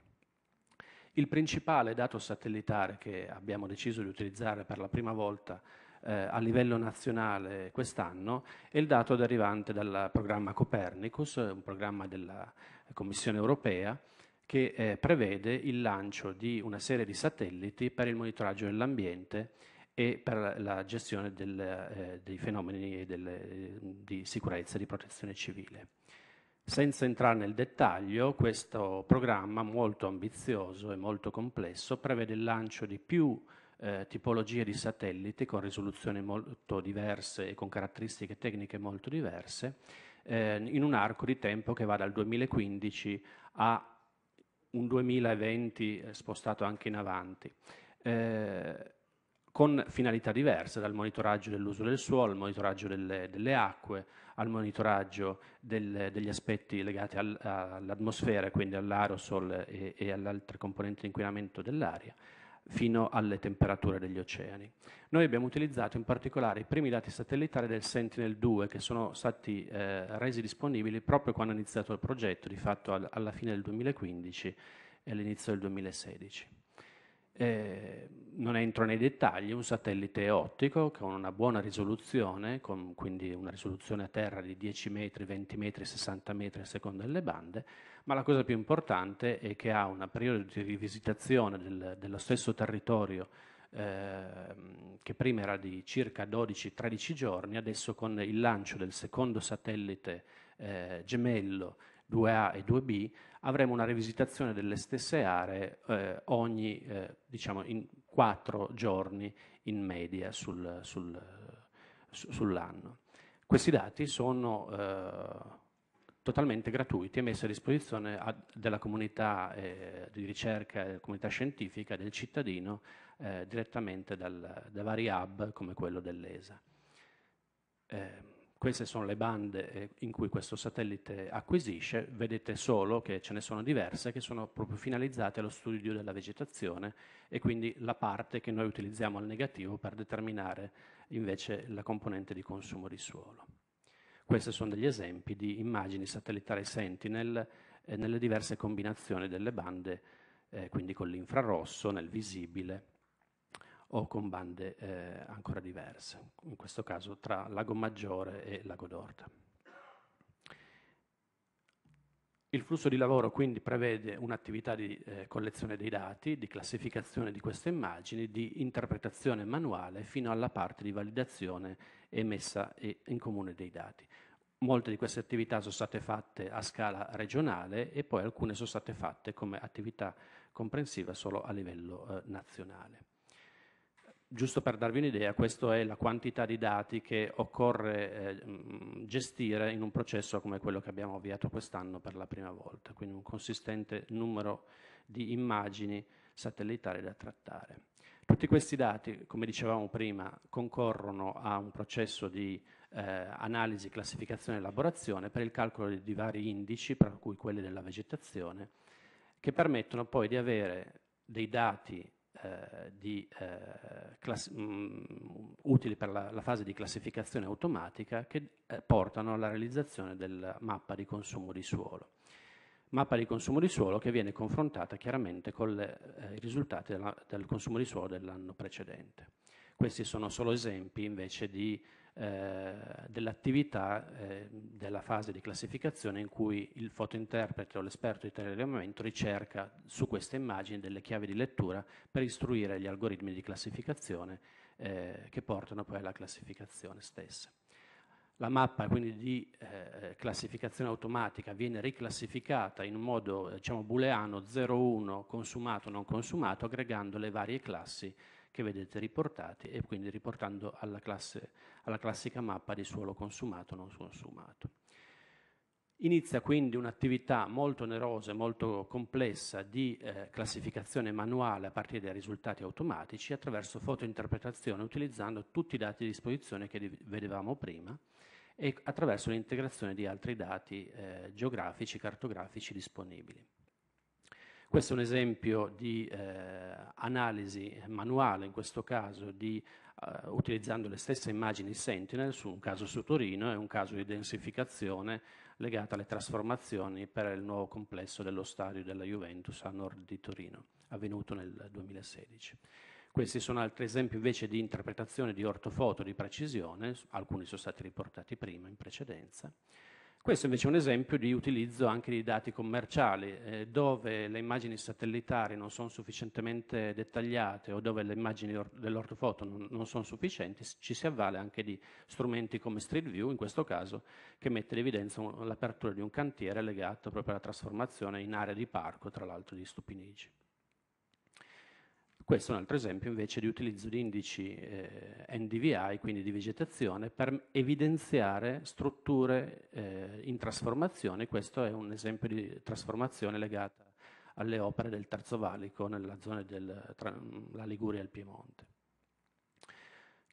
Il principale dato satellitare che abbiamo deciso di utilizzare per la prima volta eh, a livello nazionale quest'anno è il dato derivante dal programma Copernicus, un programma della Commissione europea, che eh, prevede il lancio di una serie di satelliti per il monitoraggio dell'ambiente e per la gestione del, eh, dei fenomeni del, eh, di sicurezza e di protezione civile. Senza entrare nel dettaglio, questo programma molto ambizioso e molto complesso prevede il lancio di più eh, tipologie di satelliti con risoluzioni molto diverse e con caratteristiche tecniche molto diverse eh, in un arco di tempo che va dal 2015 a un 2020 eh, spostato anche in avanti, eh, con finalità diverse, dal monitoraggio dell'uso del suolo, al monitoraggio delle, delle acque, al monitoraggio del, degli aspetti legati al, all'atmosfera, quindi all'aerosol e, e alle altre componenti di inquinamento dell'aria, fino alle temperature degli oceani. Noi abbiamo utilizzato in particolare i primi dati satellitari del Sentinel-2 che sono stati eh, resi disponibili proprio quando è iniziato il progetto, di fatto al, alla fine del 2015 e all'inizio del 2016. Eh, non entro nei dettagli, un satellite ottico con una buona risoluzione, con, quindi una risoluzione a terra di 10 metri, 20 metri, 60 metri a seconda delle bande, ma la cosa più importante è che ha una periodo di rivisitazione del, dello stesso territorio eh, che prima era di circa 12-13 giorni, adesso con il lancio del secondo satellite eh, gemello 2A e 2B avremo una rivisitazione delle stesse aree eh, ogni eh, diciamo in 4 giorni in media sul, sul, su, sull'anno. Questi dati sono eh, totalmente gratuiti e messi a disposizione a, della comunità eh, di ricerca, della comunità scientifica, del cittadino, eh, direttamente dal, da vari hub come quello dell'ESA. Eh, queste sono le bande eh, in cui questo satellite acquisisce, vedete solo che ce ne sono diverse che sono proprio finalizzate allo studio della vegetazione e quindi la parte che noi utilizziamo al negativo per determinare invece la componente di consumo di suolo. Questi sono degli esempi di immagini satellitari Sentinel eh, nelle diverse combinazioni delle bande, eh, quindi con l'infrarosso, nel visibile o con bande eh, ancora diverse, in questo caso tra Lago Maggiore e Lago d'Orta. Il flusso di lavoro quindi prevede un'attività di eh, collezione dei dati, di classificazione di queste immagini, di interpretazione manuale fino alla parte di validazione e messa in comune dei dati molte di queste attività sono state fatte a scala regionale e poi alcune sono state fatte come attività comprensiva solo a livello eh, nazionale. Giusto per darvi un'idea, questa è la quantità di dati che occorre eh, mm, gestire in un processo come quello che abbiamo avviato quest'anno per la prima volta, quindi un consistente numero di immagini satellitari da trattare. Tutti questi dati, come dicevamo prima, concorrono a un processo di eh, analisi, classificazione e elaborazione per il calcolo di vari indici, tra cui quelli della vegetazione, che permettono poi di avere dei dati eh, di, eh, mh, mm, utili per la, la, fase di classificazione automatica che eh, portano alla realizzazione della mappa di consumo di suolo. Mappa di consumo di suolo che viene confrontata chiaramente con le, eh, i risultati della, del consumo di suolo dell'anno precedente. Questi sono solo esempi invece di, eh, dell'attività eh, della fase di classificazione in cui il fotointerprete o l'esperto di telerilevamento ricerca su queste immagini delle chiavi di lettura per istruire gli algoritmi di classificazione eh, che portano poi alla classificazione stessa. La mappa quindi di eh, classificazione automatica viene riclassificata in un modo diciamo, booleano 0-1 consumato-non consumato aggregando le varie classi che vedete riportati e quindi riportando alla, classe, alla classica mappa di suolo consumato o non consumato. Inizia quindi un'attività molto onerosa e molto complessa di eh, classificazione manuale a partire dai risultati automatici attraverso fotointerpretazione utilizzando tutti i dati a di disposizione che vedevamo prima e attraverso l'integrazione di altri dati eh, geografici, cartografici disponibili. Questo è un esempio di eh, analisi manuale, in questo caso, di, eh, utilizzando le stesse immagini Sentinel su un caso su Torino e un caso di densificazione legata alle trasformazioni per il nuovo complesso dello stadio della Juventus a nord di Torino, avvenuto nel 2016. Questi sono altri esempi invece di interpretazione di ortofoto di precisione, alcuni sono stati riportati prima in precedenza. Questo invece è un esempio di utilizzo anche di dati commerciali, eh, dove le immagini satellitari non sono sufficientemente dettagliate o dove le immagini dell'ortofoto non, non sono sufficienti, ci si avvale anche di strumenti come Street View, in questo caso, che mette in evidenza l'apertura di un cantiere legato proprio alla trasformazione in area di parco, tra l'altro di Stupinigi. Questo è un altro esempio invece di utilizzo di indici eh, NDVI, quindi di vegetazione, per evidenziare strutture eh, in trasformazione. Questo è un esempio di trasformazione legata alle opere del Terzo Valico nella zona della Liguria e il Piemonte.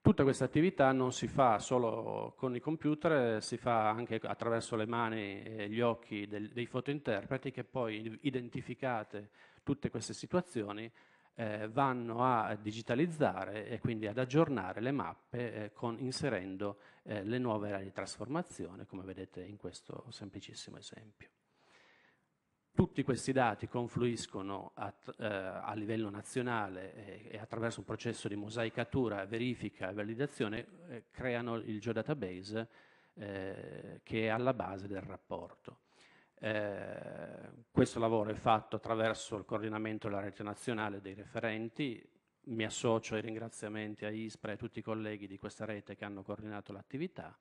Tutta questa attività non si fa solo con i computer, si fa anche attraverso le mani e gli occhi del, dei fotointerpreti che poi identificate tutte queste situazioni eh, vanno a digitalizzare e quindi ad aggiornare le mappe eh, con, inserendo eh, le nuove aree di trasformazione, come vedete in questo semplicissimo esempio. Tutti questi dati confluiscono a, eh, a livello nazionale eh, e, attraverso un processo di mosaicatura, verifica e validazione eh, creano il geodatabase che è alla base del rapporto. Eh, questo lavoro è fatto attraverso il coordinamento della rete nazionale dei referenti. Mi associo ai ringraziamenti a ISPRA e a tutti i colleghi di questa rete che hanno coordinato l'attività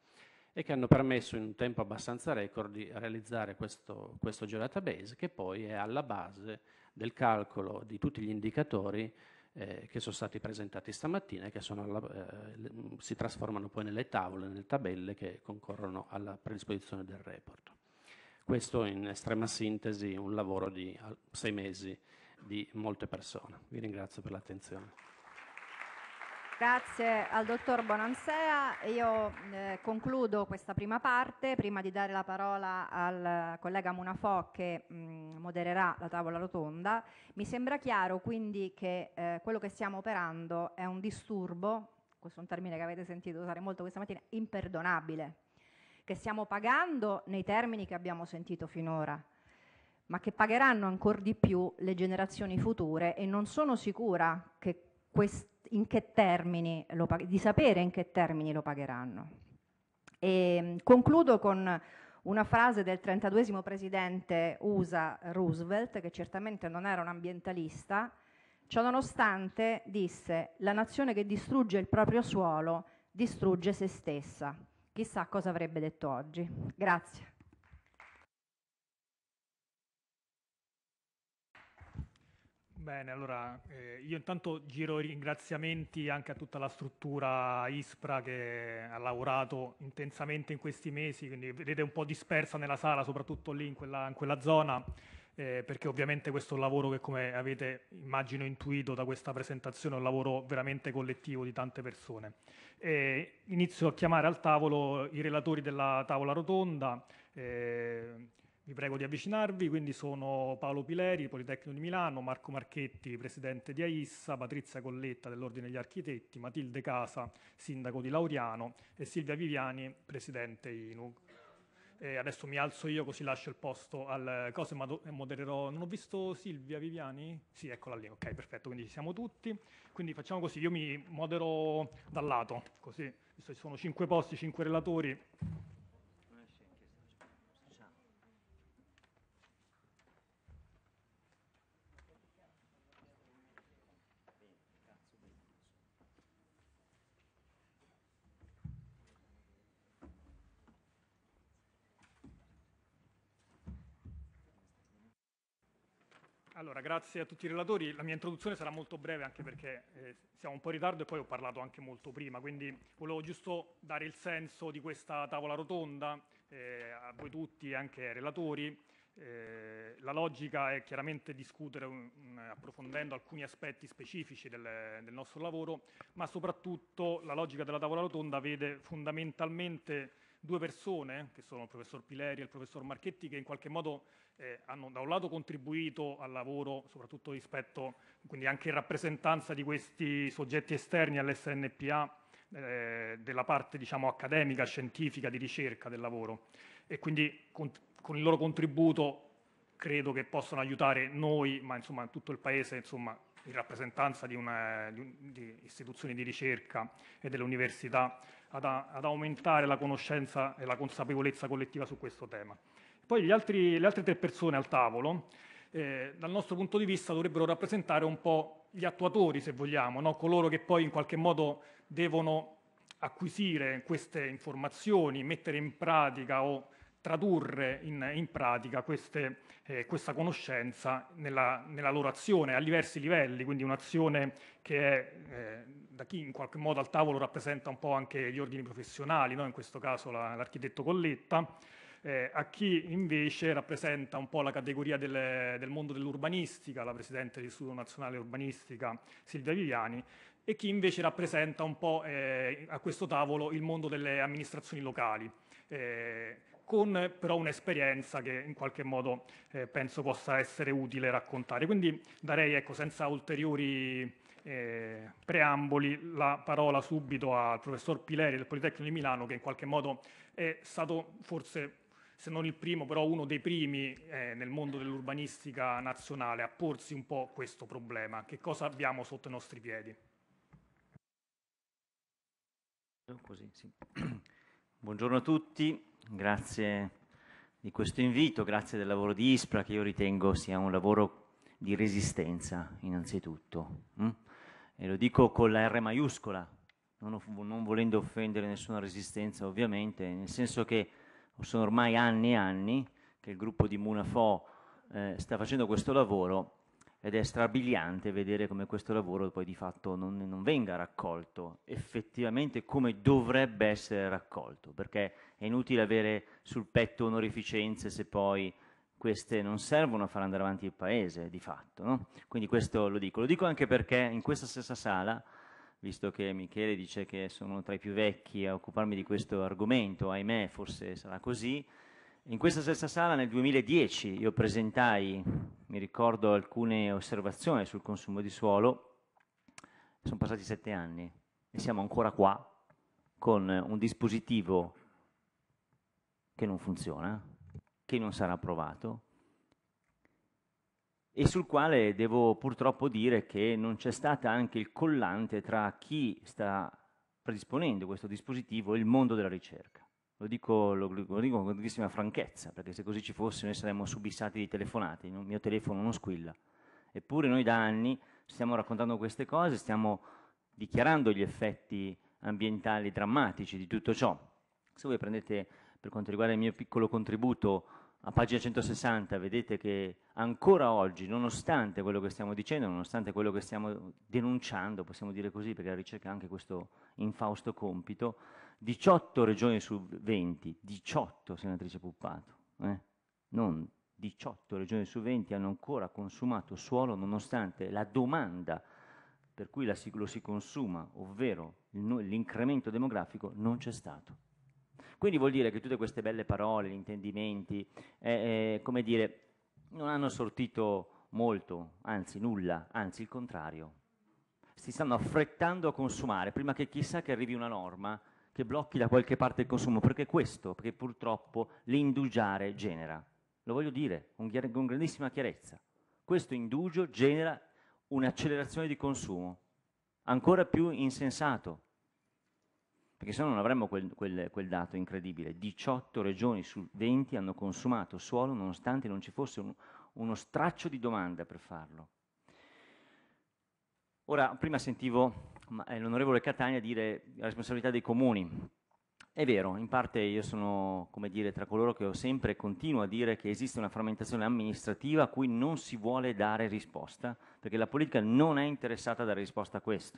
e che hanno permesso in un tempo abbastanza record di realizzare questo, questo geodatabase che poi è alla base del calcolo di tutti gli indicatori eh, che sono stati presentati stamattina e che alla, eh, si trasformano poi nelle tavole, nelle tabelle che concorrono alla predisposizione del report. Questo in estrema sintesi un lavoro di sei mesi di molte persone. Vi ringrazio per l'attenzione. Grazie al dottor Bonansea. Io eh, concludo questa prima parte prima di dare la parola al collega Munafò che mh, mm, modererà la tavola rotonda. Mi sembra chiaro quindi che eh, quello che stiamo operando è un disturbo, questo è un termine che avete sentito usare molto questa mattina, imperdonabile che stiamo pagando nei termini che abbiamo sentito finora, ma che pagheranno ancora di più le generazioni future e non sono sicura che pag- di sapere in che termini lo pagheranno. E ehm, concludo con una frase del 32 presidente USA Roosevelt, che certamente non era un ambientalista, ciononostante disse la nazione che distrugge il proprio suolo distrugge se stessa. Chissà cosa avrebbe detto oggi. Grazie. Bene, allora eh, io intanto giro i ringraziamenti anche a tutta la struttura ISPRA che ha lavorato intensamente in questi mesi, quindi vedete un po' dispersa nella sala, soprattutto lì in quella, in quella zona eh, perché ovviamente questo è un lavoro che come avete immagino intuito da questa presentazione è un lavoro veramente collettivo di tante persone. E inizio a chiamare al tavolo i relatori della tavola rotonda, eh, vi prego di avvicinarvi, quindi sono Paolo Pileri, Politecnico di Milano, Marco Marchetti, Presidente di AISSA, Patrizia Colletta dell'Ordine degli Architetti, Matilde Casa, Sindaco di Lauriano e Silvia Viviani, Presidente INUG eh, adesso mi alzo io così lascio il posto al coso e modererò. Non ho visto Silvia Viviani? Sì, eccola lì, ok, perfetto, quindi ci siamo tutti. Quindi facciamo così, io mi modero dal lato, così, ci sono cinque posti, cinque relatori, Allora, grazie a tutti i relatori. La mia introduzione sarà molto breve anche perché eh, siamo un po' in ritardo e poi ho parlato anche molto prima, quindi volevo giusto dare il senso di questa tavola rotonda eh, a voi tutti e anche ai relatori. Eh, la logica è chiaramente discutere un, approfondendo alcuni aspetti specifici del, del nostro lavoro, ma soprattutto la logica della tavola rotonda vede fondamentalmente due persone, che sono il professor Pileri e il professor Marchetti, che in qualche modo eh, hanno da un lato contribuito al lavoro, soprattutto rispetto, quindi anche in rappresentanza di questi soggetti esterni all'SNPA, eh, della parte diciamo, accademica, scientifica, di ricerca del lavoro. E quindi con, con il loro contributo credo che possano aiutare noi, ma insomma tutto il Paese, insomma, in rappresentanza di, una, di, di istituzioni di ricerca e delle università ad, ad aumentare la conoscenza e la consapevolezza collettiva su questo tema. Poi altri, le altre tre persone al tavolo, eh, dal nostro punto di vista, dovrebbero rappresentare un po' gli attuatori, se vogliamo, no? coloro che poi in qualche modo devono acquisire queste informazioni, mettere in pratica o tradurre in, in pratica queste, eh, questa conoscenza nella, nella, loro azione a diversi livelli, quindi un'azione che è eh, da chi in qualche modo al tavolo rappresenta un po' anche gli ordini professionali, no? in questo caso la, l'architetto Colletta, eh, a chi invece rappresenta un po' la categoria delle, del mondo dell'urbanistica, la Presidente dell'Istituto Nazionale Urbanistica Silvia Viviani, e chi invece rappresenta un po' eh, a questo tavolo il mondo delle amministrazioni locali, eh, con però un'esperienza che in qualche modo eh, penso possa essere utile raccontare. Quindi darei, ecco, senza ulteriori eh, preamboli la parola subito al professor Pileri del Politecnico di Milano che in qualche modo è stato forse se non il primo, però uno dei primi eh, nel mondo dell'urbanistica nazionale a porsi un po' questo problema. Che cosa abbiamo sotto i nostri piedi? Oh, così, sì. Buongiorno a tutti, grazie di questo invito, grazie del lavoro di ISPRA che io ritengo sia un lavoro di resistenza innanzitutto. Mm? e lo dico con la R maiuscola, non, non volendo offendere nessuna resistenza ovviamente, nel senso che sono ormai anni e anni che il gruppo di Munafo eh, sta facendo questo lavoro ed è strabiliante vedere come questo lavoro poi di fatto non, non, venga raccolto effettivamente come dovrebbe essere raccolto, perché è inutile avere sul petto onorificenze se poi queste non servono a far andare avanti il paese, di fatto. No? Quindi questo lo dico. Lo dico anche perché in questa stessa sala, visto che Michele dice che sono tra i più vecchi a occuparmi di questo argomento, ahimè forse sarà così, in questa stessa sala nel 2010 io presentai, mi ricordo, alcune osservazioni sul consumo di suolo, sono passati sette anni e siamo ancora qua con un dispositivo che non funziona, che non sarà approvato e sul quale devo purtroppo dire che non c'è stato anche il collante tra chi sta predisponendo questo dispositivo e il mondo della ricerca. Lo dico, lo, lo dico con grandissima franchezza, perché se così ci fosse noi saremmo subissati di telefonate, il mio telefono non squilla. Eppure noi da anni stiamo raccontando queste cose, stiamo dichiarando gli effetti ambientali drammatici di tutto ciò. Se voi prendete per quanto riguarda il mio piccolo contributo a pagina 160 vedete che ancora oggi, nonostante quello che stiamo dicendo, nonostante quello che stiamo denunciando, possiamo dire così perché la ricerca ha anche questo infausto compito, 18 regioni su 20, 18 senatrice Puppato, eh? non 18 regioni su 20 hanno ancora consumato suolo nonostante la domanda per cui lo si consuma, ovvero l'incremento demografico, non c'è stato. Quindi vuol dire che tutte queste belle parole, gli intendimenti, eh, eh, come dire, non hanno sortito molto, anzi nulla, anzi il contrario. Si stanno affrettando a consumare prima che chissà che arrivi una norma che blocchi da qualche parte il consumo, perché questo, perché purtroppo l'indugiare genera. Lo voglio dire con, chiar con grandissima chiarezza. Questo indugio genera un'accelerazione di consumo ancora più insensato perché se no non avremmo quel, quel, quel, dato incredibile. 18 regioni su 20 hanno consumato suolo nonostante non ci fosse un, uno straccio di domanda per farlo. Ora, prima sentivo eh, l'onorevole Catania dire la responsabilità dei comuni. È vero, in parte io sono, come dire, tra coloro che ho sempre e continuo a dire che esiste una frammentazione amministrativa a cui non si vuole dare risposta, perché la politica non è interessata a dare risposta a questo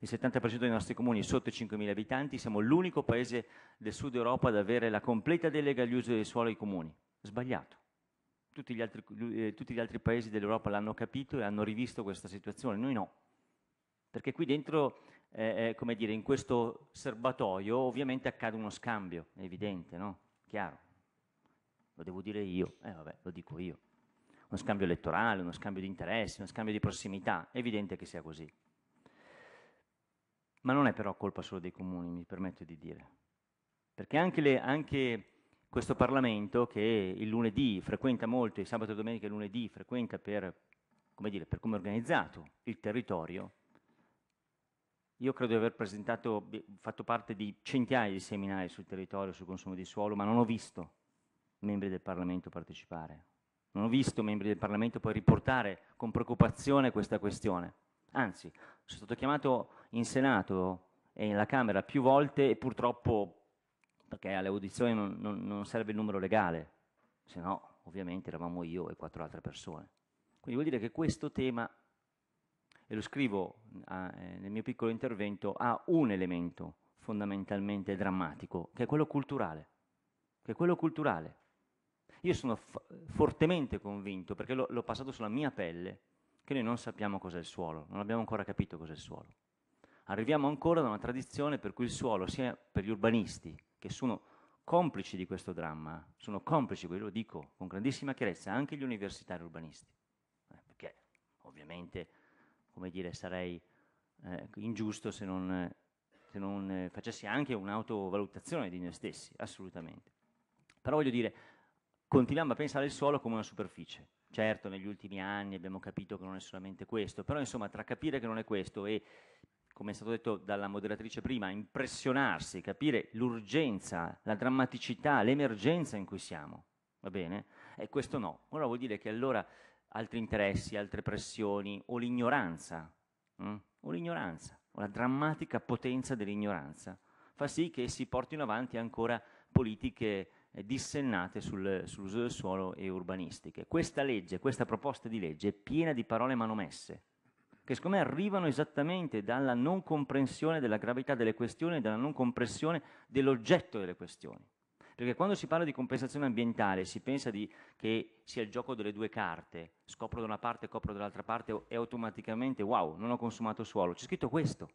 il 70% dei nostri comuni è sotto i 5.000 abitanti, siamo l'unico paese del sud Europa ad avere la completa delega all'uso del suolo ai comuni. Sbagliato. Tutti gli altri, eh, tutti gli altri paesi dell'Europa l'hanno capito e hanno rivisto questa situazione, noi no. Perché qui dentro, eh, come dire, in questo serbatoio ovviamente accade uno scambio, è evidente, no? Chiaro. Lo devo dire io, eh vabbè, lo dico io uno scambio elettorale, uno scambio di interessi, uno scambio di prossimità. È evidente che sia così. Ma non è però colpa solo dei comuni, mi permetto di dire. Perché anche, le, anche questo Parlamento, che il lunedì frequenta molto, il sabato e domenica e lunedì frequenta per come, dire, per come è organizzato il territorio, io credo di aver presentato, fatto parte di centinaia di seminari sul territorio, sul consumo di suolo, ma non ho visto membri del Parlamento partecipare. Non ho visto membri del Parlamento poi riportare con preoccupazione questa questione. Anzi, sono stato chiamato in Senato e nella Camera più volte e purtroppo, perché alle audizioni non, non, non serve il numero legale, se no ovviamente eravamo io e quattro altre persone. Quindi vuol dire che questo tema, e lo scrivo a, eh, nel mio piccolo intervento, ha un elemento fondamentalmente drammatico, che è quello culturale. Che è quello culturale. Io sono fortemente convinto, perché l'ho passato sulla mia pelle, che noi non sappiamo cos'è il suolo, non abbiamo ancora capito cos'è il suolo arriviamo ancora da una tradizione per cui il suolo, sia per gli urbanisti, che sono complici di questo dramma, sono complici, ve lo dico con grandissima chiarezza, anche gli universitari urbanisti, eh, perché ovviamente, come dire, sarei eh, ingiusto se non, se non eh, facessi anche un'autovalutazione di noi stessi, assolutamente. Però voglio dire, continuiamo a pensare il suolo come una superficie. Certo, negli ultimi anni abbiamo capito che non è solamente questo, però insomma, tra capire che non è questo e come è stato detto dalla moderatrice prima, impressionarsi, capire l'urgenza, la drammaticità, l'emergenza in cui siamo, va bene? E questo no. Ora vuol dire che allora altri interessi, altre pressioni o l'ignoranza, mh? Mm? o l'ignoranza, o la drammatica potenza dell'ignoranza, fa sì che si portino avanti ancora politiche eh, dissennate sul, sull'uso del suolo e urbanistiche. Questa legge, questa proposta di legge è piena di parole manomesse, che secondo me arrivano esattamente dalla non comprensione della gravità delle questioni, dalla non comprensione dell'oggetto delle questioni. Perché quando si parla di compensazione ambientale si pensa di, che sia il gioco delle due carte, scopro da una parte, copro dall'altra parte e automaticamente, wow, non ho consumato suolo. C'è scritto questo,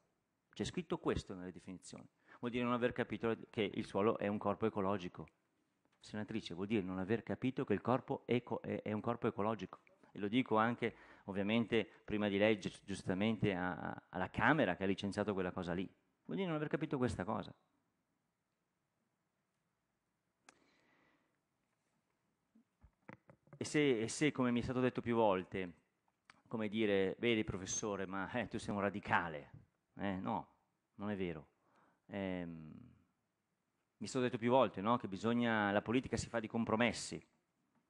c'è scritto questo nelle definizioni. Vuol dire non aver capito che il suolo è un corpo ecologico. Senatrice, vuol dire non aver capito che il corpo eco è un corpo ecologico. E lo dico anche ovviamente prima di legge giustamente a, alla Camera che ha licenziato quella cosa lì. Vuol dire non aver capito questa cosa. E se, e se come mi è stato detto più volte, come dire, vedi professore, ma eh, tu sei un radicale. Eh, no, non è vero. Eh, mi sono detto più volte no? che bisogna, la politica si fa di compromessi,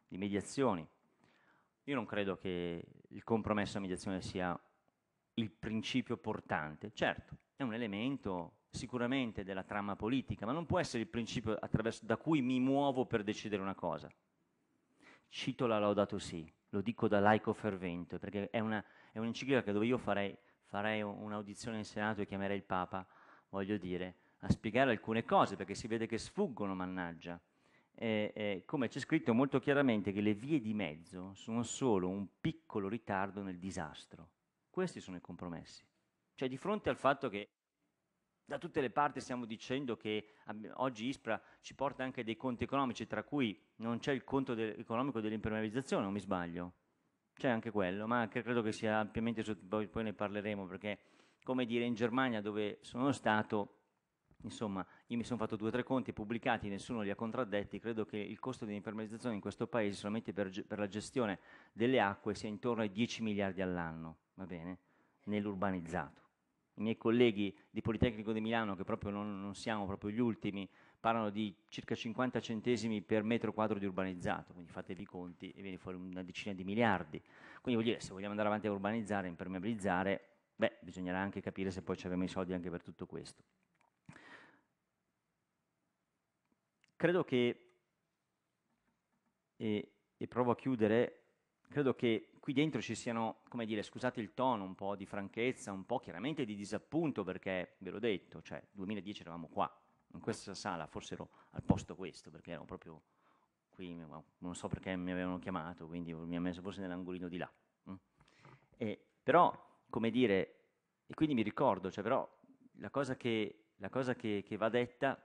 di mediazioni. Io non credo che il compromesso a mediazione sia il principio portante. Certo, è un elemento sicuramente della trama politica, ma non può essere il principio da cui mi muovo per decidere una cosa. Cito la Laudato Si, lo dico da laico fervente, perché è, una, è un'enciclica dove io farei, farei un'audizione in Senato e chiamerei il Papa, voglio dire, a spiegare alcune cose, perché si vede che sfuggono, mannaggia eh, eh, come c'è scritto molto chiaramente che le vie di mezzo sono solo un piccolo ritardo nel disastro. Questi sono i compromessi. Cioè di fronte al fatto che da tutte le parti stiamo dicendo che oggi ISPRA ci porta anche dei conti economici, tra cui non c'è il conto de- economico dell'impermeabilizzazione, non mi sbaglio. C'è anche quello, ma credo che sia ampiamente sotto, poi, poi ne parleremo, perché come dire in Germania dove sono stato Insomma, io mi sono fatto due o tre conti pubblicati, nessuno li ha contraddetti, credo che il costo di impermeabilizzazione in questo paese solamente per, per la gestione delle acque sia intorno ai 10 miliardi all'anno, va bene? Nell'urbanizzato. I miei colleghi di Politecnico di Milano, che proprio non, non siamo proprio gli ultimi, parlano di circa 50 centesimi per metro quadro di urbanizzato, quindi fatevi i conti e viene fuori una decina di miliardi. Quindi vuol dire, se vogliamo andare avanti a urbanizzare, impermeabilizzare, beh, bisognerà anche capire se poi ci abbiamo i soldi anche per tutto questo. credo che, e, e provo a chiudere, credo che qui dentro ci siano, come dire, scusate il tono, un po' di franchezza, un po' chiaramente di disappunto, perché ve l'ho detto, cioè 2010 eravamo qua, in questa sala, forse ero al posto questo, perché ero proprio qui, non so perché mi avevano chiamato, quindi mi ha messo forse nell'angolino di là. Mm. E, però, come dire, e quindi mi ricordo, cioè però la cosa che, la cosa che, che va detta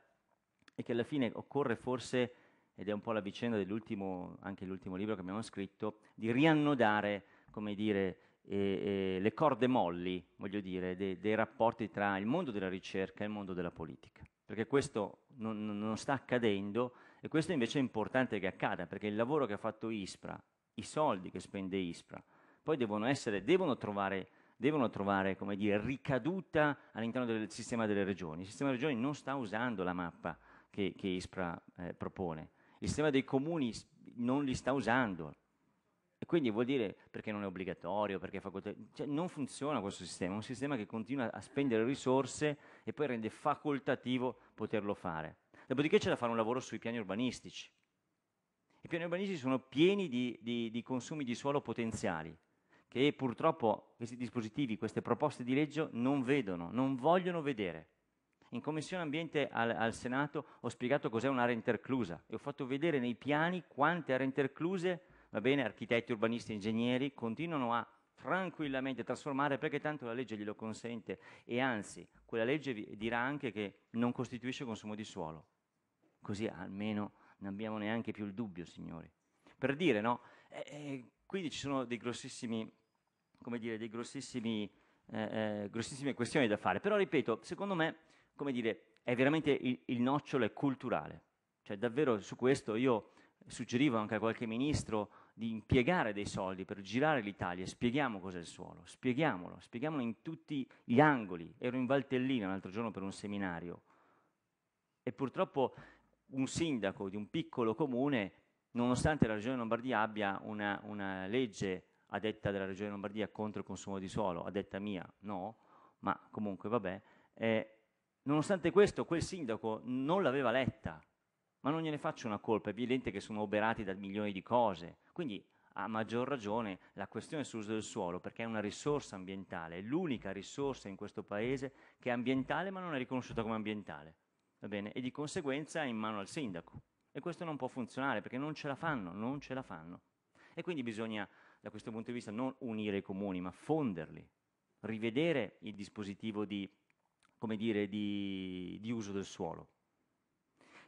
e che alla fine occorre forse, ed è un po' la vicenda dell'ultimo, anche l'ultimo libro che abbiamo scritto, di riannodare, come dire, eh, eh, le corde molli, voglio dire, de, dei rapporti tra il mondo della ricerca e il mondo della politica. Perché questo non, non sta accadendo e questo invece è importante che accada, perché il lavoro che ha fatto ISPRA, i soldi che spende ISPRA, poi devono essere, devono trovare devono trovare come dire, ricaduta all'interno del sistema delle regioni. Il sistema delle regioni non sta usando la mappa che, che ISPRA eh, propone. Il sistema dei comuni non li sta usando. E quindi vuol dire perché non è obbligatorio, perché è facoltativo. Cioè, non funziona questo sistema, è un sistema che continua a spendere risorse e poi rende facoltativo poterlo fare. Dopodiché c'è da fare un lavoro sui piani urbanistici. I piani urbanistici sono pieni di, di, di consumi di suolo potenziali, che purtroppo questi dispositivi, queste proposte di legge non vedono, non vogliono vedere. In Commissione Ambiente al, al Senato ho spiegato cos'è un'area interclusa e ho fatto vedere nei piani quante aree intercluse, va bene, architetti, urbanisti, ingegneri, continuano a tranquillamente trasformare perché tanto la legge glielo consente e anzi quella legge dirà anche che non costituisce consumo di suolo. Così almeno non abbiamo neanche più il dubbio, signori. Per dire, no? Eh, eh, quindi ci sono dei grossissimi, come dire, dei grossissimi, eh, eh grossissime questioni da fare. Però ripeto, secondo me come dire, è veramente il, il nocciolo è culturale. Cioè davvero su questo io suggerivo anche a qualche ministro di impiegare dei soldi per girare l'Italia, spieghiamo cos'è il suolo, spieghiamolo, spieghiamolo in tutti gli angoli. Ero in Valtellina l'altro giorno per un seminario e purtroppo un sindaco di un piccolo comune, nonostante la Regione Lombardia abbia una, una legge a detta della Regione Lombardia contro il consumo di suolo, a detta mia no, ma comunque vabbè, eh, Nonostante questo, quel sindaco non l'aveva letta, ma non gliene faccio una colpa, è evidente che sono oberati da milioni di cose. Quindi, a maggior ragione, la questione sull'uso del suolo, perché è una risorsa ambientale, è l'unica risorsa in questo paese che è ambientale ma non è riconosciuta come ambientale. Va bene? E di conseguenza è in mano al sindaco. E questo non può funzionare perché non ce la fanno, non ce la fanno. E quindi bisogna, da questo punto di vista, non unire i comuni, ma fonderli, rivedere il dispositivo di come dire, di, di uso del suolo.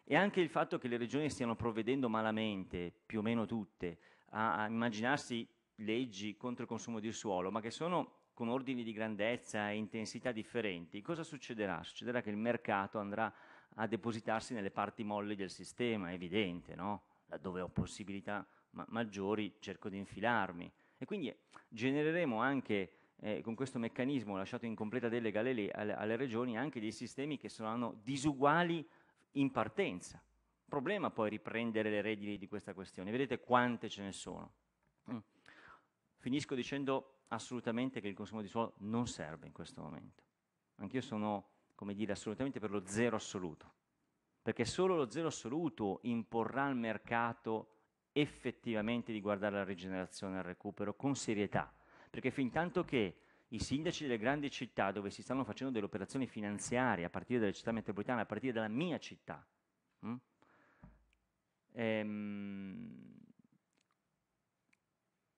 E anche il fatto che le regioni stiano provvedendo malamente, più o meno tutte, a, a immaginarsi leggi contro il consumo di suolo, ma che sono con ordini di grandezza e intensità differenti, cosa succederà? Succederà che il mercato andrà a depositarsi nelle parti molli del sistema, è evidente, no? Laddove ho possibilità ma maggiori cerco di infilarmi. E quindi genereremo anche eh, con questo meccanismo lasciato in completa delega alle, alle, alle regioni anche dei sistemi che saranno disuguali in partenza. Problema poi riprendere le redini di questa questione, vedete quante ce ne sono. Mm. Finisco dicendo assolutamente che il consumo di suolo non serve in questo momento. Anch'io sono, come dire, assolutamente per lo zero assoluto, perché solo lo zero assoluto imporrà al mercato effettivamente di guardare la rigenerazione e il recupero con serietà perché fin tanto che i sindaci delle grandi città dove si stanno facendo delle operazioni finanziarie a partire dalle città metropolitane, a partire dalla mia città, mh, mm, ehm,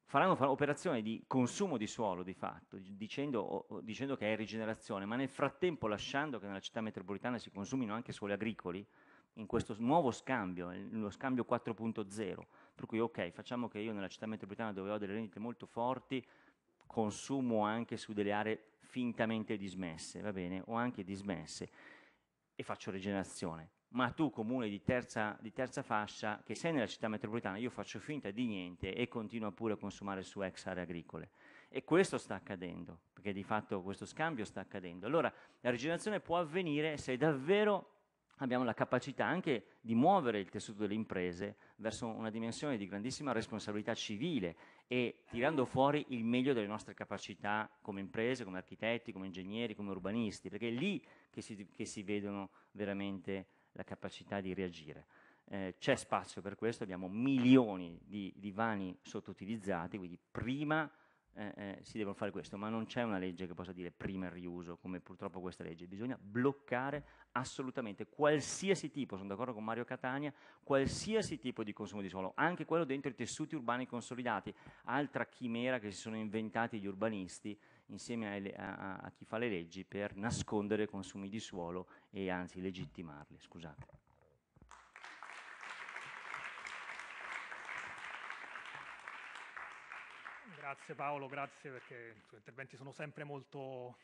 faranno operazioni di consumo di suolo di fatto, dicendo, dicendo, che è rigenerazione, ma nel frattempo lasciando che nella città metropolitana si consumino anche suoli agricoli, in questo nuovo scambio, lo scambio 4.0, per cui ok, facciamo che io nella città metropolitana dove ho delle rendite molto forti, consumo anche su delle aree fintamente dismesse, va bene, o anche dismesse, e faccio rigenerazione. Ma tu, comune di terza, di terza fascia, che sei nella città metropolitana, io faccio finta di niente e continuo pure a consumare su ex aree agricole. E questo sta accadendo, perché di fatto questo scambio sta accadendo. Allora, la rigenerazione può avvenire se davvero abbiamo la capacità anche di muovere il tessuto delle imprese verso una dimensione di grandissima responsabilità civile e tirando fuori il meglio delle nostre capacità come imprese, come architetti, come ingegneri, come urbanisti, perché è lì che si, che si vedono veramente la capacità di reagire. Eh, c'è spazio per questo, abbiamo milioni di divani sottoutilizzati, quindi prima eh, eh, si devono fare questo, ma non c'è una legge che possa dire prima il riuso, come purtroppo questa legge, bisogna bloccare assolutamente qualsiasi tipo, sono d'accordo con Mario Catania, qualsiasi tipo di consumo di suolo, anche quello dentro i tessuti urbani consolidati, altra chimera che si sono inventati gli urbanisti insieme a, a, a chi fa le leggi per nascondere consumi di suolo e anzi legittimarli, scusate. Grazie Paolo, grazie perché i tuoi interventi sono sempre molto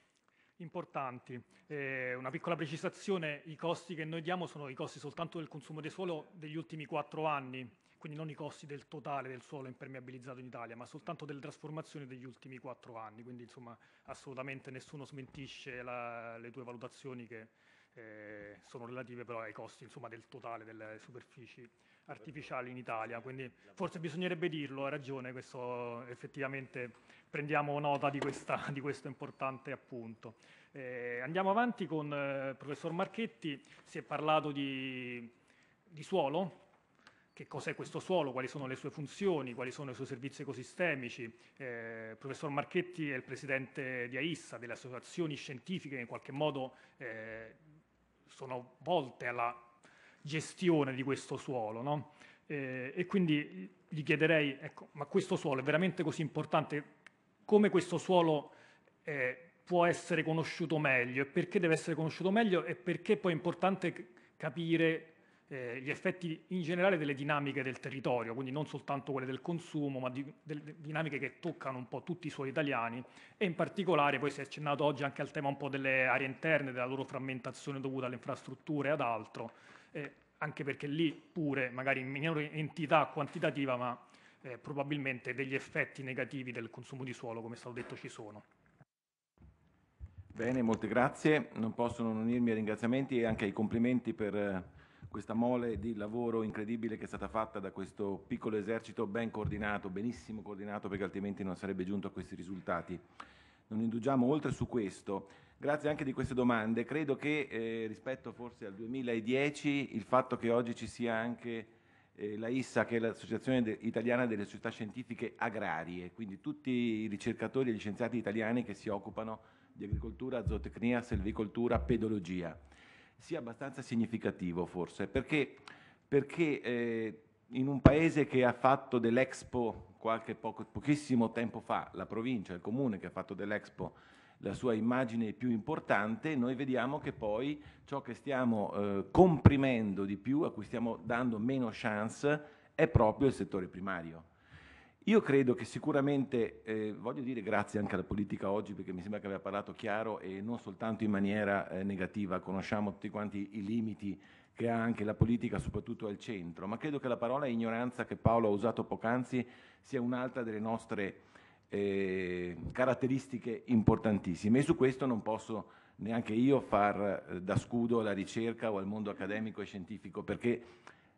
importanti. Eh, una piccola precisazione, i costi che noi diamo sono i costi soltanto del consumo di suolo degli ultimi quattro anni, quindi non i costi del totale del suolo impermeabilizzato in Italia, ma soltanto delle trasformazioni degli ultimi quattro anni, quindi insomma assolutamente nessuno smentisce la, le tue valutazioni che eh, sono relative però ai costi insomma, del totale delle superfici artificiali in Italia, quindi forse bisognerebbe dirlo, ha ragione, questo, effettivamente prendiamo nota di, questa, di questo importante appunto. Eh, andiamo avanti con il eh, professor Marchetti, si è parlato di, di suolo, che cos'è questo suolo, quali sono le sue funzioni, quali sono i suoi servizi ecosistemici. Eh, il professor Marchetti è il presidente di AISSA, delle associazioni scientifiche che in qualche modo eh, sono volte alla gestione di questo suolo. No? Eh, e quindi gli chiederei, ecco, ma questo suolo è veramente così importante? Come questo suolo eh, può essere conosciuto meglio? E perché deve essere conosciuto meglio? E perché poi è importante capire eh, gli effetti in generale delle dinamiche del territorio, quindi non soltanto quelle del consumo, ma di, delle dinamiche che toccano un po' tutti i suoli italiani e in particolare poi si è accennato oggi anche al tema un po' delle aree interne, della loro frammentazione dovuta alle infrastrutture e ad altro, eh, anche perché lì pure, magari in minore entità quantitativa, ma eh, probabilmente degli effetti negativi del consumo di suolo, come è stato detto, ci sono. Bene, molte grazie. Non posso non unirmi ai ringraziamenti e anche ai complimenti per eh, questa mole di lavoro incredibile che è stata fatta da questo piccolo esercito ben coordinato, benissimo coordinato perché altrimenti non sarebbe giunto a questi risultati non indugiamo oltre su questo. Grazie anche di queste domande. Credo che eh, rispetto forse al 2010 il fatto che oggi ci sia anche eh, la ISSA, che è l'Associazione de Italiana delle Società Scientifiche Agrarie, quindi tutti i ricercatori e gli scienziati italiani che si occupano di agricoltura, zootecnia, selvicoltura, pedologia, sia abbastanza significativo forse, perché, perché eh, in un paese che ha fatto dell'Expo qualche poco, pochissimo tempo fa, la provincia, il comune che ha fatto dell'Expo la sua immagine più importante, noi vediamo che poi ciò che stiamo eh, comprimendo di più, a cui stiamo dando meno chance, è proprio il settore primario. Io credo che sicuramente, eh, voglio dire grazie anche alla politica oggi perché mi sembra che abbia parlato chiaro e non soltanto in maniera eh, negativa, conosciamo tutti quanti i limiti che ha anche la politica soprattutto al centro, ma credo che la parola ignoranza che Paolo ha usato poc'anzi sia un'altra delle nostre eh, caratteristiche importantissime e su questo non posso neanche io far eh, da scudo alla ricerca o al mondo accademico e scientifico perché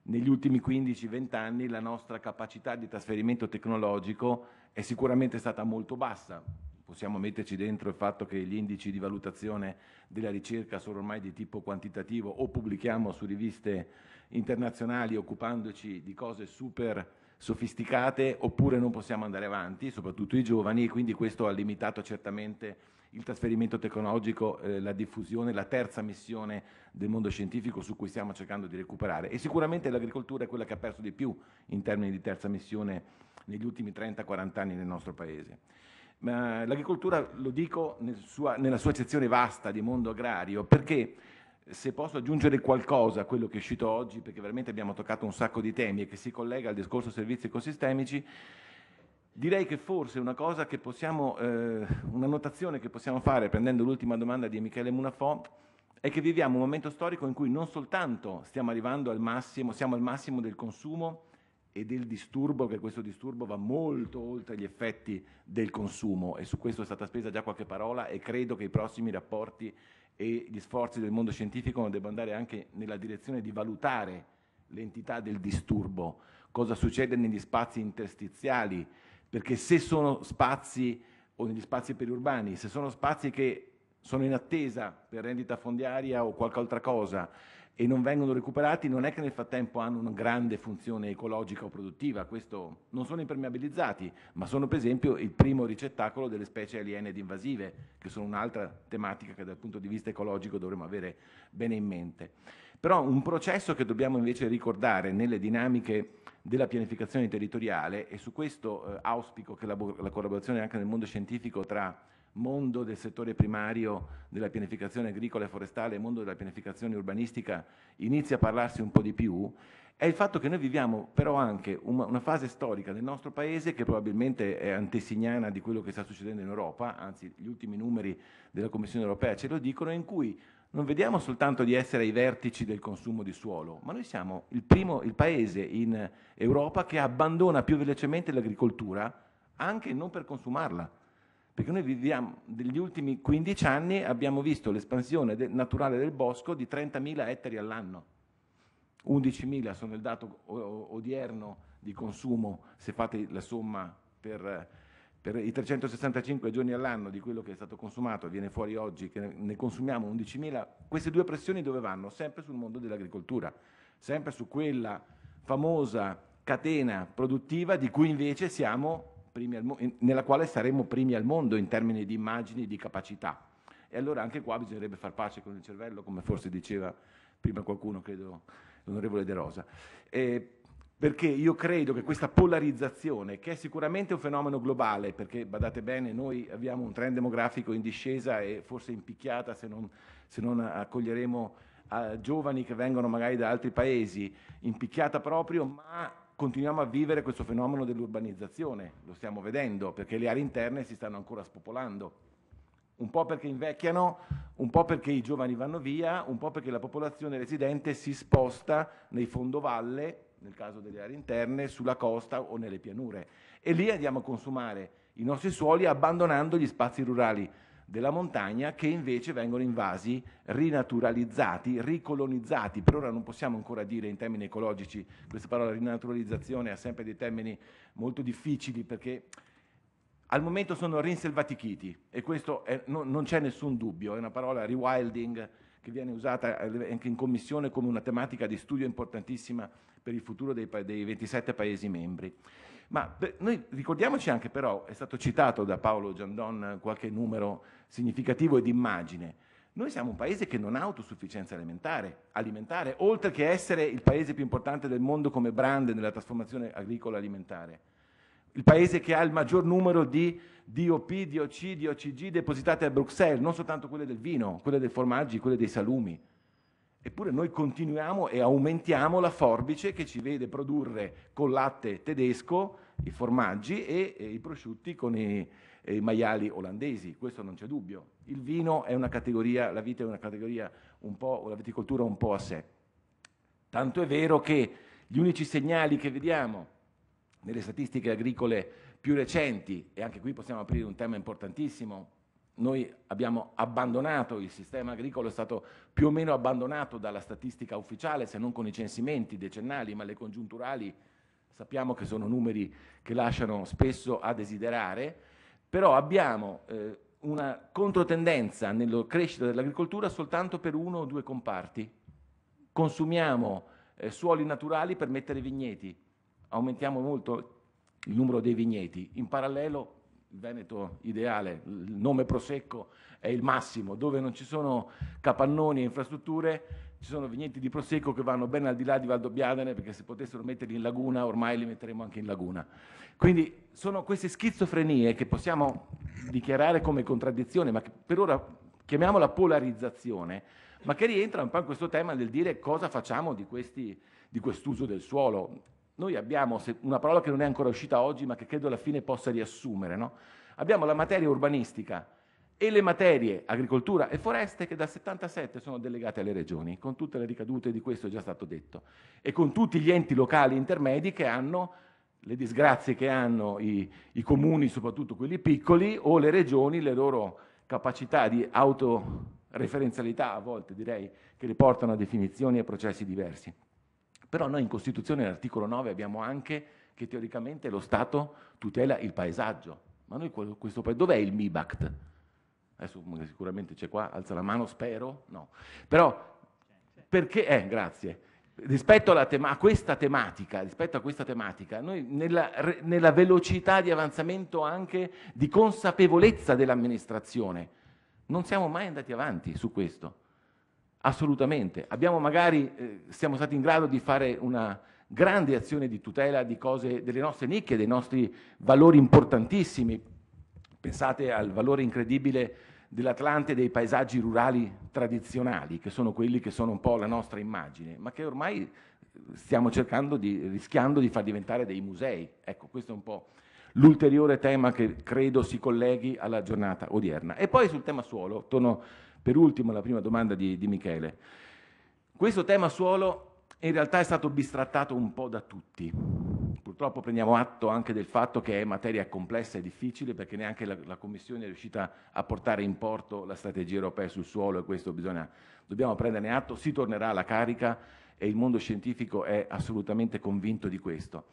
negli ultimi 15-20 anni la nostra capacità di trasferimento tecnologico è sicuramente stata molto bassa, possiamo metterci dentro il fatto che gli indici di valutazione della ricerca sono ormai di tipo quantitativo o pubblichiamo su riviste internazionali occupandoci di cose super sofisticate oppure non possiamo andare avanti, soprattutto i giovani, e quindi questo ha limitato certamente il trasferimento tecnologico, eh, la diffusione, la terza missione del mondo scientifico su cui stiamo cercando di recuperare. E sicuramente l'agricoltura è quella che ha perso di più in termini di terza missione negli ultimi 30-40 anni nel nostro Paese. Ma l'agricoltura lo dico nel sua, nella sua eccezione vasta di mondo agrario, perché se posso aggiungere qualcosa a quello che è uscito oggi, perché veramente abbiamo toccato un sacco di temi e che si collega al discorso servizi ecosistemici, direi che forse una cosa che possiamo, eh, una notazione che possiamo fare prendendo l'ultima domanda di Michele Munafò è che viviamo un momento storico in cui non soltanto stiamo arrivando al massimo, siamo al massimo del consumo e del disturbo, che questo disturbo va molto oltre gli effetti del consumo e su questo è stata spesa già qualche parola e credo che i prossimi rapporti e gli sforzi del mondo scientifico debbano andare anche nella direzione di valutare l'entità del disturbo, cosa succede negli spazi interstiziali, perché se sono spazi o negli spazi periurbani, se sono spazi che sono in attesa per rendita fondiaria o qualche altra cosa, e non vengono recuperati, non è che nel frattempo hanno una grande funzione ecologica o produttiva, questo non sono impermeabilizzati, ma sono per esempio il primo ricettacolo delle specie aliene ed invasive, che sono un'altra tematica che dal punto di vista ecologico dovremmo avere bene in mente. Però un processo che dobbiamo invece ricordare nelle dinamiche della pianificazione territoriale, e su questo eh, auspico che la, la collaborazione anche nel mondo scientifico tra mondo del settore primario della pianificazione agricola e forestale mondo della pianificazione urbanistica inizia a parlarsi un po' di più, è il fatto che noi viviamo però anche una, fase storica del nostro paese che probabilmente è antesignana di quello che sta succedendo in Europa, anzi gli ultimi numeri della Commissione europea ce lo dicono, in cui non vediamo soltanto di essere ai vertici del consumo di suolo, ma noi siamo il, primo, il paese in Europa che abbandona più velocemente l'agricoltura anche non per consumarla. Perché noi viviamo, negli ultimi 15 anni abbiamo visto l'espansione de naturale del bosco di 30.000 ettari all'anno. 11.000 sono il dato odierno di consumo, se fate la somma per, per i 365 giorni all'anno di quello che è stato consumato, viene fuori oggi che ne consumiamo 11.000, queste due pressioni dove vanno? Sempre sul mondo dell'agricoltura, sempre su quella famosa catena produttiva di cui invece siamo mo- nella quale saremo primi al mondo in termini di immagini e di capacità. E allora anche qua bisognerebbe far pace con il cervello, come forse diceva prima qualcuno, credo l'onorevole De Rosa. Eh, perché io credo che questa polarizzazione, che è sicuramente un fenomeno globale, perché badate bene, noi abbiamo un trend demografico in discesa e forse in picchiata se non, se non accoglieremo ah, giovani che vengono magari da altri paesi, in picchiata proprio, ma continuiamo a vivere questo fenomeno dell'urbanizzazione, lo stiamo vedendo, perché le aree interne si stanno ancora spopolando. Un po' perché invecchiano, un po' perché i giovani vanno via, un po' perché la popolazione residente si sposta nei fondovalle, nel caso delle aree interne, sulla costa o nelle pianure. E lì andiamo a consumare i nostri suoli abbandonando gli spazi rurali della montagna che invece vengono invasi, rinaturalizzati, ricolonizzati. Per ora non possiamo ancora dire in termini ecologici, questa parola rinaturalizzazione ha sempre dei termini molto difficili perché al momento sono rinselvatichiti e questo è, no, non c'è nessun dubbio, è una parola rewilding che viene usata anche in Commissione come una tematica di studio importantissima per il futuro dei, dei 27 Paesi membri. Ma noi ricordiamoci anche però, è stato citato da Paolo Giandon qualche numero significativo e di immagine. Noi siamo un paese che non ha autosufficienza alimentare, alimentare, oltre che essere il paese più importante del mondo come brand nella trasformazione agricola alimentare. Il paese che ha il maggior numero di DOP, DOC, DOCG depositate a Bruxelles, non soltanto quelle del vino, quelle dei formaggi, quelle dei salumi. Eppure noi continuiamo e aumentiamo la forbice che ci vede produrre col latte tedesco i formaggi e, e i prosciutti con i, eh, i maiali olandesi, questo non c'è dubbio. Il vino è una categoria, la vite è una categoria un po', la viticoltura un po' a sé. Tanto è vero che gli unici segnali che vediamo nelle statistiche agricole più recenti, e anche qui possiamo aprire un tema importantissimo, noi abbiamo abbandonato il sistema agricolo, è stato più o meno abbandonato dalla statistica ufficiale, se non con i censimenti decennali, ma le congiunturali sappiamo che sono numeri che lasciano spesso a desiderare, però abbiamo eh, una controtendenza nella crescita dell'agricoltura soltanto per uno o due comparti. Consumiamo eh, suoli naturali per mettere vigneti, aumentiamo molto il numero dei vigneti. In parallelo, il Veneto ideale, il nome Prosecco è il massimo, dove non ci sono capannoni e infrastrutture ci sono vigneti di Prosecco che vanno ben al di là di Valdobbiadene perché se potessero metterli in laguna ormai li metteremo anche in laguna. Quindi sono queste schizofrenie che possiamo dichiarare come contraddizione, ma che per ora chiamiamola polarizzazione, ma che rientra un po' in questo tema del dire cosa facciamo di, questi, di quest'uso del suolo. Noi abbiamo una parola che non è ancora uscita oggi, ma che credo alla fine possa riassumere. No? Abbiamo la materia urbanistica, e le materie agricoltura e foreste che dal 77 sono delegate alle regioni, con tutte le ricadute di questo è già stato detto, e con tutti gli enti locali intermedi che hanno le disgrazie che hanno i, i comuni, soprattutto quelli piccoli, o le regioni, le loro capacità di autoreferenzialità, a volte direi, che li portano a definizioni e processi diversi. Però noi in Costituzione, nell'articolo 9, abbiamo anche che teoricamente lo Stato tutela il paesaggio. Ma noi questo paese, dov'è il MIBACT? Adesso sicuramente c'è qua, alza la mano, spero, no. Però perché, eh, grazie, rispetto tema, a questa tematica, rispetto a questa tematica, noi nella, nella velocità di avanzamento anche di consapevolezza dell'amministrazione, non siamo mai andati avanti su questo. Assolutamente. Abbiamo magari, eh, siamo stati in grado di fare una, grande azione di tutela di cose, delle nostre nicchie, dei nostri valori importantissimi. Pensate al valore incredibile dell'Atlante e dei paesaggi rurali tradizionali, che sono quelli che sono un po' la nostra immagine, ma che ormai eh, stiamo cercando di, rischiando di far diventare dei musei. Ecco, questo è un po' l'ulteriore tema che credo si colleghi alla giornata odierna. E poi sul tema suolo, torno per ultimo alla prima domanda di, di Michele. Questo tema suolo in realtà è stato bistrattato un po' da tutti Purtroppo prendiamo atto anche del fatto che è materia complessa e difficile perché neanche la, la Commissione è riuscita a portare in porto la strategia europea sul suolo e questo bisogna, dobbiamo prenderne atto, si tornerà alla carica e il mondo scientifico è assolutamente convinto di questo.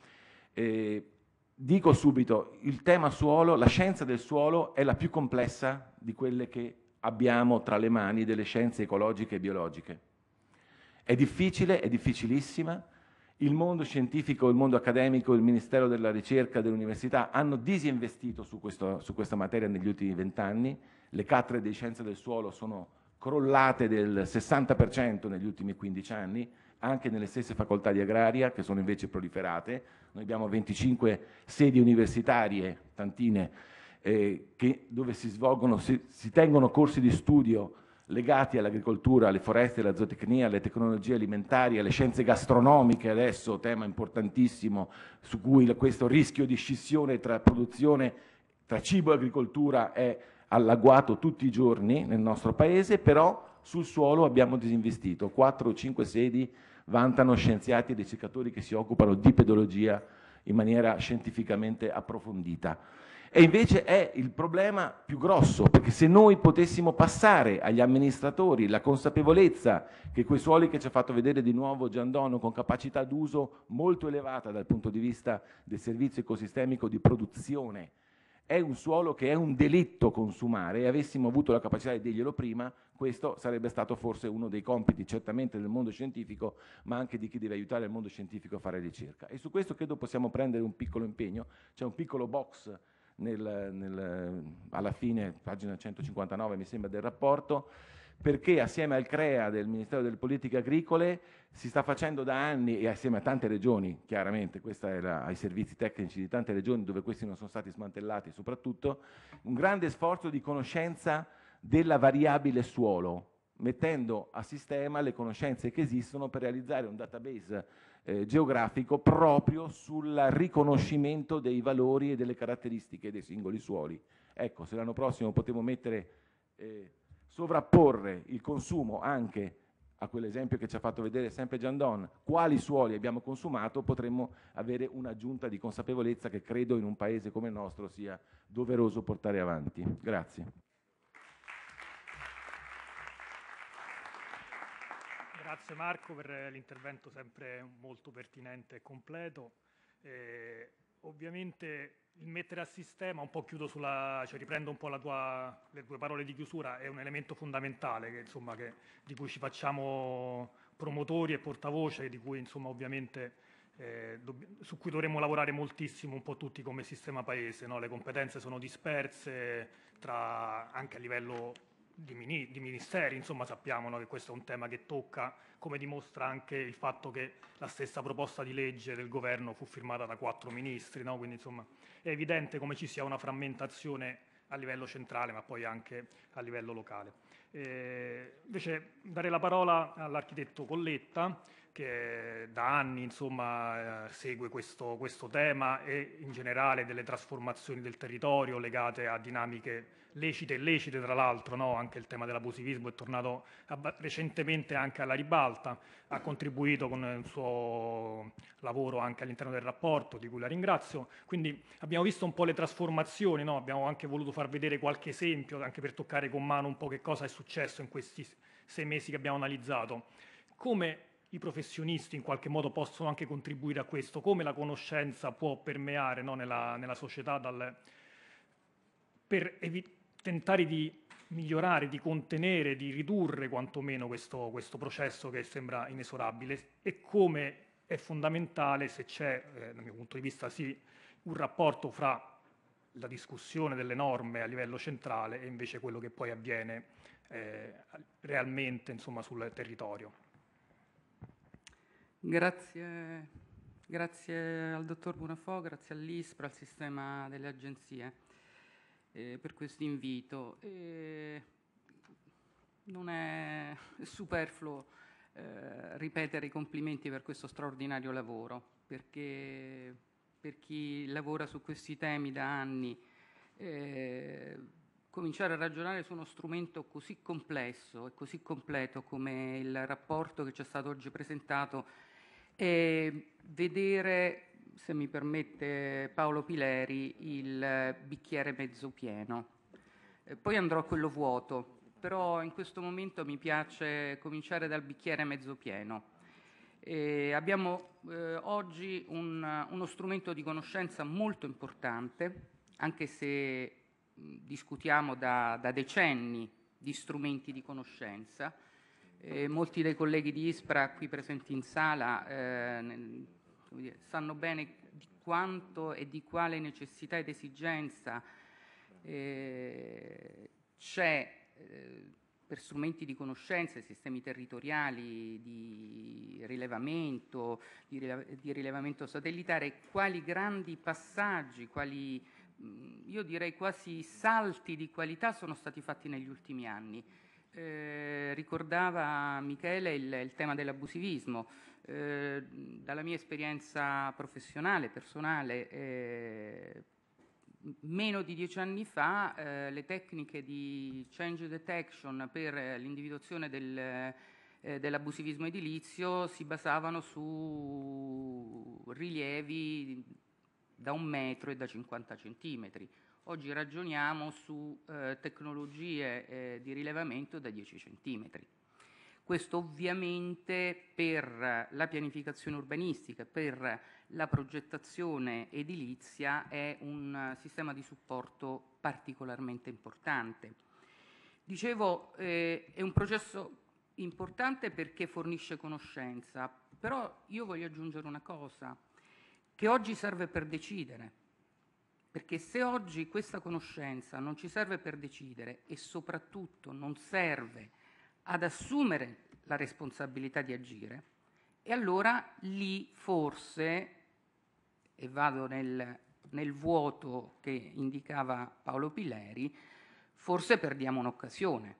E dico subito, il tema suolo, la scienza del suolo è la più complessa di quelle che abbiamo tra le mani delle scienze ecologiche e biologiche. È difficile, è difficilissima, il mondo scientifico, il mondo accademico, il Ministero della Ricerca, dell'Università hanno disinvestito su, questo, su questa materia negli ultimi vent'anni. Le cattedre di scienze del suolo sono crollate del 60% negli ultimi 15 anni, anche nelle stesse facoltà di agraria che sono invece proliferate. Noi abbiamo 25 sedi universitarie, tantine, eh, che, dove si svolgono, si, si tengono corsi di studio legati all'agricoltura, alle foreste, alla zootecnia, alle tecnologie alimentari, alle scienze gastronomiche, adesso tema importantissimo su cui questo rischio di scissione tra produzione, tra cibo e agricoltura è allaguato tutti i giorni nel nostro paese, però sul suolo abbiamo disinvestito. 4 o 5 sedi vantano scienziati e ricercatori che si occupano di pedologia in maniera scientificamente approfondita. E invece è il problema più grosso, perché se noi potessimo passare agli amministratori la consapevolezza che quei suoli che ci ha fatto vedere di nuovo Giandono con capacità d'uso molto elevata dal punto di vista del servizio ecosistemico di produzione, è un suolo che è un delitto consumare e avessimo avuto la capacità di dirglielo prima, questo sarebbe stato forse uno dei compiti certamente del mondo scientifico, ma anche di chi deve aiutare il mondo scientifico a fare ricerca. E su questo credo possiamo prendere un piccolo impegno, c'è un piccolo box nel, nel, alla fine, pagina 159 mi sembra del rapporto, perché assieme al CREA del Ministero delle Politiche Agricole si sta facendo da anni e assieme a tante regioni, chiaramente, questa è la, ai servizi tecnici di tante regioni dove questi non sono stati smantellati soprattutto, un grande sforzo di conoscenza della variabile suolo, mettendo a sistema le conoscenze che esistono per realizzare un database eh, geografico proprio sul riconoscimento dei valori e delle caratteristiche dei singoli suoli. Ecco, se l'anno prossimo potevo mettere, eh, sovrapporre il consumo anche a quell'esempio che ci ha fatto vedere sempre Giandon, quali suoli abbiamo consumato, potremmo avere un'aggiunta di consapevolezza che credo in un paese come il nostro sia doveroso portare avanti. Grazie. Grazie Marco per eh, l'intervento sempre molto pertinente e completo. Eh, ovviamente il mettere a sistema, un po' chiudo sulla, cioè riprendo un po' tua, le tue parole di chiusura, è un elemento fondamentale che, insomma, che, di cui ci facciamo promotori e portavoce, cui, insomma, eh, su cui dovremmo lavorare moltissimo un po' tutti come sistema paese, no? le competenze sono disperse tra, anche a livello di, mini, di ministeri, insomma sappiamo no, che questo è un tema che tocca, come dimostra anche il fatto che la stessa proposta di legge del governo fu firmata da quattro ministri, no? quindi insomma è evidente come ci sia una frammentazione a livello centrale ma poi anche a livello locale. Eh, invece dare la parola all'architetto Colletta che da anni insomma, eh, segue questo, questo tema e in generale delle trasformazioni del territorio legate a dinamiche lecite e illecite, tra l'altro, no? anche il tema dell'abusivismo è tornato recentemente anche alla ribalta, ha contribuito con il suo lavoro anche all'interno del rapporto, di cui la ringrazio. Quindi abbiamo visto un po' le trasformazioni, no? abbiamo anche voluto far vedere qualche esempio, anche per toccare con mano un po' che cosa è successo in questi sei mesi che abbiamo analizzato. Come i professionisti in qualche modo possono anche contribuire a questo, come la conoscenza può permeare no? nella, nella, società dal, per evitare tentare di migliorare, di contenere, di ridurre quantomeno questo, questo processo che sembra inesorabile e come è fondamentale se c'è, eh, dal mio punto di vista sì, un rapporto fra la discussione delle norme a livello centrale e invece quello che poi avviene eh, realmente insomma, sul territorio. Grazie, grazie al dottor Bonafò, grazie all'ISPRA, al sistema delle agenzie eh, per questo invito. E non è superfluo eh, ripetere i complimenti per questo straordinario lavoro, perché per chi lavora su questi temi da anni, eh, cominciare a ragionare su uno strumento così complesso e così completo come il rapporto che ci è stato oggi presentato e vedere se mi permette Paolo Pileri, il bicchiere mezzo pieno. Eh, poi andrò a quello vuoto, però in questo momento mi piace cominciare dal bicchiere mezzo pieno. E abbiamo eh, oggi un, uno strumento di conoscenza molto importante, anche se discutiamo da, da decenni di strumenti di conoscenza. Eh, molti dei colleghi di ISPRA qui presenti in sala eh, dire, sanno bene di quanto e di quale necessità ed esigenza eh, c'è eh, per strumenti di conoscenza, sistemi territoriali, di rilevamento, di, rile di rilevamento satellitare, quali grandi passaggi, quali mm, io direi quasi salti di qualità sono stati fatti negli ultimi anni. Eh, ricordava Michele il, il tema dell'abusivismo. Eh, dalla mia esperienza professionale, personale, eh, meno di dieci anni fa eh, le tecniche di change detection per l'individuazione del, eh, dell'abusivismo edilizio si basavano su rilievi da un metro e da 50 centimetri. Oggi ragioniamo su eh, tecnologie di rilevamento da 10 centimetri. Questo ovviamente per la pianificazione urbanistica, per la progettazione edilizia è un sistema di supporto particolarmente importante. Dicevo, eh, è un processo importante perché fornisce conoscenza, però io voglio aggiungere una cosa, che oggi serve per decidere, perché se oggi questa conoscenza non ci serve per decidere e soprattutto non serve ad assumere la responsabilità di agire e allora lì forse, e vado nel, nel vuoto che indicava Paolo Pileri, forse perdiamo un'occasione.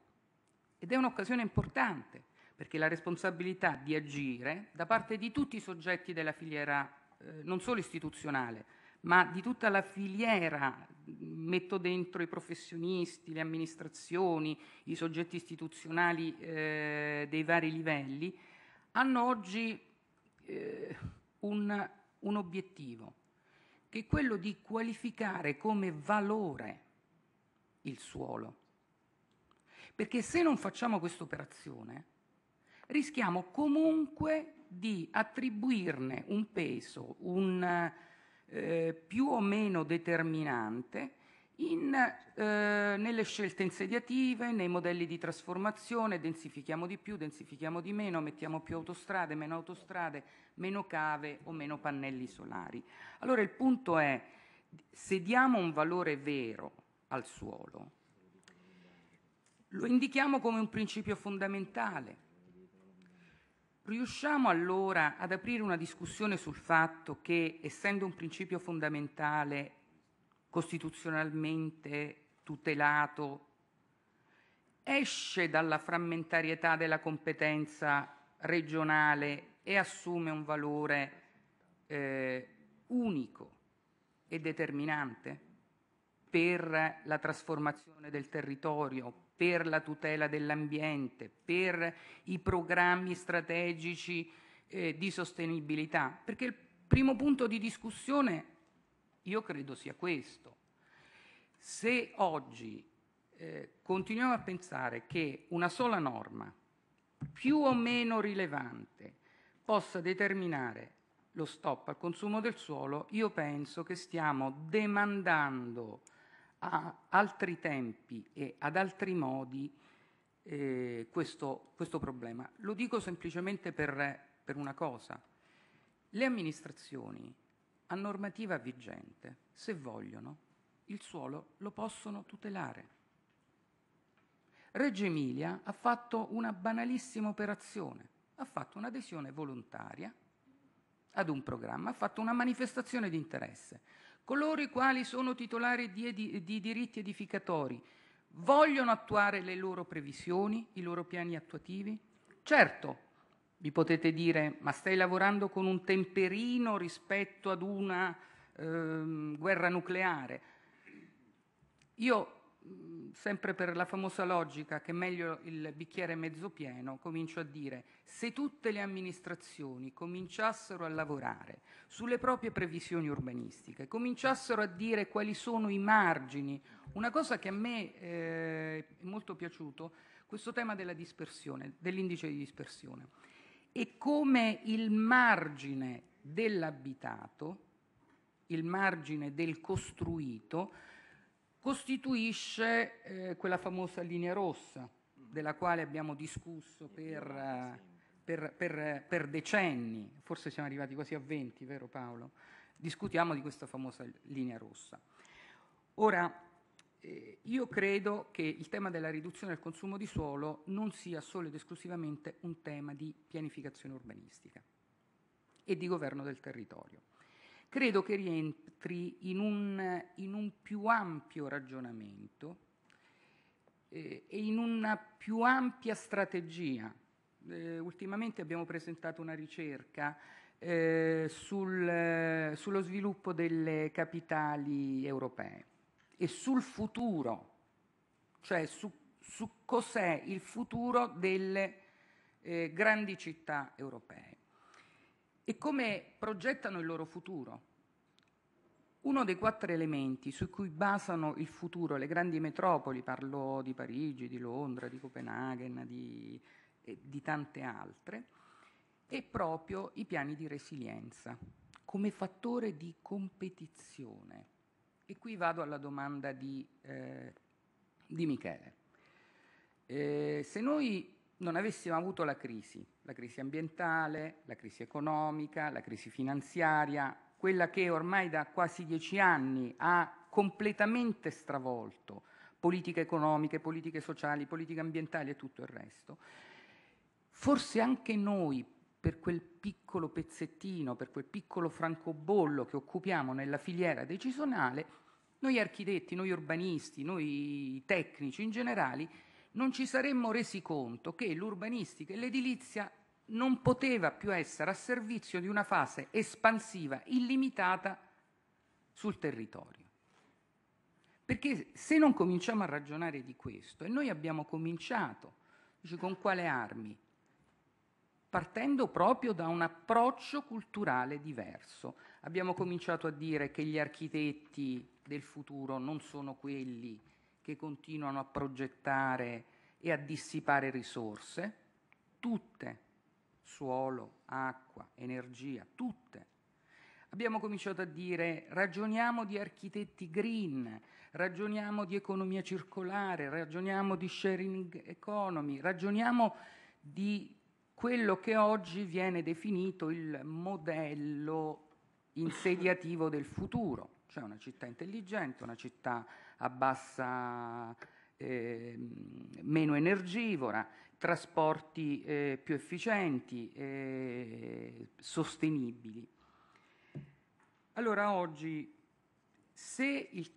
Ed è un'occasione importante, perché la responsabilità di agire da parte di tutti i soggetti della filiera, eh, non solo istituzionale, ma di tutta la filiera metto dentro i professionisti, le amministrazioni, i soggetti istituzionali eh, dei vari livelli, hanno oggi eh, un, un obiettivo, che è quello di qualificare come valore il suolo. Perché se non facciamo questa operazione, rischiamo comunque di attribuirne un peso, un, eh, più o meno determinante in, eh, nelle scelte insediative, nei modelli di trasformazione, densifichiamo di più, densifichiamo di meno, mettiamo più autostrade, meno autostrade, meno cave o meno pannelli solari. Allora il punto è, se diamo un valore vero al suolo, lo indichiamo come un principio fondamentale, Riusciamo allora ad aprire una discussione sul fatto che, essendo un principio fondamentale costituzionalmente tutelato, esce dalla frammentarietà della competenza regionale e assume un valore eh, unico e determinante per la trasformazione del territorio, per la tutela dell'ambiente, per i programmi strategici eh, di sostenibilità, perché il primo punto di discussione io credo sia questo. Se oggi eh, continuiamo a pensare che una sola norma, più o meno rilevante, possa determinare lo stop al consumo del suolo, io penso che stiamo demandando a altri tempi e ad altri modi eh, questo, questo, problema. Lo dico semplicemente per, per una cosa. Le amministrazioni a normativa vigente, se vogliono, il suolo lo possono tutelare. Reggio Emilia ha fatto una banalissima operazione, ha fatto un'adesione volontaria ad un programma, ha fatto una manifestazione di interesse coloro i quali sono titolari di, di, di diritti edificatori, vogliono attuare le loro previsioni, i loro piani attuativi? Certo, vi potete dire, ma stai lavorando con un temperino rispetto ad una eh, guerra nucleare. Io Mm, sempre per la famosa logica che è meglio il bicchiere mezzo pieno, comincio a dire, se tutte le amministrazioni cominciassero a lavorare sulle proprie previsioni urbanistiche, cominciassero a dire quali sono i margini, una cosa che a me eh, è molto piaciuto, questo tema della dispersione, dell'indice di dispersione, e come il margine dell'abitato, il margine del costruito, costituisce eh, quella famosa linea rossa della quale abbiamo discusso per, eh, per, per, per, decenni, forse siamo arrivati quasi a 20, vero Paolo? Discutiamo di questa famosa linea rossa. Ora, eh, io credo che il tema della riduzione del consumo di suolo non sia solo ed esclusivamente un tema di pianificazione urbanistica e di governo del territorio credo che rientri in un, in un più ampio ragionamento eh, e in una più ampia strategia. Eh, ultimamente abbiamo presentato una ricerca eh, sul, sullo sviluppo delle capitali europee e sul futuro, cioè su, su cos'è il futuro delle eh, grandi città europee e come progettano il loro futuro. Uno dei quattro elementi su cui basano il futuro le grandi metropoli, parlo di Parigi, di Londra, di Copenaghen, di, eh, di tante altre, è proprio i piani di resilienza come fattore di competizione. E qui vado alla domanda di, eh, di Michele. Eh, se noi non avessimo avuto la crisi, la crisi ambientale, la crisi economica, la crisi finanziaria, quella che ormai da quasi dieci anni ha completamente stravolto politiche economiche, politiche sociali, politiche ambientali e tutto il resto, forse anche noi per quel piccolo pezzettino, per quel piccolo francobollo che occupiamo nella filiera decisionale, noi architetti, noi urbanisti, noi tecnici in generale, non ci saremmo resi conto che l'urbanistica e l'edilizia non poteva più essere a servizio di una fase espansiva illimitata sul territorio. Perché se non cominciamo a ragionare di questo, e noi abbiamo cominciato, dice, con quale armi? Partendo proprio da un approccio culturale diverso. Abbiamo cominciato a dire che gli architetti del futuro non sono quelli che continuano a progettare e a dissipare risorse, tutte, suolo, acqua, energia, tutte. Abbiamo cominciato a dire ragioniamo di architetti green, ragioniamo di economia circolare, ragioniamo di sharing economy, ragioniamo di quello che oggi viene definito il modello insediativo del futuro, cioè una città intelligente, una città abbassa eh, meno energivora, trasporti eh, più efficienti, eh, sostenibili. Allora oggi se il,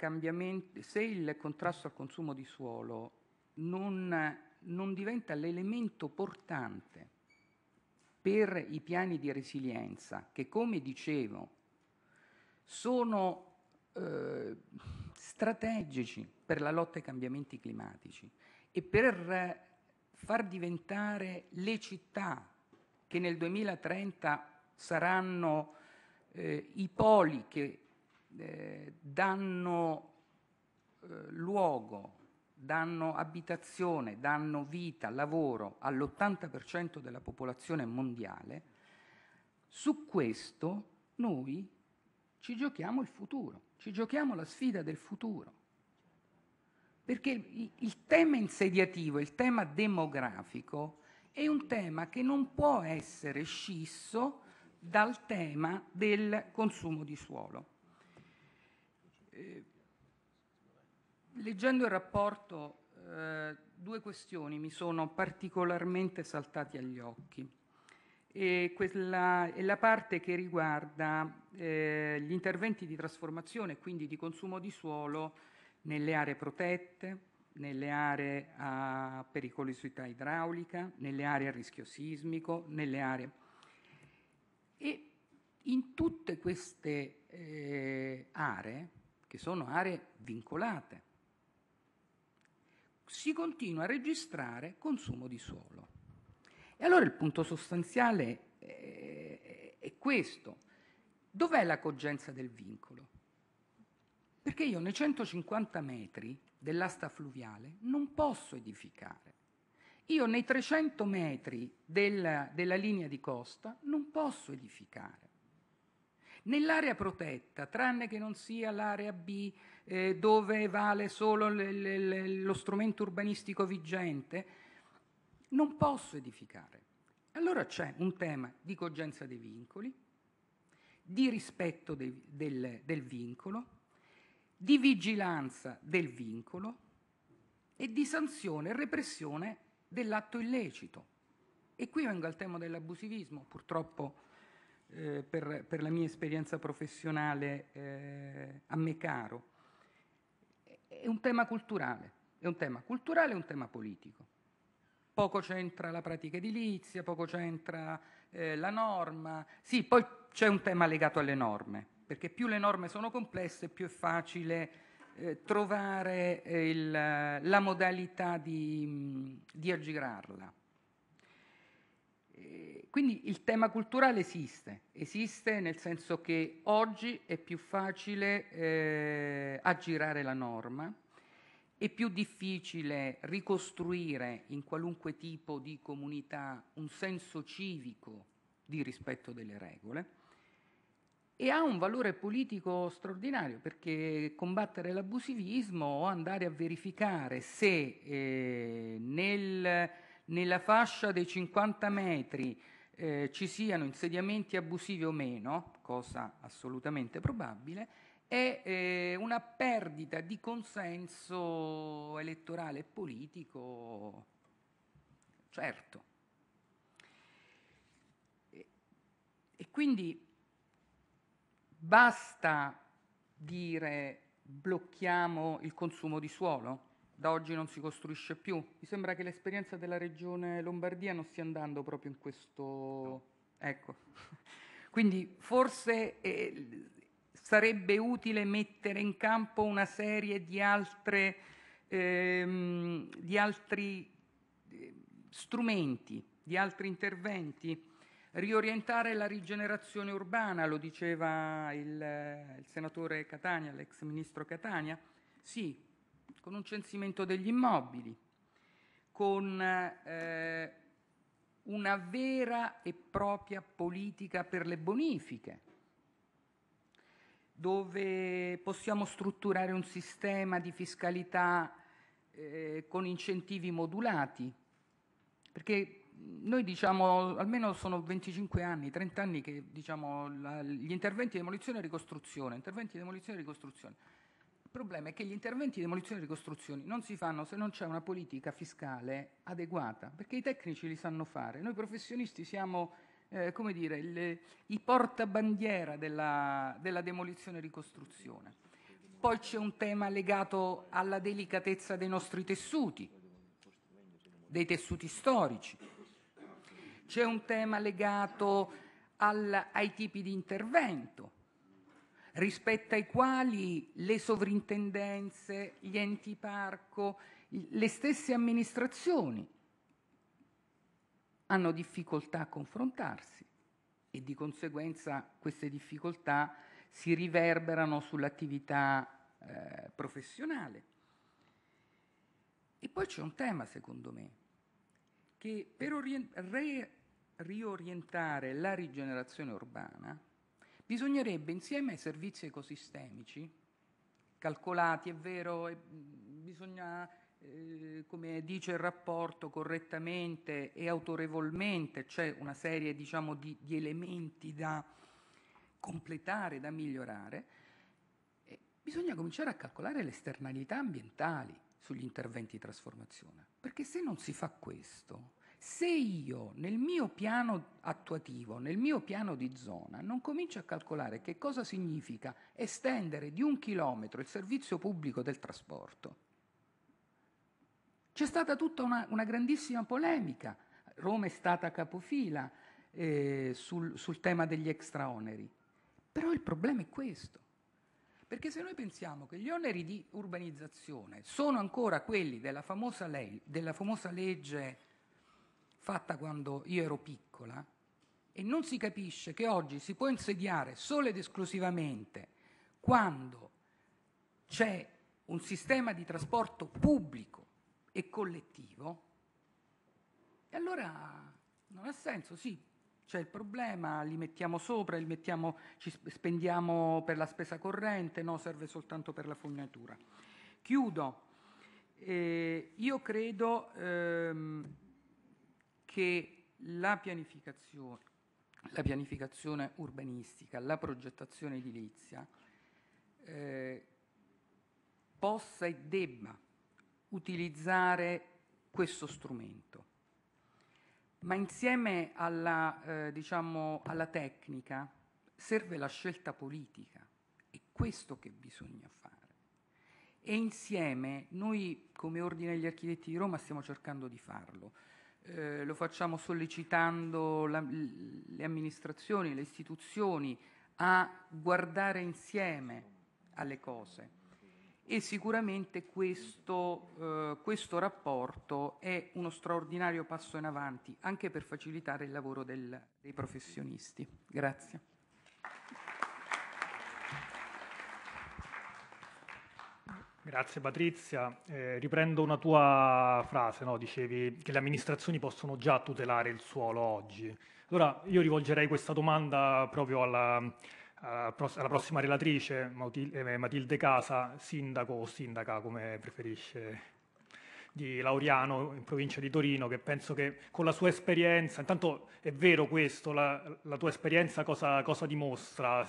se il, contrasto al consumo di suolo non, non diventa l'elemento portante per i piani di resilienza, che come dicevo sono eh, strategici per la lotta ai cambiamenti climatici e per eh, far diventare le città che nel 2030 saranno eh, i poli che eh, danno eh, luogo, danno abitazione, danno vita, lavoro all'80% della popolazione mondiale, su questo noi ci giochiamo il futuro. Ci giochiamo la sfida del futuro. Perché il tema insediativo, il tema demografico, è un tema che non può essere scisso dal tema del consumo di suolo. Eh, leggendo il rapporto, eh, due questioni mi sono particolarmente saltate agli occhi e quella è la parte che riguarda eh, gli interventi di trasformazione, quindi di consumo di suolo nelle aree protette, nelle aree a pericolosità idraulica, nelle aree a rischio sismico, nelle aree... E in tutte queste eh, aree, che sono aree vincolate, si continua a registrare consumo di suolo. E allora il punto sostanziale eh, è, questo. Dov'è la cogenza del vincolo? Perché io nei 150 metri dell'asta fluviale non posso edificare. Io nei 300 metri della, della linea di costa non posso edificare. Nell'area protetta, tranne che non sia l'area B eh, dove vale solo l- l- lo strumento urbanistico vigente, non posso edificare. Allora c'è un tema di cogenza dei vincoli, di rispetto dei, del, del vincolo, di vigilanza del vincolo e di sanzione e repressione dell'atto illecito. E qui vengo al tema dell'abusivismo, purtroppo eh, per, per, la mia esperienza professionale eh, a me caro. È un tema culturale, è un tema culturale, e un tema politico poco c'entra la pratica edilizia, poco c'entra eh, la norma. Sì, poi c'è un tema legato alle norme, perché più le norme sono complesse, più è facile eh, trovare eh, il, la modalità di, di aggirarla. Eh, quindi il tema culturale esiste, esiste nel senso che oggi è più facile eh, aggirare la norma, è più difficile ricostruire in qualunque tipo di comunità un senso civico di rispetto delle regole e ha un valore politico straordinario perché combattere l'abusivismo o andare a verificare se eh, nel, nella fascia dei 50 metri eh, ci siano insediamenti abusivi o meno, cosa assolutamente probabile, è eh, una perdita di consenso elettorale e politico, certo. E, e quindi basta dire blocchiamo il consumo di suolo, da oggi non si costruisce più. Mi sembra che l'esperienza della regione Lombardia non stia andando proprio in questo... Ecco. Quindi forse eh, sarebbe utile mettere in campo una serie di, altre, ehm, di altri eh, strumenti, di altri interventi. Riorientare la rigenerazione urbana, lo diceva il, il senatore Catania, l'ex ministro Catania, sì, con un censimento degli immobili, con eh, una vera e propria politica per le bonifiche, dove possiamo strutturare un sistema di fiscalità eh, con incentivi modulati, perché noi diciamo, almeno sono 25 anni, 30 anni che diciamo la, gli interventi di demolizione e ricostruzione, interventi di demolizione e ricostruzione. Il problema è che gli interventi di demolizione e ricostruzione non si fanno se non c'è una politica fiscale adeguata, perché i tecnici li sanno fare, noi professionisti siamo eh, come dire, le, i portabandiera della, della demolizione e ricostruzione. Poi c'è un tema legato alla delicatezza dei nostri tessuti, dei tessuti storici. C'è un tema legato al, ai tipi di intervento, rispetto ai quali le sovrintendenze, gli enti parco, le stesse amministrazioni hanno difficoltà a confrontarsi e di conseguenza queste difficoltà si riverberano sull'attività eh, professionale. E poi c'è un tema, secondo me, che per re- riorientare la rigenerazione urbana bisognerebbe insieme ai servizi ecosistemici, calcolati, è vero, è, bisogna eh, come dice il rapporto correttamente e autorevolmente, c'è una serie diciamo, di, di, elementi da completare, da migliorare, e eh, bisogna cominciare a calcolare le esternalità ambientali sugli interventi di trasformazione. Perché se non si fa questo, se io nel mio piano attuativo, nel mio piano di zona, non comincio a calcolare che cosa significa estendere di un chilometro il servizio pubblico del trasporto, c'è stata tutta una, una grandissima polemica, Roma è stata capofila eh, sul, sul tema degli extraoneri, però il problema è questo. Perché se noi pensiamo che gli oneri di urbanizzazione sono ancora quelli della famosa, lei, della famosa, legge fatta quando io ero piccola, e non si capisce che oggi si può insediare solo ed esclusivamente quando c'è un sistema di trasporto pubblico e collettivo, e allora non ha senso, sì, c'è il problema, li mettiamo sopra, li mettiamo, ci spendiamo per la spesa corrente, no, serve soltanto per la fognatura. Chiudo, eh, io credo ehm, che la pianificazione, la pianificazione, urbanistica, la progettazione edilizia eh, possa e debba utilizzare questo strumento. Ma insieme alla, eh, diciamo, alla tecnica serve la scelta politica, è questo che bisogna fare. E insieme noi come Ordine degli Architetti di Roma stiamo cercando di farlo. Eh, lo facciamo sollecitando la, le amministrazioni, le istituzioni a guardare insieme alle cose e sicuramente questo, eh, questo, rapporto è uno straordinario passo in avanti anche per facilitare il lavoro del, dei professionisti. Grazie. Grazie Patrizia. Eh, riprendo una tua frase, no? dicevi che le amministrazioni possono già tutelare il suolo oggi. Allora io rivolgerei questa domanda proprio alla, alla prossima relatrice, eh, Matilde Casa, sindaco o sindaca, come preferisce, di Lauriano, in provincia di Torino, che penso che con la sua esperienza, intanto è vero questo, la, la tua esperienza cosa, cosa dimostra?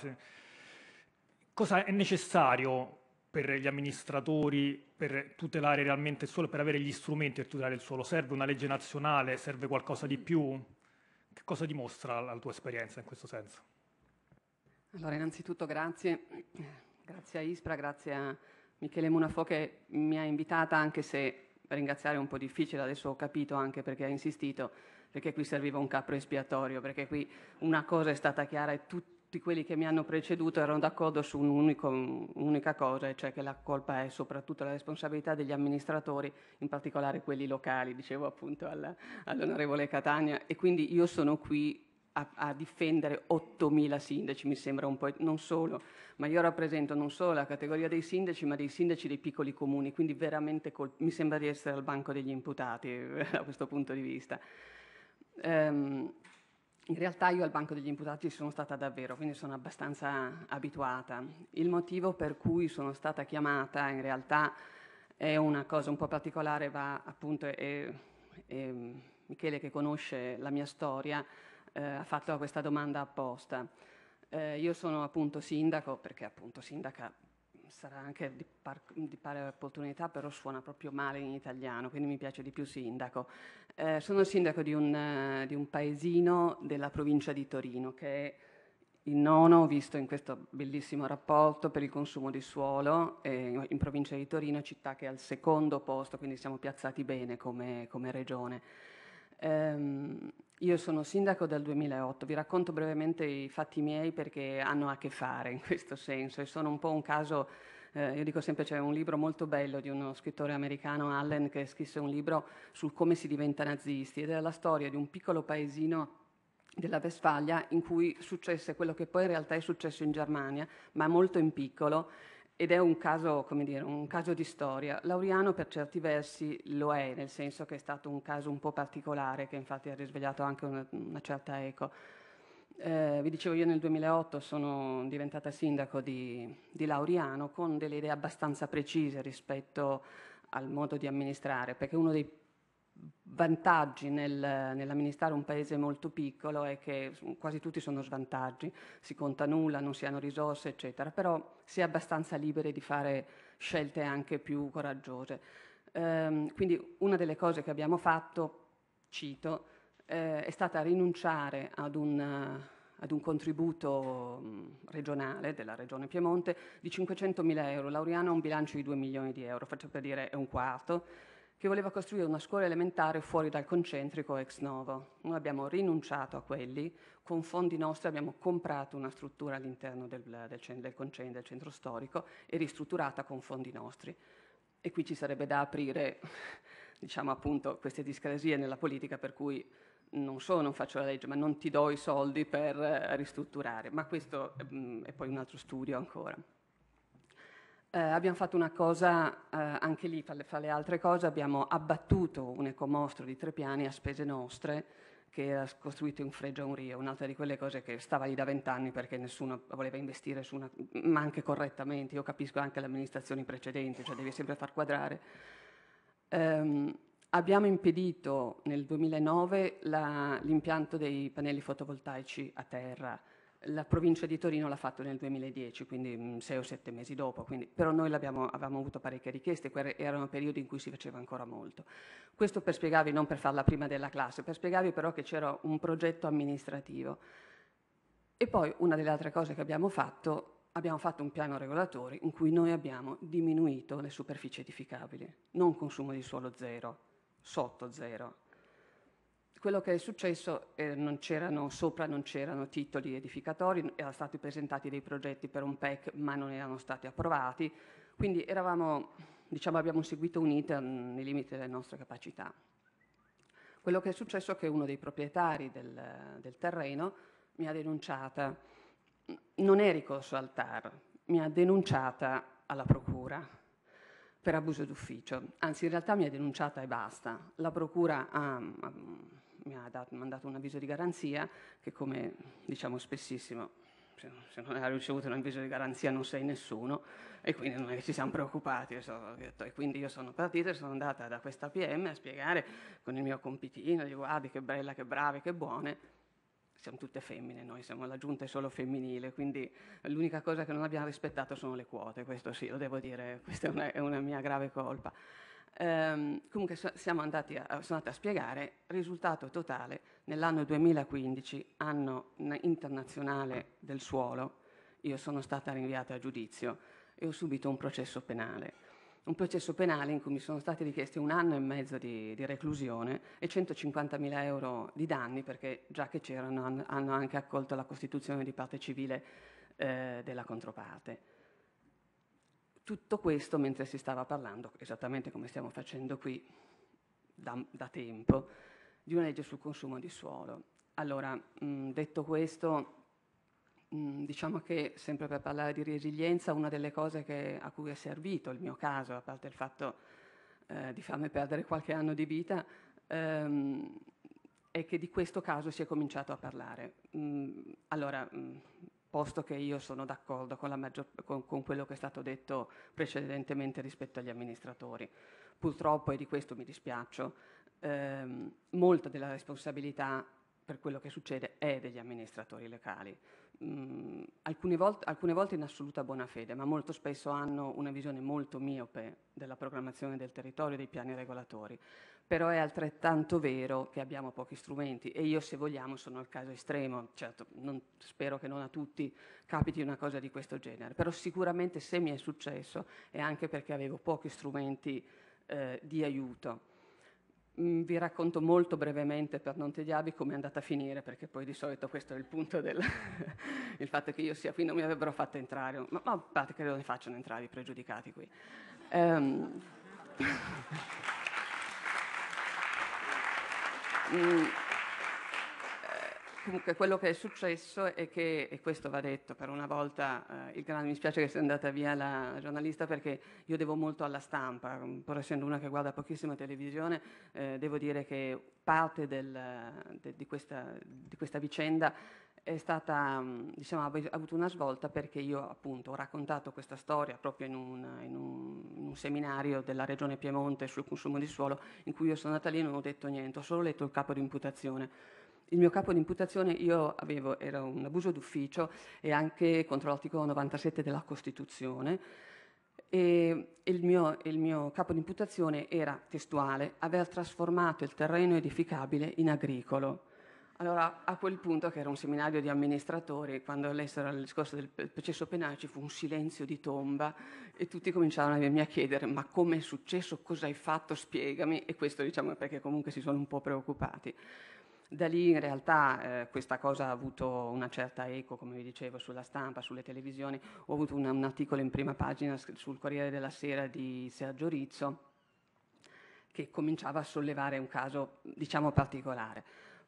cosa è necessario per gli amministratori per tutelare realmente il suolo, per avere gli strumenti per tutelare il suolo? Serve una legge nazionale? Serve qualcosa di più? Che cosa dimostra la, la tua esperienza in questo senso? Allora, innanzitutto grazie, grazie a Ispra, grazie a Michele Munafo che mi ha invitata, anche se ringraziare è un po' difficile, adesso ho capito anche perché ha insistito, perché qui serviva un capro espiatorio, perché qui una cosa è stata chiara e tutti quelli che mi hanno preceduto erano d'accordo su un'unica cosa, e cioè che la colpa è soprattutto la responsabilità degli amministratori, in particolare quelli locali, dicevo appunto all'onorevole all Catania, e quindi io sono qui a, a difendere 8.000 sindaci, mi sembra un po', non solo, ma io rappresento non solo la categoria dei sindaci, ma dei sindaci dei piccoli comuni, quindi veramente col, mi sembra di essere al banco degli imputati eh, da questo punto di vista. Um, in realtà io al banco degli imputati sono stata davvero, quindi sono abbastanza abituata. Il motivo per cui sono stata chiamata in realtà è una cosa un po' particolare, va appunto, è, è Michele che conosce la mia storia, eh, ha fatto questa domanda apposta. Eh, io sono appunto sindaco, perché appunto sindaca sarà anche di, par- di, pari opportunità, però suona proprio male in italiano, quindi mi piace di più sindaco. Eh, sono sindaco di un, eh, di un, paesino della provincia di Torino, che è il nono visto in questo bellissimo rapporto per il consumo di suolo eh, in provincia di Torino, città che è al secondo posto, quindi siamo piazzati bene come, come regione. Ehm, io sono sindaco dal 2008, vi racconto brevemente i fatti miei perché hanno a che fare in questo senso e sono un po' un caso, eh, io dico sempre c'è un libro molto bello di uno scrittore americano, Allen, che scrisse un libro sul come si diventa nazisti ed è la storia di un piccolo paesino della Vestfalia in cui successe quello che poi in realtà è successo in Germania, ma molto in piccolo ed è un caso, dire, un caso, di storia. Lauriano per certi versi lo è, nel senso che è stato un caso un po' particolare che infatti ha risvegliato anche una, una certa eco. Eh, vi dicevo io nel 2008 sono diventata sindaco di, di, Lauriano con delle idee abbastanza precise rispetto al modo di amministrare, perché uno dei vantaggi nel, nell'amministrare un paese molto piccolo è che mm, quasi tutti sono svantaggi, si conta nulla, non si hanno risorse, eccetera, però si è abbastanza liberi di fare scelte anche più coraggiose. Ehm, quindi una delle cose che abbiamo fatto, cito, eh, è stata rinunciare ad un, ad un contributo mm, regionale della Regione Piemonte di 500 mila euro. Laureano ha un bilancio di 2 milioni di euro, faccio per dire è un quarto che voleva costruire una scuola elementare fuori dal concentrico ex novo. Noi abbiamo rinunciato a quelli, con fondi nostri abbiamo comprato una struttura all'interno del, del, del, del centro storico e ristrutturata con fondi nostri. E qui ci sarebbe da aprire, diciamo appunto, queste discrasie nella politica per cui non solo non faccio la legge, ma non ti do i soldi per eh, ristrutturare. Ma questo mm, è poi un altro studio ancora eh, abbiamo fatto una cosa, eh, anche lì fra le, altre cose, abbiamo abbattuto un ecomostro di tre piani a spese nostre che era costruito in freggia a un rio, un'altra di quelle cose che stava lì da vent'anni perché nessuno voleva investire su una, ma anche correttamente, io capisco anche le amministrazioni precedenti, cioè devi sempre far quadrare. Um, abbiamo impedito nel 2009 l'impianto dei pannelli fotovoltaici a terra, la provincia di Torino l'ha fatto nel 2010, quindi mm, sei o sette mesi dopo, quindi, però noi avevamo avuto parecchie richieste, erano periodi in cui si faceva ancora molto. Questo per spiegarvi, non per farla prima della classe, per spiegarvi però che c'era un progetto amministrativo. E poi una delle altre cose che abbiamo fatto, abbiamo fatto un piano regolatore in cui noi abbiamo diminuito le superfici edificabili, non consumo di suolo zero, sotto zero, quello che è successo eh, non c'erano, sopra non c'erano titoli edificatori, erano stati presentati dei progetti per un PEC ma non erano stati approvati, quindi eravamo, diciamo, abbiamo seguito un iter mm, nei limiti delle nostre capacità. Quello che è successo è che uno dei proprietari del, del terreno mi ha denunciata, non è ricorso al TAR, mi ha denunciata alla procura per abuso d'ufficio, anzi in realtà mi ha denunciata e basta. La procura ha, ha mi ha dat- mandato un avviso di garanzia che come diciamo spessissimo, se, se non hai ricevuto un avviso di garanzia non sei nessuno e quindi non è che ci siamo preoccupati. So, e quindi io sono partita e sono andata da questa PM a spiegare con il mio compitino, dico guardi che bella, che brave, che buone siamo tutte femmine, noi siamo la giunta è solo femminile, quindi l'unica cosa che non abbiamo rispettato sono le quote, questo sì, lo devo dire, questa è una, è una mia grave colpa. Ehm, comunque siamo andati a, sono andata a spiegare risultato totale nell'anno 2015, anno internazionale del suolo, io sono stata rinviata a giudizio e ho subito un processo penale. Un processo penale in cui mi sono stati richiesti un anno e mezzo di, di reclusione e 150.000 euro di danni perché già che c'erano hanno anche accolto la costituzione di parte civile eh, della controparte. Tutto questo mentre si stava parlando, esattamente come stiamo facendo qui da, da tempo, di una legge sul consumo di suolo. Allora, mh, mm, detto questo, mh, mm, diciamo che sempre per parlare di resilienza, una delle cose che, a cui è servito il mio caso, a parte il fatto eh, di farmi perdere qualche anno di vita, ehm, è che di questo caso si è cominciato a parlare. Mh, mm, allora, posto che io sono d'accordo con, con, con, quello che è stato detto precedentemente rispetto agli amministratori. Purtroppo, e di questo mi dispiaccio, ehm, molta della responsabilità per quello che succede è degli amministratori locali. Mm, alcune, volte, alcune volte in assoluta buona fede, ma molto spesso hanno una visione molto miope della programmazione del territorio e dei piani regolatori però è altrettanto vero che abbiamo pochi strumenti e io se vogliamo sono al caso estremo, certo non, spero che non a tutti capiti una cosa di questo genere, però sicuramente se mi è successo è anche perché avevo pochi strumenti eh, di aiuto. Mm, vi racconto molto brevemente per non tediarvi come è andata a finire, perché poi di solito questo è il punto del il fatto che io sia qui, non mi avrebbero fatto entrare, ma, a parte che non ne facciano entrare i pregiudicati qui. Um, Mm. Eh, comunque quello che è successo è che, e questo va detto per una volta, eh, il grande, mi spiace che sia andata via la giornalista perché io devo molto alla stampa, mm, pur essendo una che guarda pochissima televisione, eh, devo dire che parte del, de, di, questa, di, questa, vicenda è stata, mm, diciamo, ha avuto una svolta perché io appunto ho raccontato questa storia proprio in un, in un un seminario della regione Piemonte sul consumo di suolo in cui io sono andata lì e non ho detto niente, ho solo letto il capo di imputazione. Il mio capo di imputazione io avevo, era un abuso d'ufficio e anche contro l'articolo 97 della Costituzione e il mio, il mio capo di imputazione era testuale, aver trasformato il terreno edificabile in agricolo. Allora, a quel punto, che era un seminario di amministratori, quando lessero il discorso del processo penale ci fu un silenzio di tomba e tutti cominciarono a venirmi a chiedere ma come è successo, cosa hai fatto, spiegami e questo diciamo perché comunque si sono un po' preoccupati. Da lì in realtà eh, questa cosa ha avuto una certa eco, come vi dicevo, sulla stampa, sulle televisioni. Ho avuto un, un articolo in prima pagina sul Corriere della Sera di Sergio Rizzo che cominciava a sollevare un caso, diciamo, particolare.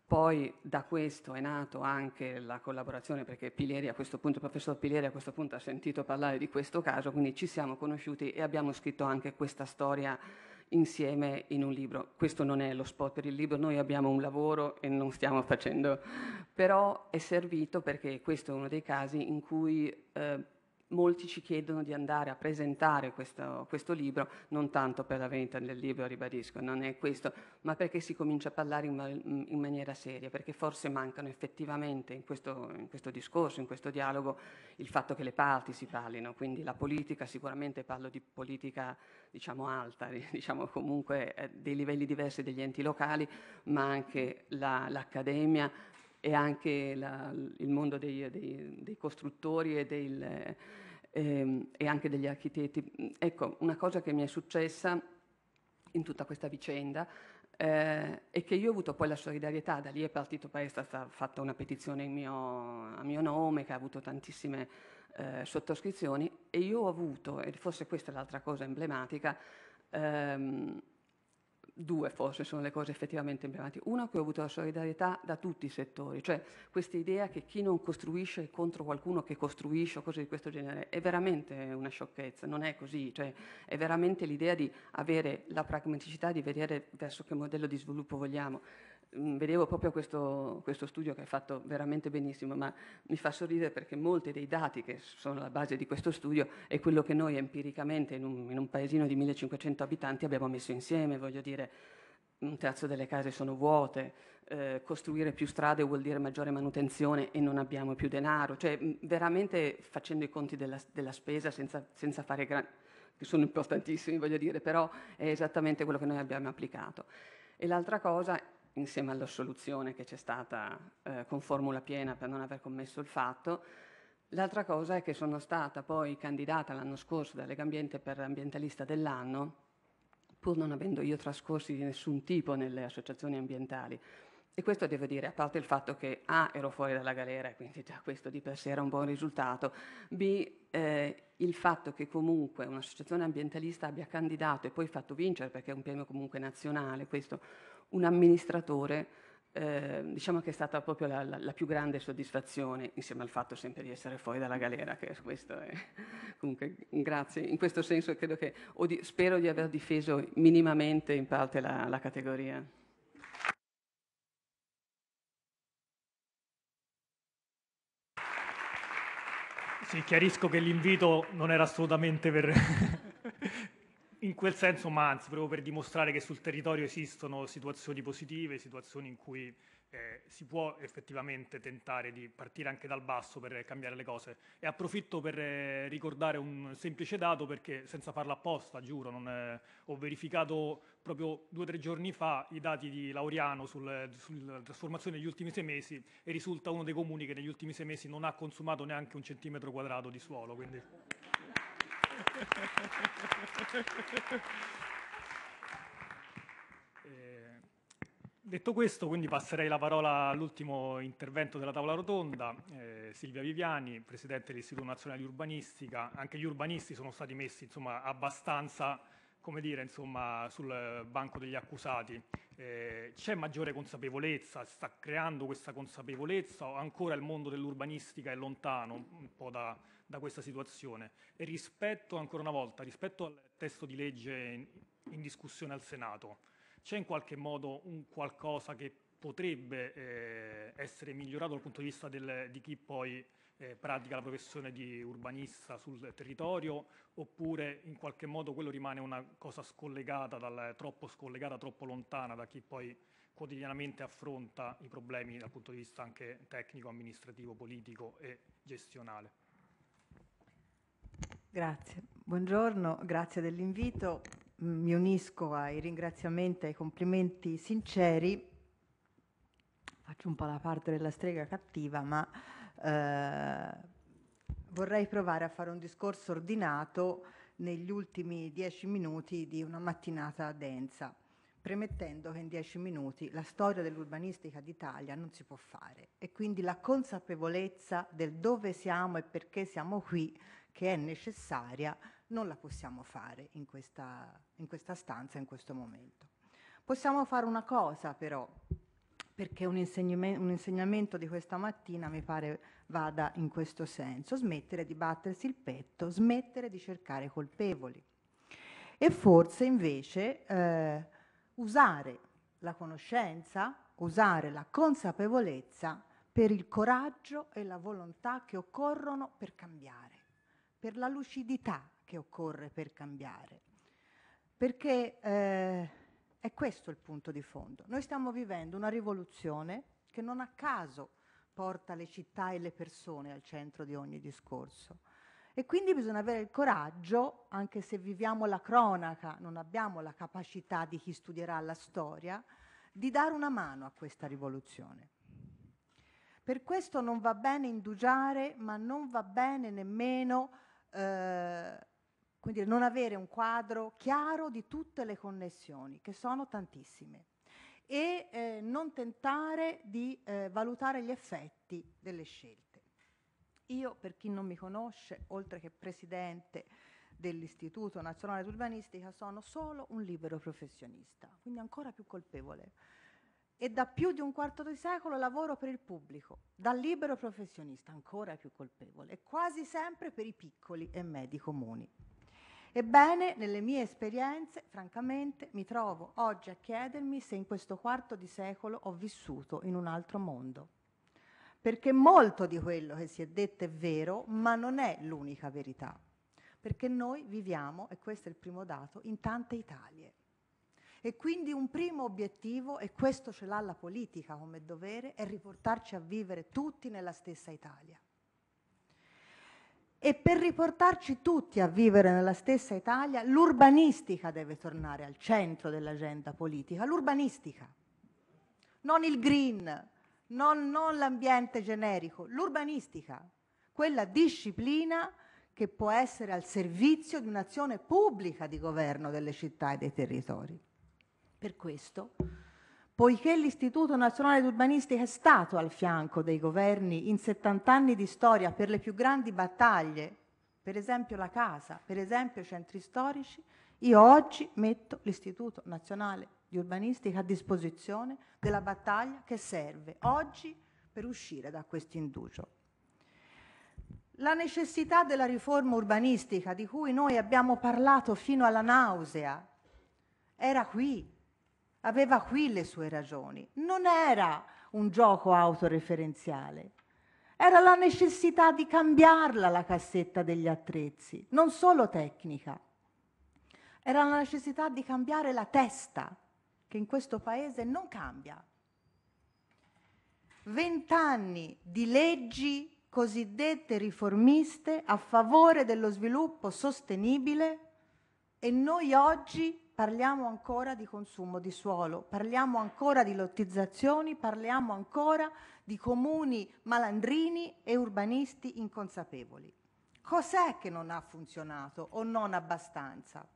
Poi da questo è nato anche la collaborazione, perché Pileri a questo punto, il professor Pileri a questo punto ha sentito parlare di questo caso, quindi ci siamo conosciuti e abbiamo scritto anche questa storia insieme in un libro. Questo non è lo spot per il libro, noi abbiamo un lavoro e non stiamo facendo, però è servito perché questo è uno dei casi in cui eh, molti ci chiedono di andare a presentare questo, questo, libro, non tanto per la vendita del libro, ribadisco, non è questo, ma perché si comincia a parlare in, in maniera seria, perché forse mancano effettivamente in questo, in questo, discorso, in questo dialogo, il fatto che le parti si parlino, quindi la politica, sicuramente parlo di politica diciamo alta, diciamo comunque eh, dei livelli diversi degli enti locali, ma anche la, l'accademia, e anche la, il mondo dei, dei, dei costruttori e del, ehm, e anche degli architetti. Mm, ecco, una cosa che mi è successa in tutta questa vicenda eh, e che io ho avuto poi la solidarietà, da lì è partito, poi è stata fatta una petizione mio, a mio nome che ha avuto tantissime eh, sottoscrizioni e io ho avuto, e forse questa è l'altra cosa emblematica, ehm, due forse sono le cose effettivamente emblematiche. Una, che ho avuto la solidarietà da tutti i settori, cioè questa idea che chi non costruisce è contro qualcuno che costruisce o cose di questo genere è veramente una sciocchezza, non è così, cioè, è veramente l'idea di avere la pragmaticità di vedere verso che modello di sviluppo vogliamo. Mm, vedevo proprio questo, questo, studio che è fatto veramente benissimo, ma mi fa sorridere perché molti dei dati che sono la base di questo studio è quello che noi empiricamente in un, in un paesino di 1500 abitanti abbiamo messo insieme, voglio dire un terzo delle case sono vuote, eh, costruire più strade vuol dire maggiore manutenzione e non abbiamo più denaro, cioè mm, veramente facendo i conti della, della spesa senza, senza fare grandi che sono importantissimi, voglio dire, però è esattamente quello che noi abbiamo applicato. E l'altra cosa insieme all'assoluzione che c'è stata eh, con formula piena per non aver commesso il fatto. L'altra cosa è che sono stata poi candidata l'anno scorso da Lega Ambiente per ambientalista dell'anno, pur non avendo io trascorsi di nessun tipo nelle associazioni ambientali. E questo devo dire, a parte il fatto che A, ero fuori dalla galera e quindi già questo di per sé era un buon risultato, B, eh, il fatto che comunque un'associazione ambientalista abbia candidato e poi fatto vincere, perché è un premio comunque nazionale, questo un amministratore, eh, diciamo che è stata proprio la, la, la, più grande soddisfazione, insieme al fatto sempre di essere fuori dalla galera, che questo è comunque grazie. In questo senso credo che di, spero di aver difeso minimamente in parte la, la categoria. Sì, chiarisco che l'invito non era assolutamente per in quel senso, ma anzi, proprio per dimostrare che sul territorio esistono situazioni positive, situazioni in cui eh, si può effettivamente tentare di partire anche dal basso per cambiare le cose. E approfitto per eh, ricordare un semplice dato, perché senza farlo apposta, giuro, non, eh, ho verificato proprio due o tre giorni fa i dati di Laureano sul, sulla trasformazione degli ultimi sei mesi e risulta uno dei comuni che negli ultimi sei mesi non ha consumato neanche un centimetro quadrato di suolo. Quindi... Eh, detto questo, quindi passerei la parola all'ultimo intervento della tavola rotonda, eh, Silvia Viviani, Presidente dell'Istituto Nazionale di Urbanistica. Anche gli urbanisti sono stati messi insomma, abbastanza come dire, insomma, sul banco degli accusati. Eh, c'è maggiore consapevolezza, si sta creando questa consapevolezza o ancora il mondo dell'urbanistica è lontano un po' da, da questa situazione. E rispetto, ancora una volta, rispetto al testo di legge in, discussione al Senato, c'è in qualche modo un qualcosa che potrebbe eh, essere migliorato dal punto di vista del, di chi poi eh, pratica la professione di urbanista sul territorio oppure in qualche modo quello rimane una cosa scollegata, dal, troppo scollegata, troppo lontana da chi poi quotidianamente affronta i problemi dal punto di vista anche tecnico, amministrativo, politico e gestionale. Grazie, buongiorno, grazie dell'invito. Mi unisco ai ringraziamenti e ai complimenti sinceri. Faccio un po' la parte della strega cattiva, ma eh, vorrei provare a fare un discorso ordinato negli ultimi dieci minuti di una mattinata densa, premettendo che in dieci minuti la storia dell'urbanistica d'Italia non si può fare e quindi la consapevolezza del dove siamo e perché siamo qui che è necessaria non la possiamo fare in questa, in questa stanza, in questo momento. Possiamo fare una cosa però, perché un, un, insegnamento di questa mattina mi pare vada in questo senso, smettere di battersi il petto, smettere di cercare colpevoli e forse invece eh, usare la conoscenza, usare la consapevolezza per il coraggio e la volontà che occorrono per cambiare per la lucidità che occorre per cambiare. Perché eh, è questo il punto di fondo. Noi stiamo vivendo una rivoluzione che non a caso porta le città e le persone al centro di ogni discorso. E quindi bisogna avere il coraggio, anche se viviamo la cronaca, non abbiamo la capacità di chi studierà la storia, di dare una mano a questa rivoluzione. Per questo non va bene indugiare, ma non va bene nemmeno eh, non avere un quadro chiaro di tutte le connessioni, che sono tantissime, e eh, non tentare di eh, valutare gli effetti delle scelte. Io, per chi non mi conosce, oltre che presidente dell'Istituto Nazionale d'Urbanistica, sono solo un libero professionista, quindi ancora più colpevole e da più di un quarto di secolo lavoro per il pubblico, da libero professionista, ancora più colpevole, e quasi sempre per i piccoli e medi comuni. Ebbene, nelle mie esperienze, francamente, mi trovo oggi a chiedermi se in questo quarto di secolo ho vissuto in un altro mondo. Perché molto di quello che si è detto è vero, ma non è l'unica verità. Perché noi viviamo, e questo è il primo dato, in tante Italie. E quindi un primo obiettivo, e questo ce l'ha la politica come dovere, è riportarci a vivere tutti nella stessa Italia. E per riportarci tutti a vivere nella stessa Italia, l'urbanistica deve tornare al centro dell'agenda politica, l'urbanistica, non il green, non, non l'ambiente generico, l'urbanistica, quella disciplina che può essere al servizio di un'azione pubblica di governo delle città e dei territori. Per questo, poiché l'Istituto Nazionale di Urbanistica è stato al fianco dei governi in 70 anni di storia per le più grandi battaglie, per esempio la casa, per esempio i centri storici, io oggi metto l'Istituto Nazionale di Urbanistica a disposizione della battaglia che serve oggi per uscire da questo indugio. La necessità della riforma urbanistica di cui noi abbiamo parlato fino alla nausea era qui, aveva qui le sue ragioni. Non era un gioco autoreferenziale, era la necessità di cambiarla la cassetta degli attrezzi, non solo tecnica, era la necessità di cambiare la testa, che in questo paese non cambia. Vent'anni di leggi cosiddette riformiste a favore dello sviluppo sostenibile e noi oggi parliamo ancora di consumo di suolo, parliamo ancora di lottizzazioni, parliamo ancora di comuni malandrini e urbanisti inconsapevoli. Cos'è che non ha funzionato o non abbastanza?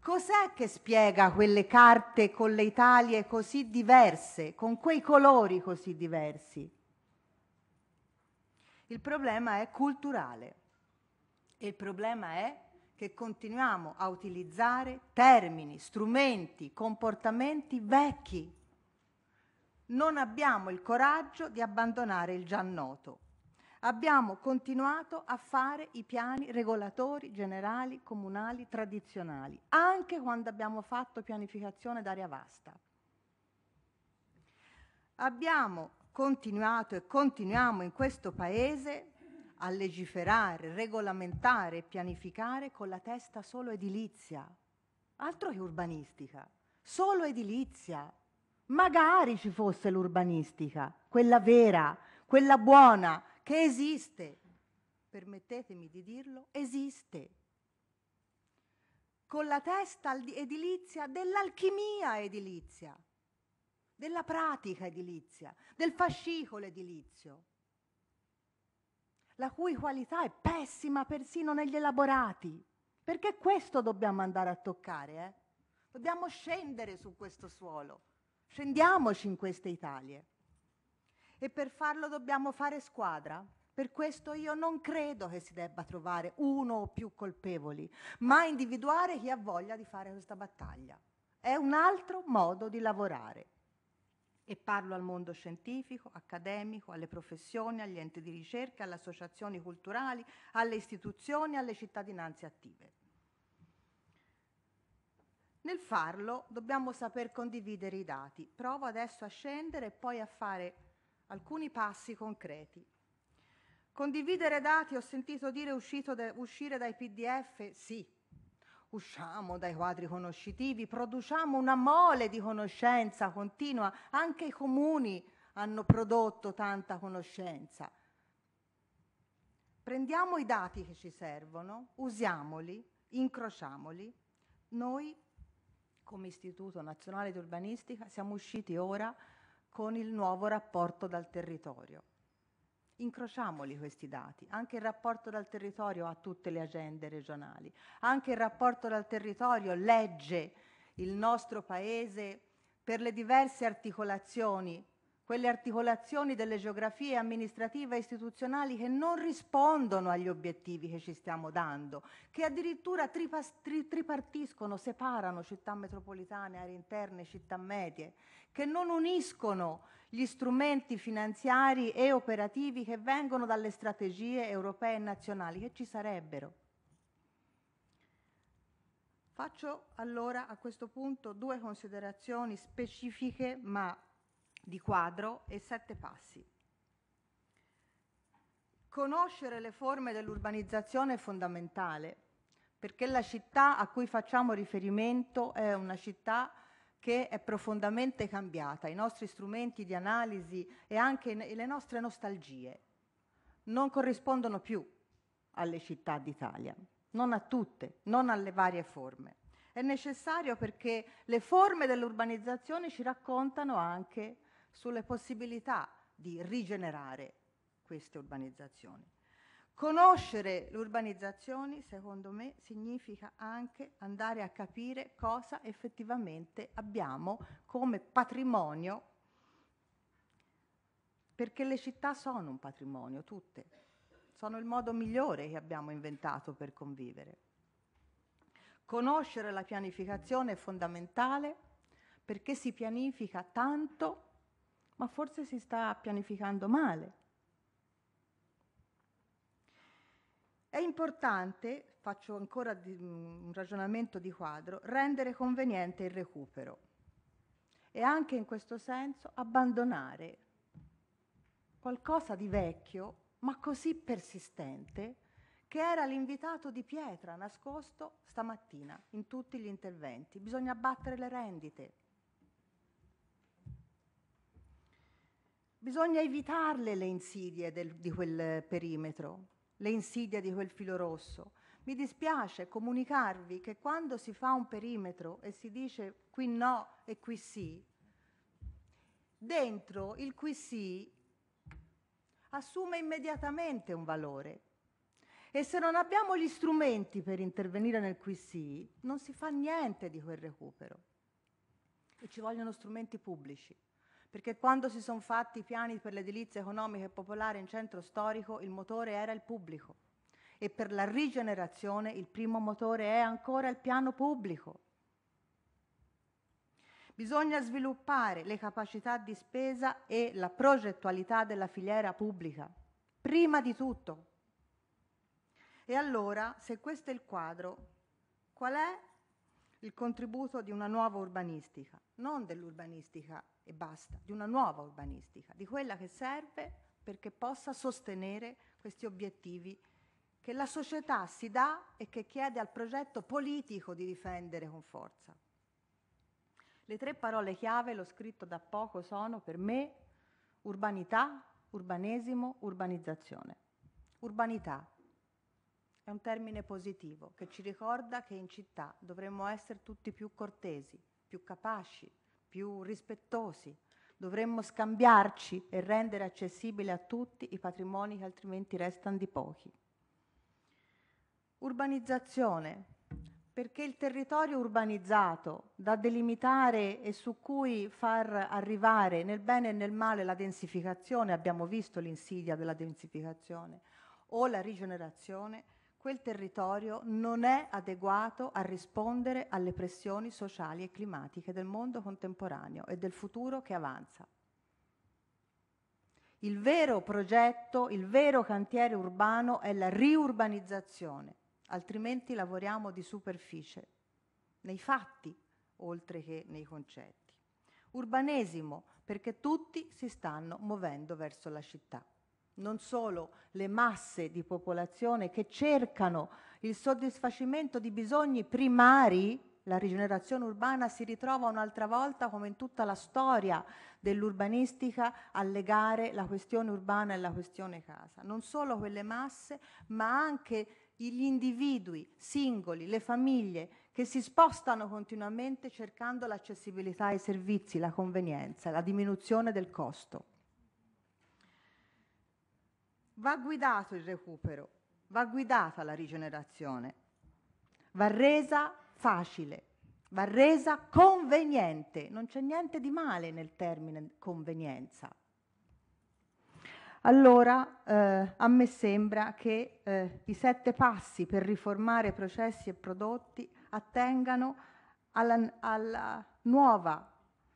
Cos'è che spiega quelle carte con le Italie così diverse, con quei colori così diversi? Il problema è culturale e il problema è che continuiamo a utilizzare termini, strumenti, comportamenti vecchi. Non abbiamo il coraggio di abbandonare il già noto. Abbiamo continuato a fare i piani regolatori generali comunali tradizionali, anche quando abbiamo fatto pianificazione d'area vasta. Abbiamo continuato e continuiamo in questo Paese a legiferare, regolamentare e pianificare con la testa solo edilizia, altro che urbanistica, solo edilizia. Magari ci fosse l'urbanistica, quella vera, quella buona, che esiste. Permettetemi di dirlo, esiste. Con la testa edilizia dell'alchimia edilizia, della pratica edilizia, del fascicolo edilizio, la cui qualità è pessima persino negli elaborati. Perché questo dobbiamo andare a toccare, eh? Dobbiamo scendere su questo suolo, scendiamoci in queste Italie. E per farlo dobbiamo fare squadra. Per questo io non credo che si debba trovare uno o più colpevoli, ma individuare chi ha voglia di fare questa battaglia. È un altro modo di lavorare e parlo al mondo scientifico, accademico, alle professioni, agli enti di ricerca, alle associazioni culturali, alle istituzioni, alle cittadinanze attive. Nel farlo dobbiamo saper condividere i dati. Provo adesso a scendere e poi a fare alcuni passi concreti. Condividere dati, ho sentito dire de, uscire dai PDF, sì, Usciamo dai quadri conoscitivi, produciamo una mole di conoscenza continua, anche i comuni hanno prodotto tanta conoscenza. Prendiamo i dati che ci servono, usiamoli, incrociamoli. Noi, come Istituto Nazionale di Urbanistica, siamo usciti ora con il nuovo rapporto dal territorio Incrociamoli questi dati, anche il rapporto dal territorio ha tutte le agende regionali, anche il rapporto dal territorio legge il nostro Paese per le diverse articolazioni, quelle articolazioni delle geografie amministrative e istituzionali che non rispondono agli obiettivi che ci stiamo dando, che addirittura tripartiscono, separano città metropolitane, aree interne, città medie, che non uniscono gli strumenti finanziari e operativi che vengono dalle strategie europee e nazionali, che ci sarebbero. Faccio allora a questo punto due considerazioni specifiche ma di quadro e sette passi. Conoscere le forme dell'urbanizzazione è fondamentale perché la città a cui facciamo riferimento è una città che è profondamente cambiata, i nostri strumenti di analisi e anche le nostre nostalgie non corrispondono più alle città d'Italia, non a tutte, non alle varie forme. È necessario perché le forme dell'urbanizzazione ci raccontano anche sulle possibilità di rigenerare queste urbanizzazioni. Conoscere l'urbanizzazione, secondo me, significa anche andare a capire cosa effettivamente abbiamo come patrimonio, perché le città sono un patrimonio, tutte, sono il modo migliore che abbiamo inventato per convivere. Conoscere la pianificazione è fondamentale perché si pianifica tanto, ma forse si sta pianificando male È importante, faccio ancora di, mm, un ragionamento di quadro, rendere conveniente il recupero e anche in questo senso abbandonare qualcosa di vecchio, ma così persistente, che era l'invitato di pietra nascosto stamattina in tutti gli interventi. Bisogna abbattere le rendite. Bisogna evitarle le insidie del, di quel perimetro, le insidie di quel filo rosso. Mi dispiace comunicarvi che quando si fa un perimetro e si dice qui no e qui sì, dentro il qui sì assume immediatamente un valore. E se non abbiamo gli strumenti per intervenire nel qui sì, non si fa niente di quel recupero. E ci vogliono strumenti pubblici perché quando si sono fatti i piani per l'edilizia economica e popolare in centro storico il motore era il pubblico e per la rigenerazione il primo motore è ancora il piano pubblico. Bisogna sviluppare le capacità di spesa e la progettualità della filiera pubblica, prima di tutto. E allora, se questo è il quadro, qual è il contributo di una nuova urbanistica? Non dell'urbanistica e basta, di una nuova urbanistica, di quella che serve perché possa sostenere questi obiettivi che la società si dà e che chiede al progetto politico di difendere con forza. Le tre parole chiave, l'ho scritto da poco, sono per me urbanità, urbanesimo, urbanizzazione. Urbanità è un termine positivo che ci ricorda che in città dovremmo essere tutti più cortesi, più capaci, più rispettosi. Dovremmo scambiarci e rendere accessibili a tutti i patrimoni che altrimenti restano di pochi. Urbanizzazione, perché il territorio urbanizzato da delimitare e su cui far arrivare nel bene e nel male la densificazione, abbiamo visto l'insidia della densificazione, o la rigenerazione, quel territorio non è adeguato a rispondere alle pressioni sociali e climatiche del mondo contemporaneo e del futuro che avanza. Il vero progetto, il vero cantiere urbano è la riurbanizzazione, altrimenti lavoriamo di superficie, nei fatti oltre che nei concetti. Urbanesimo, perché tutti si stanno muovendo verso la città non solo le masse di popolazione che cercano il soddisfacimento di bisogni primari, la rigenerazione urbana si ritrova un'altra volta, come in tutta la storia dell'urbanistica, a legare la questione urbana e la questione casa. Non solo quelle masse, ma anche gli individui singoli, le famiglie che si spostano continuamente cercando l'accessibilità ai servizi, la convenienza, la diminuzione del costo va guidato il recupero, va guidata la rigenerazione, va resa facile, va resa conveniente, non c'è niente di male nel termine convenienza. Allora, eh, a me sembra che eh, i sette passi per riformare processi e prodotti attengano alla, alla nuova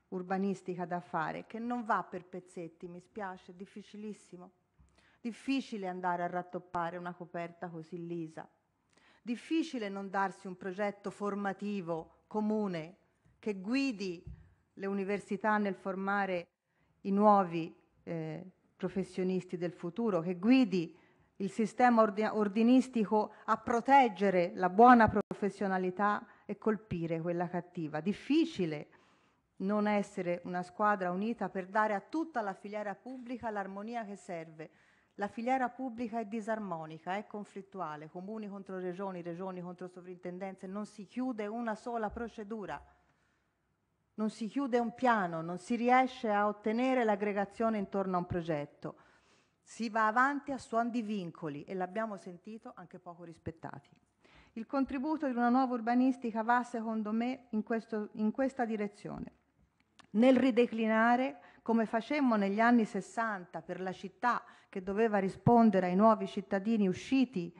urbanistica da fare, che non va per pezzetti, mi spiace, è difficilissimo, Difficile andare a rattoppare una coperta così lisa. Difficile non darsi un progetto formativo comune che guidi le università nel formare i nuovi eh, professionisti del futuro, che guidi il sistema ordinistico a proteggere la buona professionalità e colpire quella cattiva. Difficile non essere una squadra unita per dare a tutta la filiera pubblica l'armonia che serve la filiera pubblica è disarmonica, è conflittuale, comuni contro regioni, regioni contro sovrintendenze, non si chiude una sola procedura, non si chiude un piano, non si riesce a ottenere l'aggregazione intorno a un progetto. Si va avanti a suon di vincoli e l'abbiamo sentito anche poco rispettati. Il contributo di una nuova urbanistica va, secondo me, in, questo, in questa direzione, nel rideclinare come facemmo negli anni 60 per la città che doveva rispondere ai nuovi cittadini usciti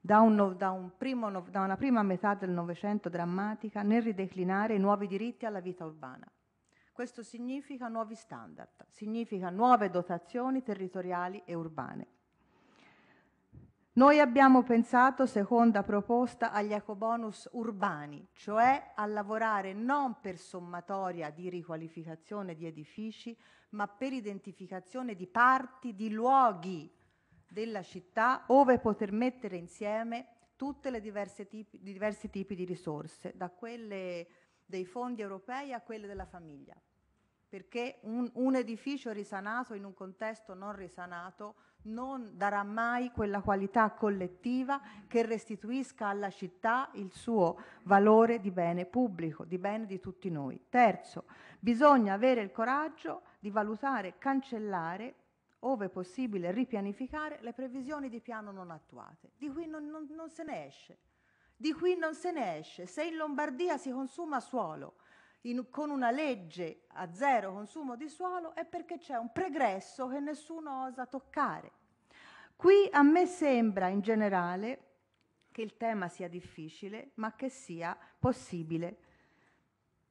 da, un, da, un primo, da una prima metà del Novecento drammatica nel rideclinare i nuovi diritti alla vita urbana. Questo significa nuovi standard, significa nuove dotazioni territoriali e urbane. Noi abbiamo pensato, seconda proposta, agli ecobonus urbani, cioè a lavorare non per sommatoria di riqualificazione di edifici, ma per identificazione di parti, di luoghi della città, ove poter mettere insieme tutte le diverse tipi, diversi tipi di risorse, da quelle dei fondi europei a quelle della famiglia, perché un, un edificio risanato in un contesto non risanato non darà mai quella qualità collettiva che restituisca alla città il suo valore di bene pubblico, di bene di tutti noi. Terzo, bisogna avere il coraggio di valutare, cancellare, ove possibile ripianificare, le previsioni di piano non attuate. Di qui non, non, non se ne esce. Di qui non se ne esce. Se in Lombardia si consuma suolo in, con una legge a zero consumo di suolo è perché c'è un pregresso che nessuno osa toccare. Qui a me sembra in generale che il tema sia difficile, ma che sia possibile.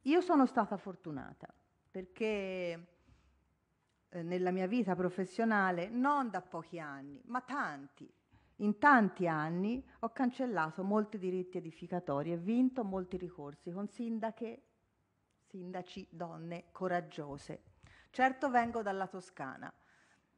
Io sono stata fortunata perché eh, nella mia vita professionale, non da pochi anni, ma tanti, in tanti anni ho cancellato molti diritti edificatori e vinto molti ricorsi con sindache sindaci donne coraggiose. Certo vengo dalla Toscana,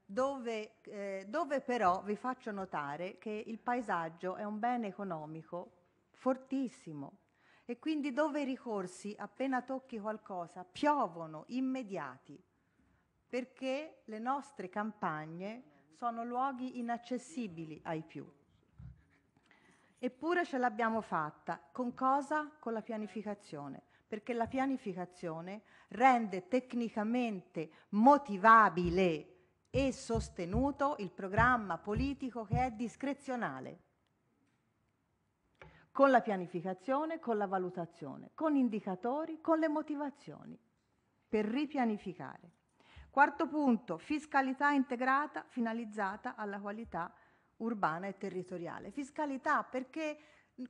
dove, eh, dove, però vi faccio notare che il paesaggio è un bene economico fortissimo e quindi dove i ricorsi, appena tocchi qualcosa, piovono immediati, perché le nostre campagne sono luoghi inaccessibili ai più. Eppure ce l'abbiamo fatta. Con cosa? Con la pianificazione perché la pianificazione rende tecnicamente motivabile e sostenuto il programma politico che è discrezionale, con la pianificazione, con la valutazione, con indicatori, con le motivazioni, per ripianificare. Quarto punto, fiscalità integrata finalizzata alla qualità urbana e territoriale. Fiscalità perché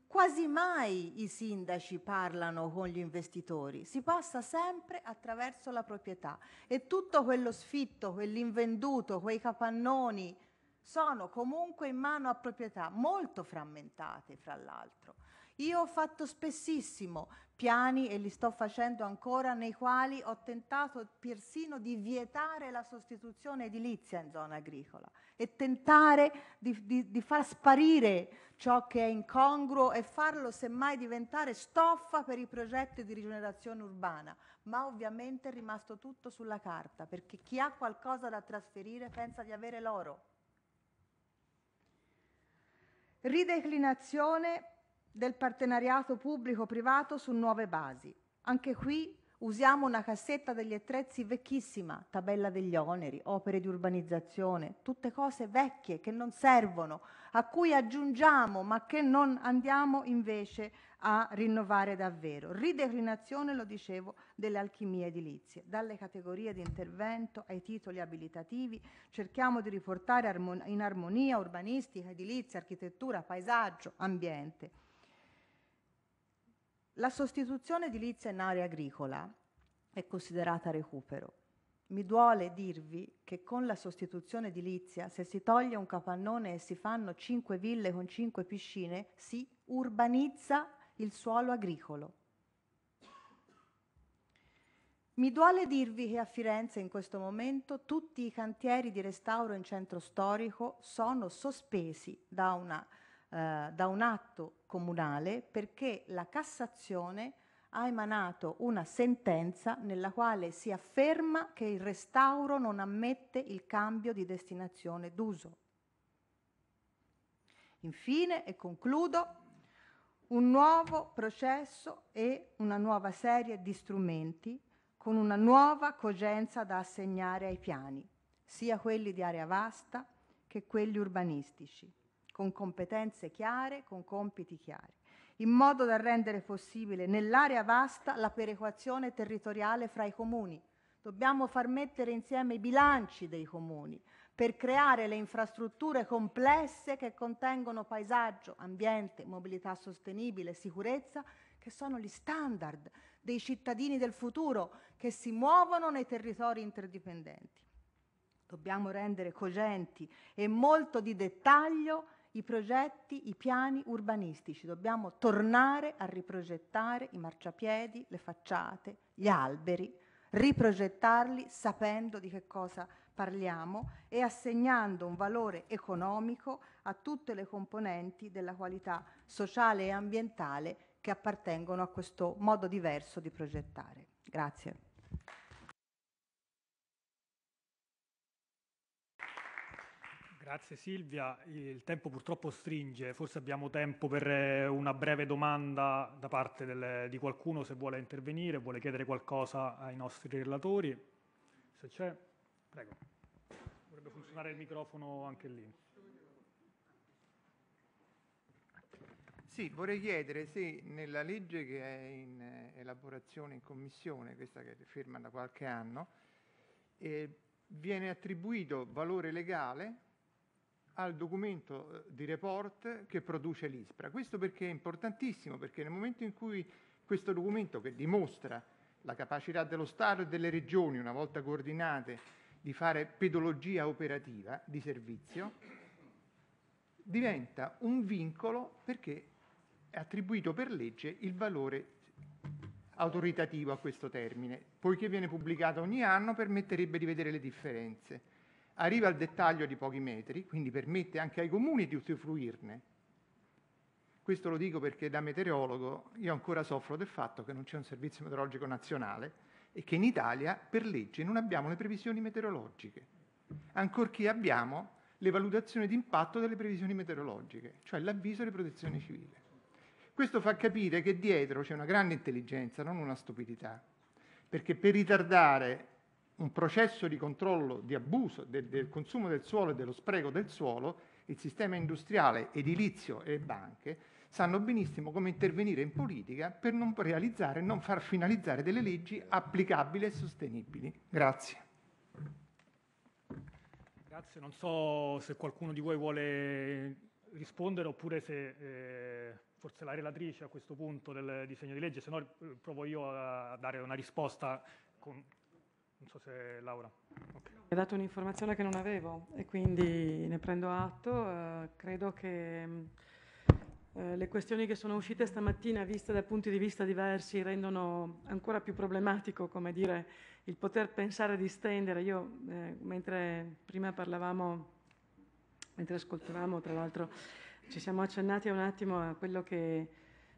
quasi mai i sindaci parlano con gli investitori, si passa sempre attraverso la proprietà e tutto quello sfitto, quell'invenduto, quei capannoni sono comunque in mano a proprietà molto frammentate fra l'altro. Io ho fatto spessissimo piani, e li sto facendo ancora, nei quali ho tentato persino di vietare la sostituzione edilizia in zona agricola e tentare di, di, di far sparire ciò che è incongruo e farlo semmai diventare stoffa per i progetti di rigenerazione urbana. Ma ovviamente è rimasto tutto sulla carta, perché chi ha qualcosa da trasferire pensa di avere l'oro. Rideclinazione del partenariato pubblico-privato su nuove basi. Anche qui usiamo una cassetta degli attrezzi vecchissima, tabella degli oneri, opere di urbanizzazione, tutte cose vecchie che non servono, a cui aggiungiamo ma che non andiamo invece a rinnovare davvero. Rideclinazione, lo dicevo, delle alchimie edilizie, dalle categorie di intervento ai titoli abilitativi, cerchiamo di riportare in armonia urbanistica, edilizia, architettura, paesaggio, ambiente. La sostituzione edilizia in area agricola è considerata recupero. Mi duole dirvi che con la sostituzione edilizia, se si toglie un capannone e si fanno cinque ville con cinque piscine, si urbanizza il suolo agricolo. Mi duole dirvi che a Firenze in questo momento tutti i cantieri di restauro in centro storico sono sospesi da una eh, da un atto comunale perché la Cassazione ha emanato una sentenza nella quale si afferma che il restauro non ammette il cambio di destinazione d'uso. Infine, e concludo, un nuovo processo e una nuova serie di strumenti con una nuova cogenza da assegnare ai piani, sia quelli di area vasta che quelli urbanistici con competenze chiare, con compiti chiari, in modo da rendere possibile nell'area vasta la perequazione territoriale fra i comuni. Dobbiamo far mettere insieme i bilanci dei comuni per creare le infrastrutture complesse che contengono paesaggio, ambiente, mobilità sostenibile, sicurezza, che sono gli standard dei cittadini del futuro che si muovono nei territori interdipendenti. Dobbiamo rendere cogenti e molto di dettaglio i progetti, i piani urbanistici. Dobbiamo tornare a riprogettare i marciapiedi, le facciate, gli alberi, riprogettarli sapendo di che cosa parliamo e assegnando un valore economico a tutte le componenti della qualità sociale e ambientale che appartengono a questo modo diverso di progettare. Grazie. Grazie Silvia, il tempo purtroppo stringe, forse abbiamo tempo per eh, una breve domanda da parte del, di qualcuno se vuole intervenire, vuole chiedere qualcosa ai nostri relatori. Se c'è, prego. Dovrebbe funzionare il microfono anche lì. Sì, vorrei chiedere se nella legge che è in eh, elaborazione in commissione, questa che ferma da qualche anno, eh, viene attribuito valore legale al documento eh, di report che produce l'ISPRA. Questo perché è importantissimo, perché nel momento in cui questo documento che dimostra la capacità dello Stato e delle regioni, una volta coordinate, di fare pedologia operativa di servizio, diventa un vincolo perché è attribuito per legge il valore autoritativo a questo termine, poiché viene pubblicato ogni anno permetterebbe di vedere le differenze arriva al dettaglio di pochi metri, quindi permette anche ai comuni di usufruirne. Questo lo dico perché da meteorologo io ancora soffro del fatto che non c'è un servizio meteorologico nazionale e che in Italia per legge non abbiamo le previsioni meteorologiche, ancorché abbiamo le valutazioni di impatto delle previsioni meteorologiche, cioè l'avviso di protezione civile. Questo fa capire che dietro c'è una grande intelligenza, non una stupidità, perché per ritardare un processo di controllo di abuso del, del consumo del suolo e dello spreco del suolo, il sistema industriale, edilizio e banche sanno benissimo come intervenire in politica per non realizzare e non far finalizzare delle leggi applicabili e sostenibili. Grazie. Grazie, non so se qualcuno di voi vuole rispondere oppure se eh, forse la relatrice a questo punto del disegno di legge, se no eh, provo io a dare una risposta con, non so se Laura. Okay. Mi ha dato un'informazione che non avevo e quindi ne prendo atto. Eh, credo che mm, eh, le questioni che sono uscite stamattina, viste da punti di vista diversi, rendono ancora più problematico, come dire, il poter pensare di stendere. Io, eh, mentre prima parlavamo, mentre ascoltavamo, tra l'altro, ci siamo accennati un attimo a quello che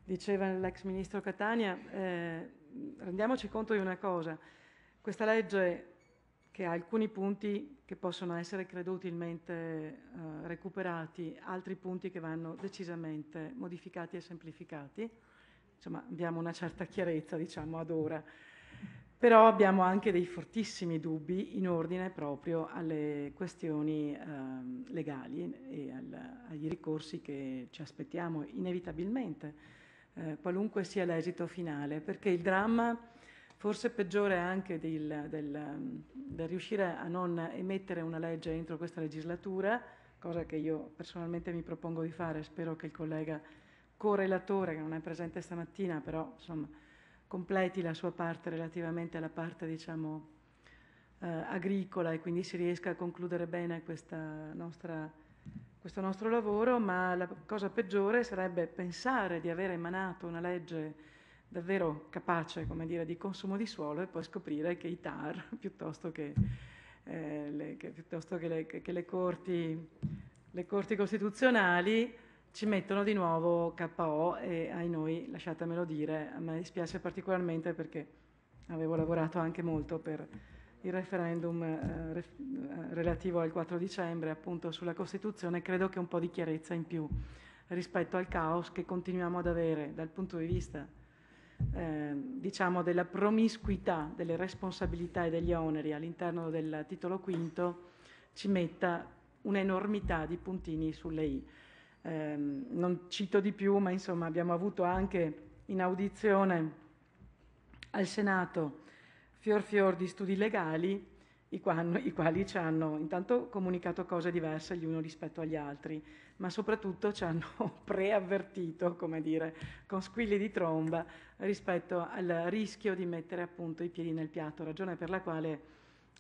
diceva l'ex ministro Catania. Eh, rendiamoci conto di una cosa questa legge che ha alcuni punti che possono essere credutilmente eh, recuperati, altri punti che vanno decisamente modificati e semplificati. Insomma, abbiamo una certa chiarezza, diciamo, ad ora. Però abbiamo anche dei fortissimi dubbi in ordine proprio alle questioni eh, legali e al, agli ricorsi che ci aspettiamo inevitabilmente, eh, qualunque sia l'esito finale, perché il dramma Forse peggiore anche del, del, del riuscire a non emettere una legge entro questa legislatura, cosa che io personalmente mi propongo di fare, spero che il collega correlatore, che non è presente stamattina, però insomma, completi la sua parte relativamente alla parte diciamo, eh, agricola e quindi si riesca a concludere bene nostra, questo nostro lavoro, ma la cosa peggiore sarebbe pensare di aver emanato una legge davvero capace dire, di consumo di suolo e poi scoprire che i tar, piuttosto che, eh, le, che, piuttosto che, le, che le, corti, le, corti, costituzionali, ci mettono di nuovo KO e ai noi, lasciatemelo dire, a me dispiace particolarmente perché avevo lavorato anche molto per il referendum eh, ref, eh, relativo al 4 dicembre appunto sulla Costituzione, credo che un po' di chiarezza in più rispetto al caos che continuiamo ad avere dal punto di vista eh, diciamo della promiscuità delle responsabilità e degli oneri all'interno del titolo quinto ci metta un'enormità di puntini sulle i. Eh, non cito di più, ma insomma abbiamo avuto anche in audizione al Senato fior fior di studi legali, i, qua, i quali ci hanno intanto comunicato cose diverse gli uni rispetto agli altri ma soprattutto ci hanno preavvertito, come dire, con squilli di tromba rispetto al rischio di mettere appunto i piedi nel piatto, ragione per la quale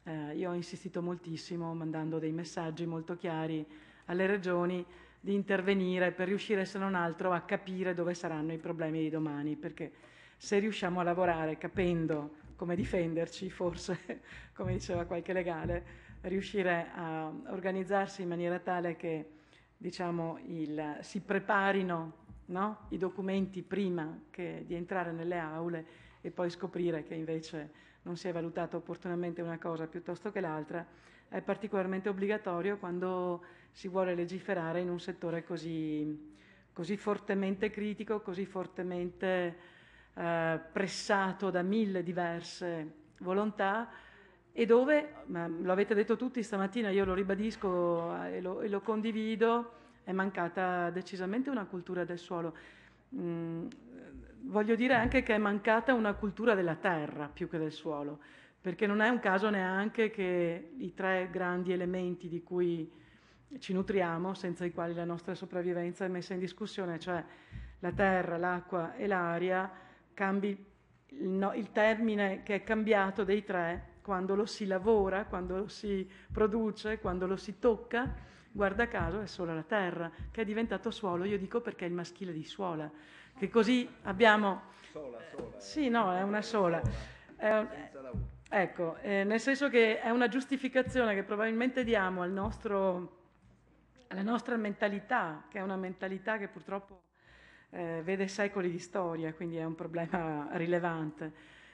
eh, io ho insistito moltissimo mandando dei messaggi molto chiari alle regioni di intervenire per riuscire se non altro a capire dove saranno i problemi di domani, perché se riusciamo a lavorare capendo come difenderci, forse, come diceva qualche legale, riuscire a organizzarsi in maniera tale che diciamo, il, si preparino no? i documenti prima che, di entrare nelle aule e poi scoprire che invece non si è valutata opportunamente una cosa piuttosto che l'altra, è particolarmente obbligatorio quando si vuole legiferare in un settore così, così fortemente critico, così fortemente eh, pressato da mille diverse volontà e dove, lo avete detto tutti stamattina, io lo ribadisco eh, e lo, e lo condivido, è mancata decisamente una cultura del suolo. Mm, voglio dire anche che è mancata una cultura della terra più che del suolo, perché non è un caso neanche che i tre grandi elementi di cui ci nutriamo, senza i quali la nostra sopravvivenza è messa in discussione, cioè la terra, l'acqua e l'aria, cambi il, no, il termine che è cambiato dei tre quando lo si lavora, quando lo si produce, quando lo si tocca, guarda caso è solo la terra, che è diventato suolo, io dico perché è il maschile di suola, che così abbiamo... Sola, sola. Eh, sì, no, è una sola. È, ecco, eh, nel senso che è una giustificazione che probabilmente diamo al nostro, alla nostra mentalità, che è una mentalità che purtroppo eh, vede secoli di storia, quindi è un problema rilevante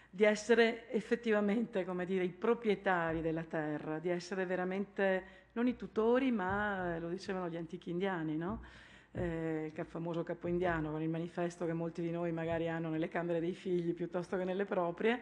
di essere effettivamente, come dire, i proprietari della terra, di essere veramente non i tutori, ma eh, lo dicevano gli antichi indiani, no? eh, il famoso capo indiano con il manifesto che molti di noi magari hanno nelle camere dei figli piuttosto che nelle proprie.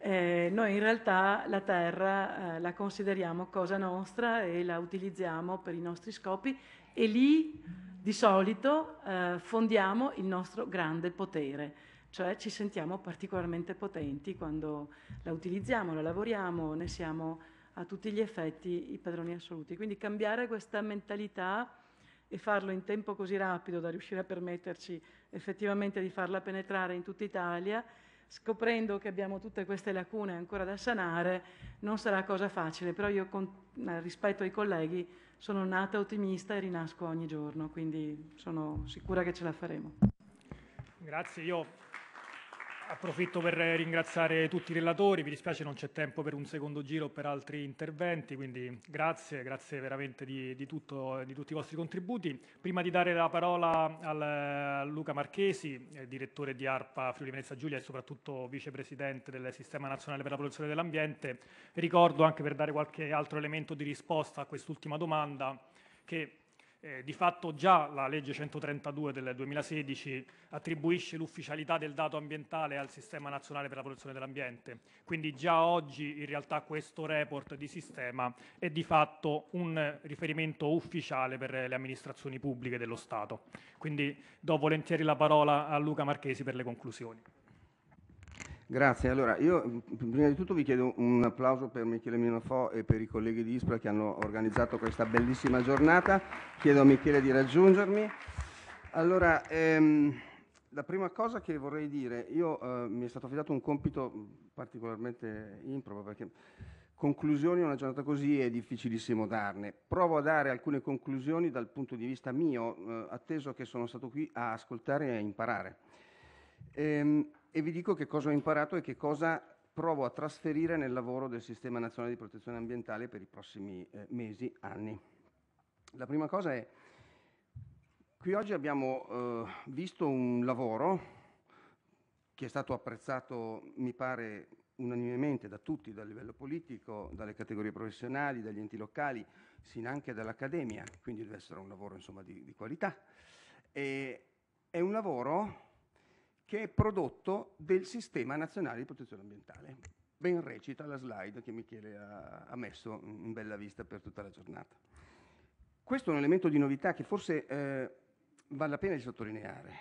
Eh, noi in realtà la terra eh, la consideriamo cosa nostra e la utilizziamo per i nostri scopi e lì di solito eh, fondiamo il nostro grande potere cioè ci sentiamo particolarmente potenti quando la utilizziamo, la lavoriamo, ne siamo a tutti gli effetti i padroni assoluti. Quindi cambiare questa mentalità e farlo in tempo così rapido da riuscire a permetterci effettivamente di farla penetrare in tutta Italia, scoprendo che abbiamo tutte queste lacune ancora da sanare, non sarà cosa facile, però io con, eh, rispetto ai colleghi sono nata ottimista e rinasco ogni giorno, quindi sono sicura che ce la faremo. Grazie, io Approfitto per ringraziare tutti i relatori, mi dispiace non c'è tempo per un secondo giro o per altri interventi, quindi grazie, grazie veramente di, di, tutto, di tutti i vostri contributi. Prima di dare la parola al, a Luca Marchesi, eh, direttore di ARPA Friuli Venezia Giulia e soprattutto vicepresidente del Sistema Nazionale per la Protezione dell'Ambiente, ricordo anche per dare qualche altro elemento di risposta a quest'ultima domanda che eh, di fatto già la legge 132 del 2016 attribuisce l'ufficialità del dato ambientale al Sistema Nazionale per la Protezione dell'Ambiente, quindi già oggi in realtà questo report di sistema è di fatto un riferimento ufficiale per le amministrazioni pubbliche dello Stato. Quindi do volentieri la parola a Luca Marchesi per le conclusioni. Grazie, allora io prima di tutto vi chiedo un applauso per Michele Minofò e per i colleghi di Ispra che hanno organizzato questa bellissima giornata, chiedo a Michele di raggiungermi. Allora, ehm, la prima cosa che vorrei dire, io eh, mi è stato affidato un compito particolarmente improbo perché conclusioni a una giornata così è difficilissimo darne. Provo a dare alcune conclusioni dal punto di vista mio, eh, atteso che sono stato qui a ascoltare e a imparare. Ehm, e vi dico che cosa ho imparato e che cosa provo a trasferire nel lavoro del Sistema Nazionale di Protezione Ambientale per i prossimi eh, mesi, anni. La prima cosa è, qui oggi abbiamo eh, visto un lavoro che è stato apprezzato, mi pare, unanimemente da tutti, dal livello politico, dalle categorie professionali, dagli enti locali, sin anche dall'Accademia, quindi deve essere un lavoro insomma, di, di qualità. E è un lavoro che è prodotto del Sistema Nazionale di Protezione Ambientale. Ben recita la slide che Michele ha, ha messo in bella vista per tutta la giornata. Questo è un elemento di novità che forse eh, vale la pena di sottolineare.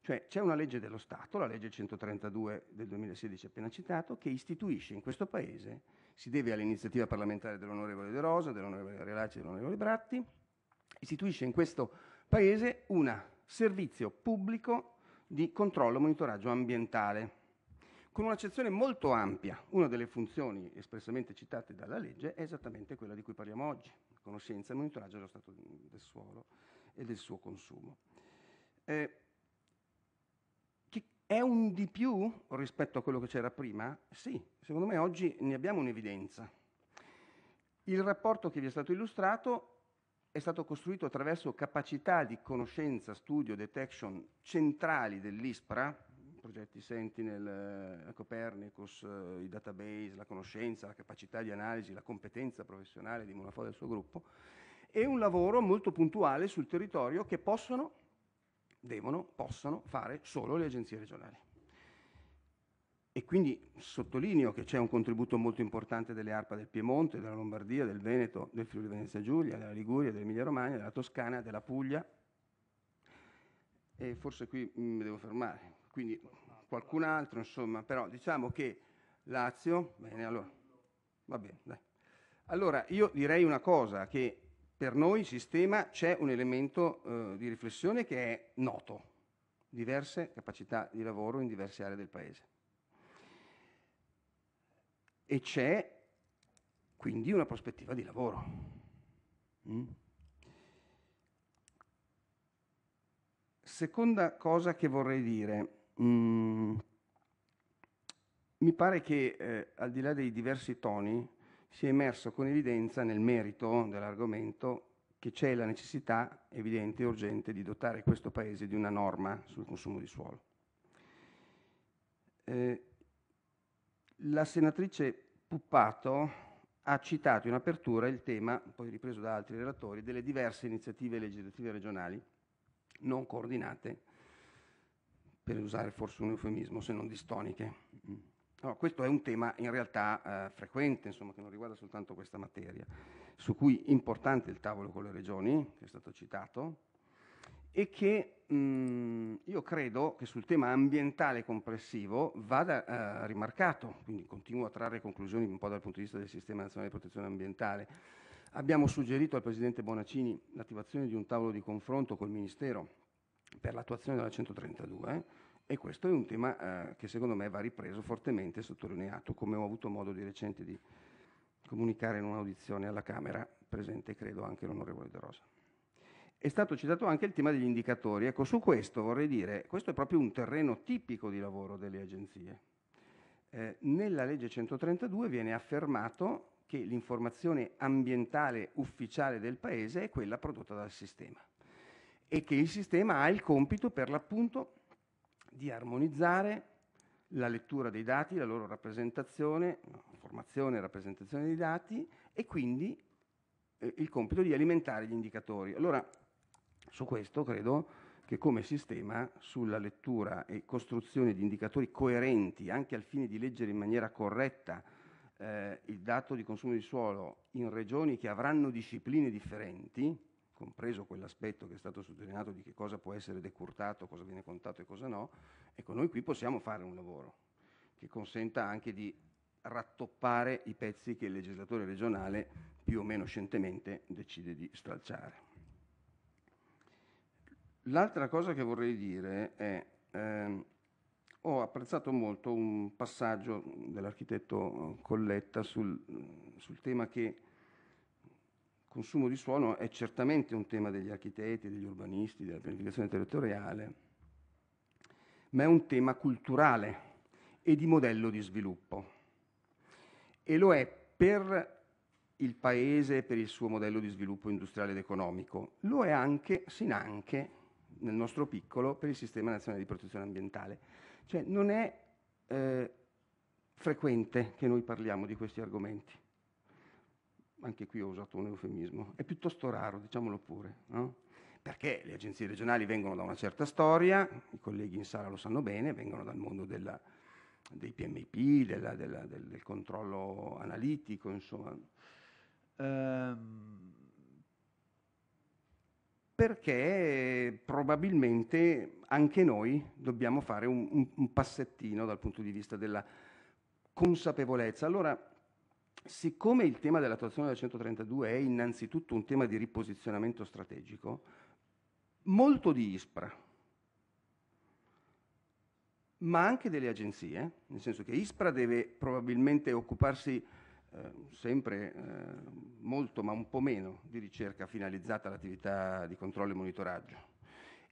Cioè c'è una legge dello Stato, la legge 132 del 2016 appena citato, che istituisce in questo Paese, si deve all'iniziativa parlamentare dell'onorevole De Rosa, dell'onorevole Relacci e dell'onorevole Bratti, istituisce in questo Paese un servizio pubblico di controllo e monitoraggio ambientale, con un'accezione molto ampia. Una delle funzioni espressamente citate dalla legge è esattamente quella di cui parliamo oggi, conoscenza e monitoraggio dello stato del suolo e del suo consumo. Eh, è un di più rispetto a quello che c'era prima? Sì, secondo me oggi ne abbiamo un'evidenza. Il rapporto che vi è stato illustrato è stato costruito attraverso capacità di conoscenza, studio, detection centrali dell'ISPRA, progetti Sentinel, eh, Copernicus, eh, i database, la conoscenza, la capacità di analisi, la competenza professionale di Monafò e del suo gruppo, e un lavoro molto puntuale sul territorio che possono, devono, possono fare solo le agenzie regionali. E quindi sottolineo che c'è un contributo molto importante delle ARPA del Piemonte, della Lombardia, del Veneto, del Friuli Venezia Giulia, della Liguria, dell'Emilia Romagna, della Toscana, della Puglia. E forse qui mm, mi devo fermare. Quindi qualcun altro, insomma, però diciamo che Lazio, bene, allora, va bene, dai. Allora, io direi una cosa, che per noi sistema c'è un elemento eh, di riflessione che è noto, diverse capacità di lavoro in diverse aree del Paese e c'è quindi una prospettiva di lavoro. Mm? Seconda cosa che vorrei dire, mm, mi pare che eh, al di là dei diversi toni sia emerso con evidenza nel merito dell'argomento che c'è la necessità evidente e urgente di dotare questo Paese di una norma sul consumo di suolo. Eh, la senatrice Puppato ha citato in apertura il tema, poi ripreso da altri relatori, delle diverse iniziative legislative regionali non coordinate, per usare forse un eufemismo, se non distoniche. No, mm. questo è un tema in realtà eh, frequente, insomma, che non riguarda soltanto questa materia, su cui è importante il tavolo con le regioni, che è stato citato, e che mh, mm, io credo che sul tema ambientale complessivo vada eh, rimarcato, quindi continuo a trarre conclusioni un po' dal punto di vista del Sistema Nazionale di Protezione Ambientale. Abbiamo suggerito al Presidente Bonaccini l'attivazione di un tavolo di confronto col Ministero per l'attuazione della 132 eh, e questo è un tema eh, che secondo me va ripreso fortemente e sottolineato, come ho avuto modo di recente di comunicare in un'audizione alla Camera, presente credo anche l'onorevole De Rosa. È stato citato anche il tema degli indicatori. Ecco, su questo vorrei dire, questo è proprio un terreno tipico di lavoro delle agenzie. Eh, nella legge 132 viene affermato che l'informazione ambientale ufficiale del Paese è quella prodotta dal sistema e che il sistema ha il compito per l'appunto di armonizzare la lettura dei dati, la loro rappresentazione, formazione e rappresentazione dei dati e quindi eh, il compito di alimentare gli indicatori. Allora, su questo credo che come sistema sulla lettura e costruzione di indicatori coerenti anche al fine di leggere in maniera corretta eh, il dato di consumo di suolo in regioni che avranno discipline differenti, compreso quell'aspetto che è stato sottolineato di che cosa può essere decurtato, cosa viene contato e cosa no, ecco noi qui possiamo fare un lavoro che consenta anche di rattoppare i pezzi che il legislatore regionale più o meno scientemente decide di stralciare. L'altra cosa che vorrei dire è, ehm, ho apprezzato molto un passaggio dell'architetto eh, Colletta sul, sul tema che il consumo di suono è certamente un tema degli architetti, degli urbanisti, della pianificazione territoriale, ma è un tema culturale e di modello di sviluppo. E lo è per il paese, e per il suo modello di sviluppo industriale ed economico, lo è anche, sin anche, nel nostro piccolo per il Sistema Nazionale di Protezione Ambientale. Cioè non è eh, frequente che noi parliamo di questi argomenti. Anche qui ho usato un eufemismo. È piuttosto raro, diciamolo pure. No? Perché le agenzie regionali vengono da una certa storia, i colleghi in sala lo sanno bene, vengono dal mondo della, dei PMP, della, della, del, del, controllo analitico, insomma. Um perché eh, probabilmente anche noi dobbiamo fare un, un, un passettino dal punto di vista della consapevolezza. Allora, siccome il tema dell'attuazione della 132 è innanzitutto un tema di riposizionamento strategico, molto di ISPRA, ma anche delle agenzie, nel senso che ISPRA deve probabilmente occuparsi eh, sempre eh, molto ma un po' meno di ricerca finalizzata all'attività di controllo e monitoraggio.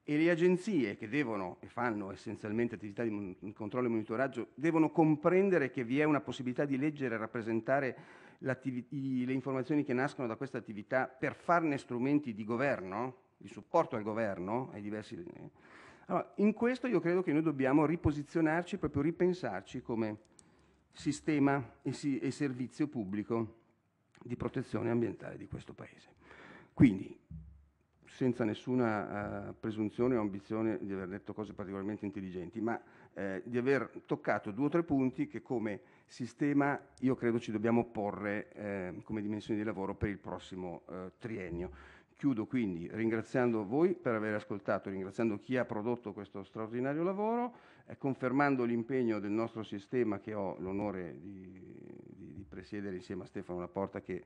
E le agenzie che devono e fanno essenzialmente attività di controllo e monitoraggio devono comprendere che vi è una possibilità di leggere e rappresentare le informazioni che nascono da questa attività per farne strumenti di governo, di supporto al governo, ai diversi... Eh. Allora, in questo io credo che noi dobbiamo riposizionarci, proprio ripensarci come sistema e, si, e servizio pubblico di protezione ambientale di questo Paese. Quindi, senza nessuna uh, presunzione o ambizione di aver detto cose particolarmente intelligenti, ma eh, di aver toccato due o tre punti che come sistema io credo ci dobbiamo porre eh, come dimensioni di lavoro per il prossimo eh, triennio. Chiudo quindi ringraziando voi per aver ascoltato, ringraziando chi ha prodotto questo straordinario lavoro, confermando l'impegno del nostro sistema che ho l'onore di, di, di, presiedere insieme a Stefano Laporta che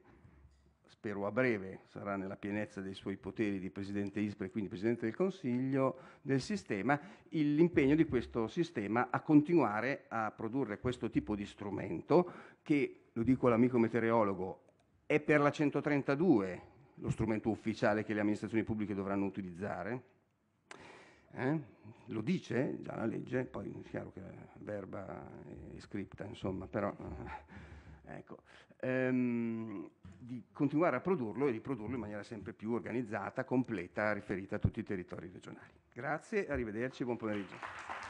spero a breve sarà nella pienezza dei suoi poteri di Presidente ISPRE, quindi Presidente del Consiglio del sistema, l'impegno di questo sistema a continuare a produrre questo tipo di strumento che, lo dico all'amico meteorologo, è per la 132 lo strumento ufficiale che le amministrazioni pubbliche dovranno utilizzare, eh? lo dice già la legge, poi è chiaro che verba è scritta, insomma, però eh, ecco, ehm, di continuare a produrlo e di produrlo in maniera sempre più organizzata, completa, riferita a tutti i territori regionali. Grazie, arrivederci, buon pomeriggio.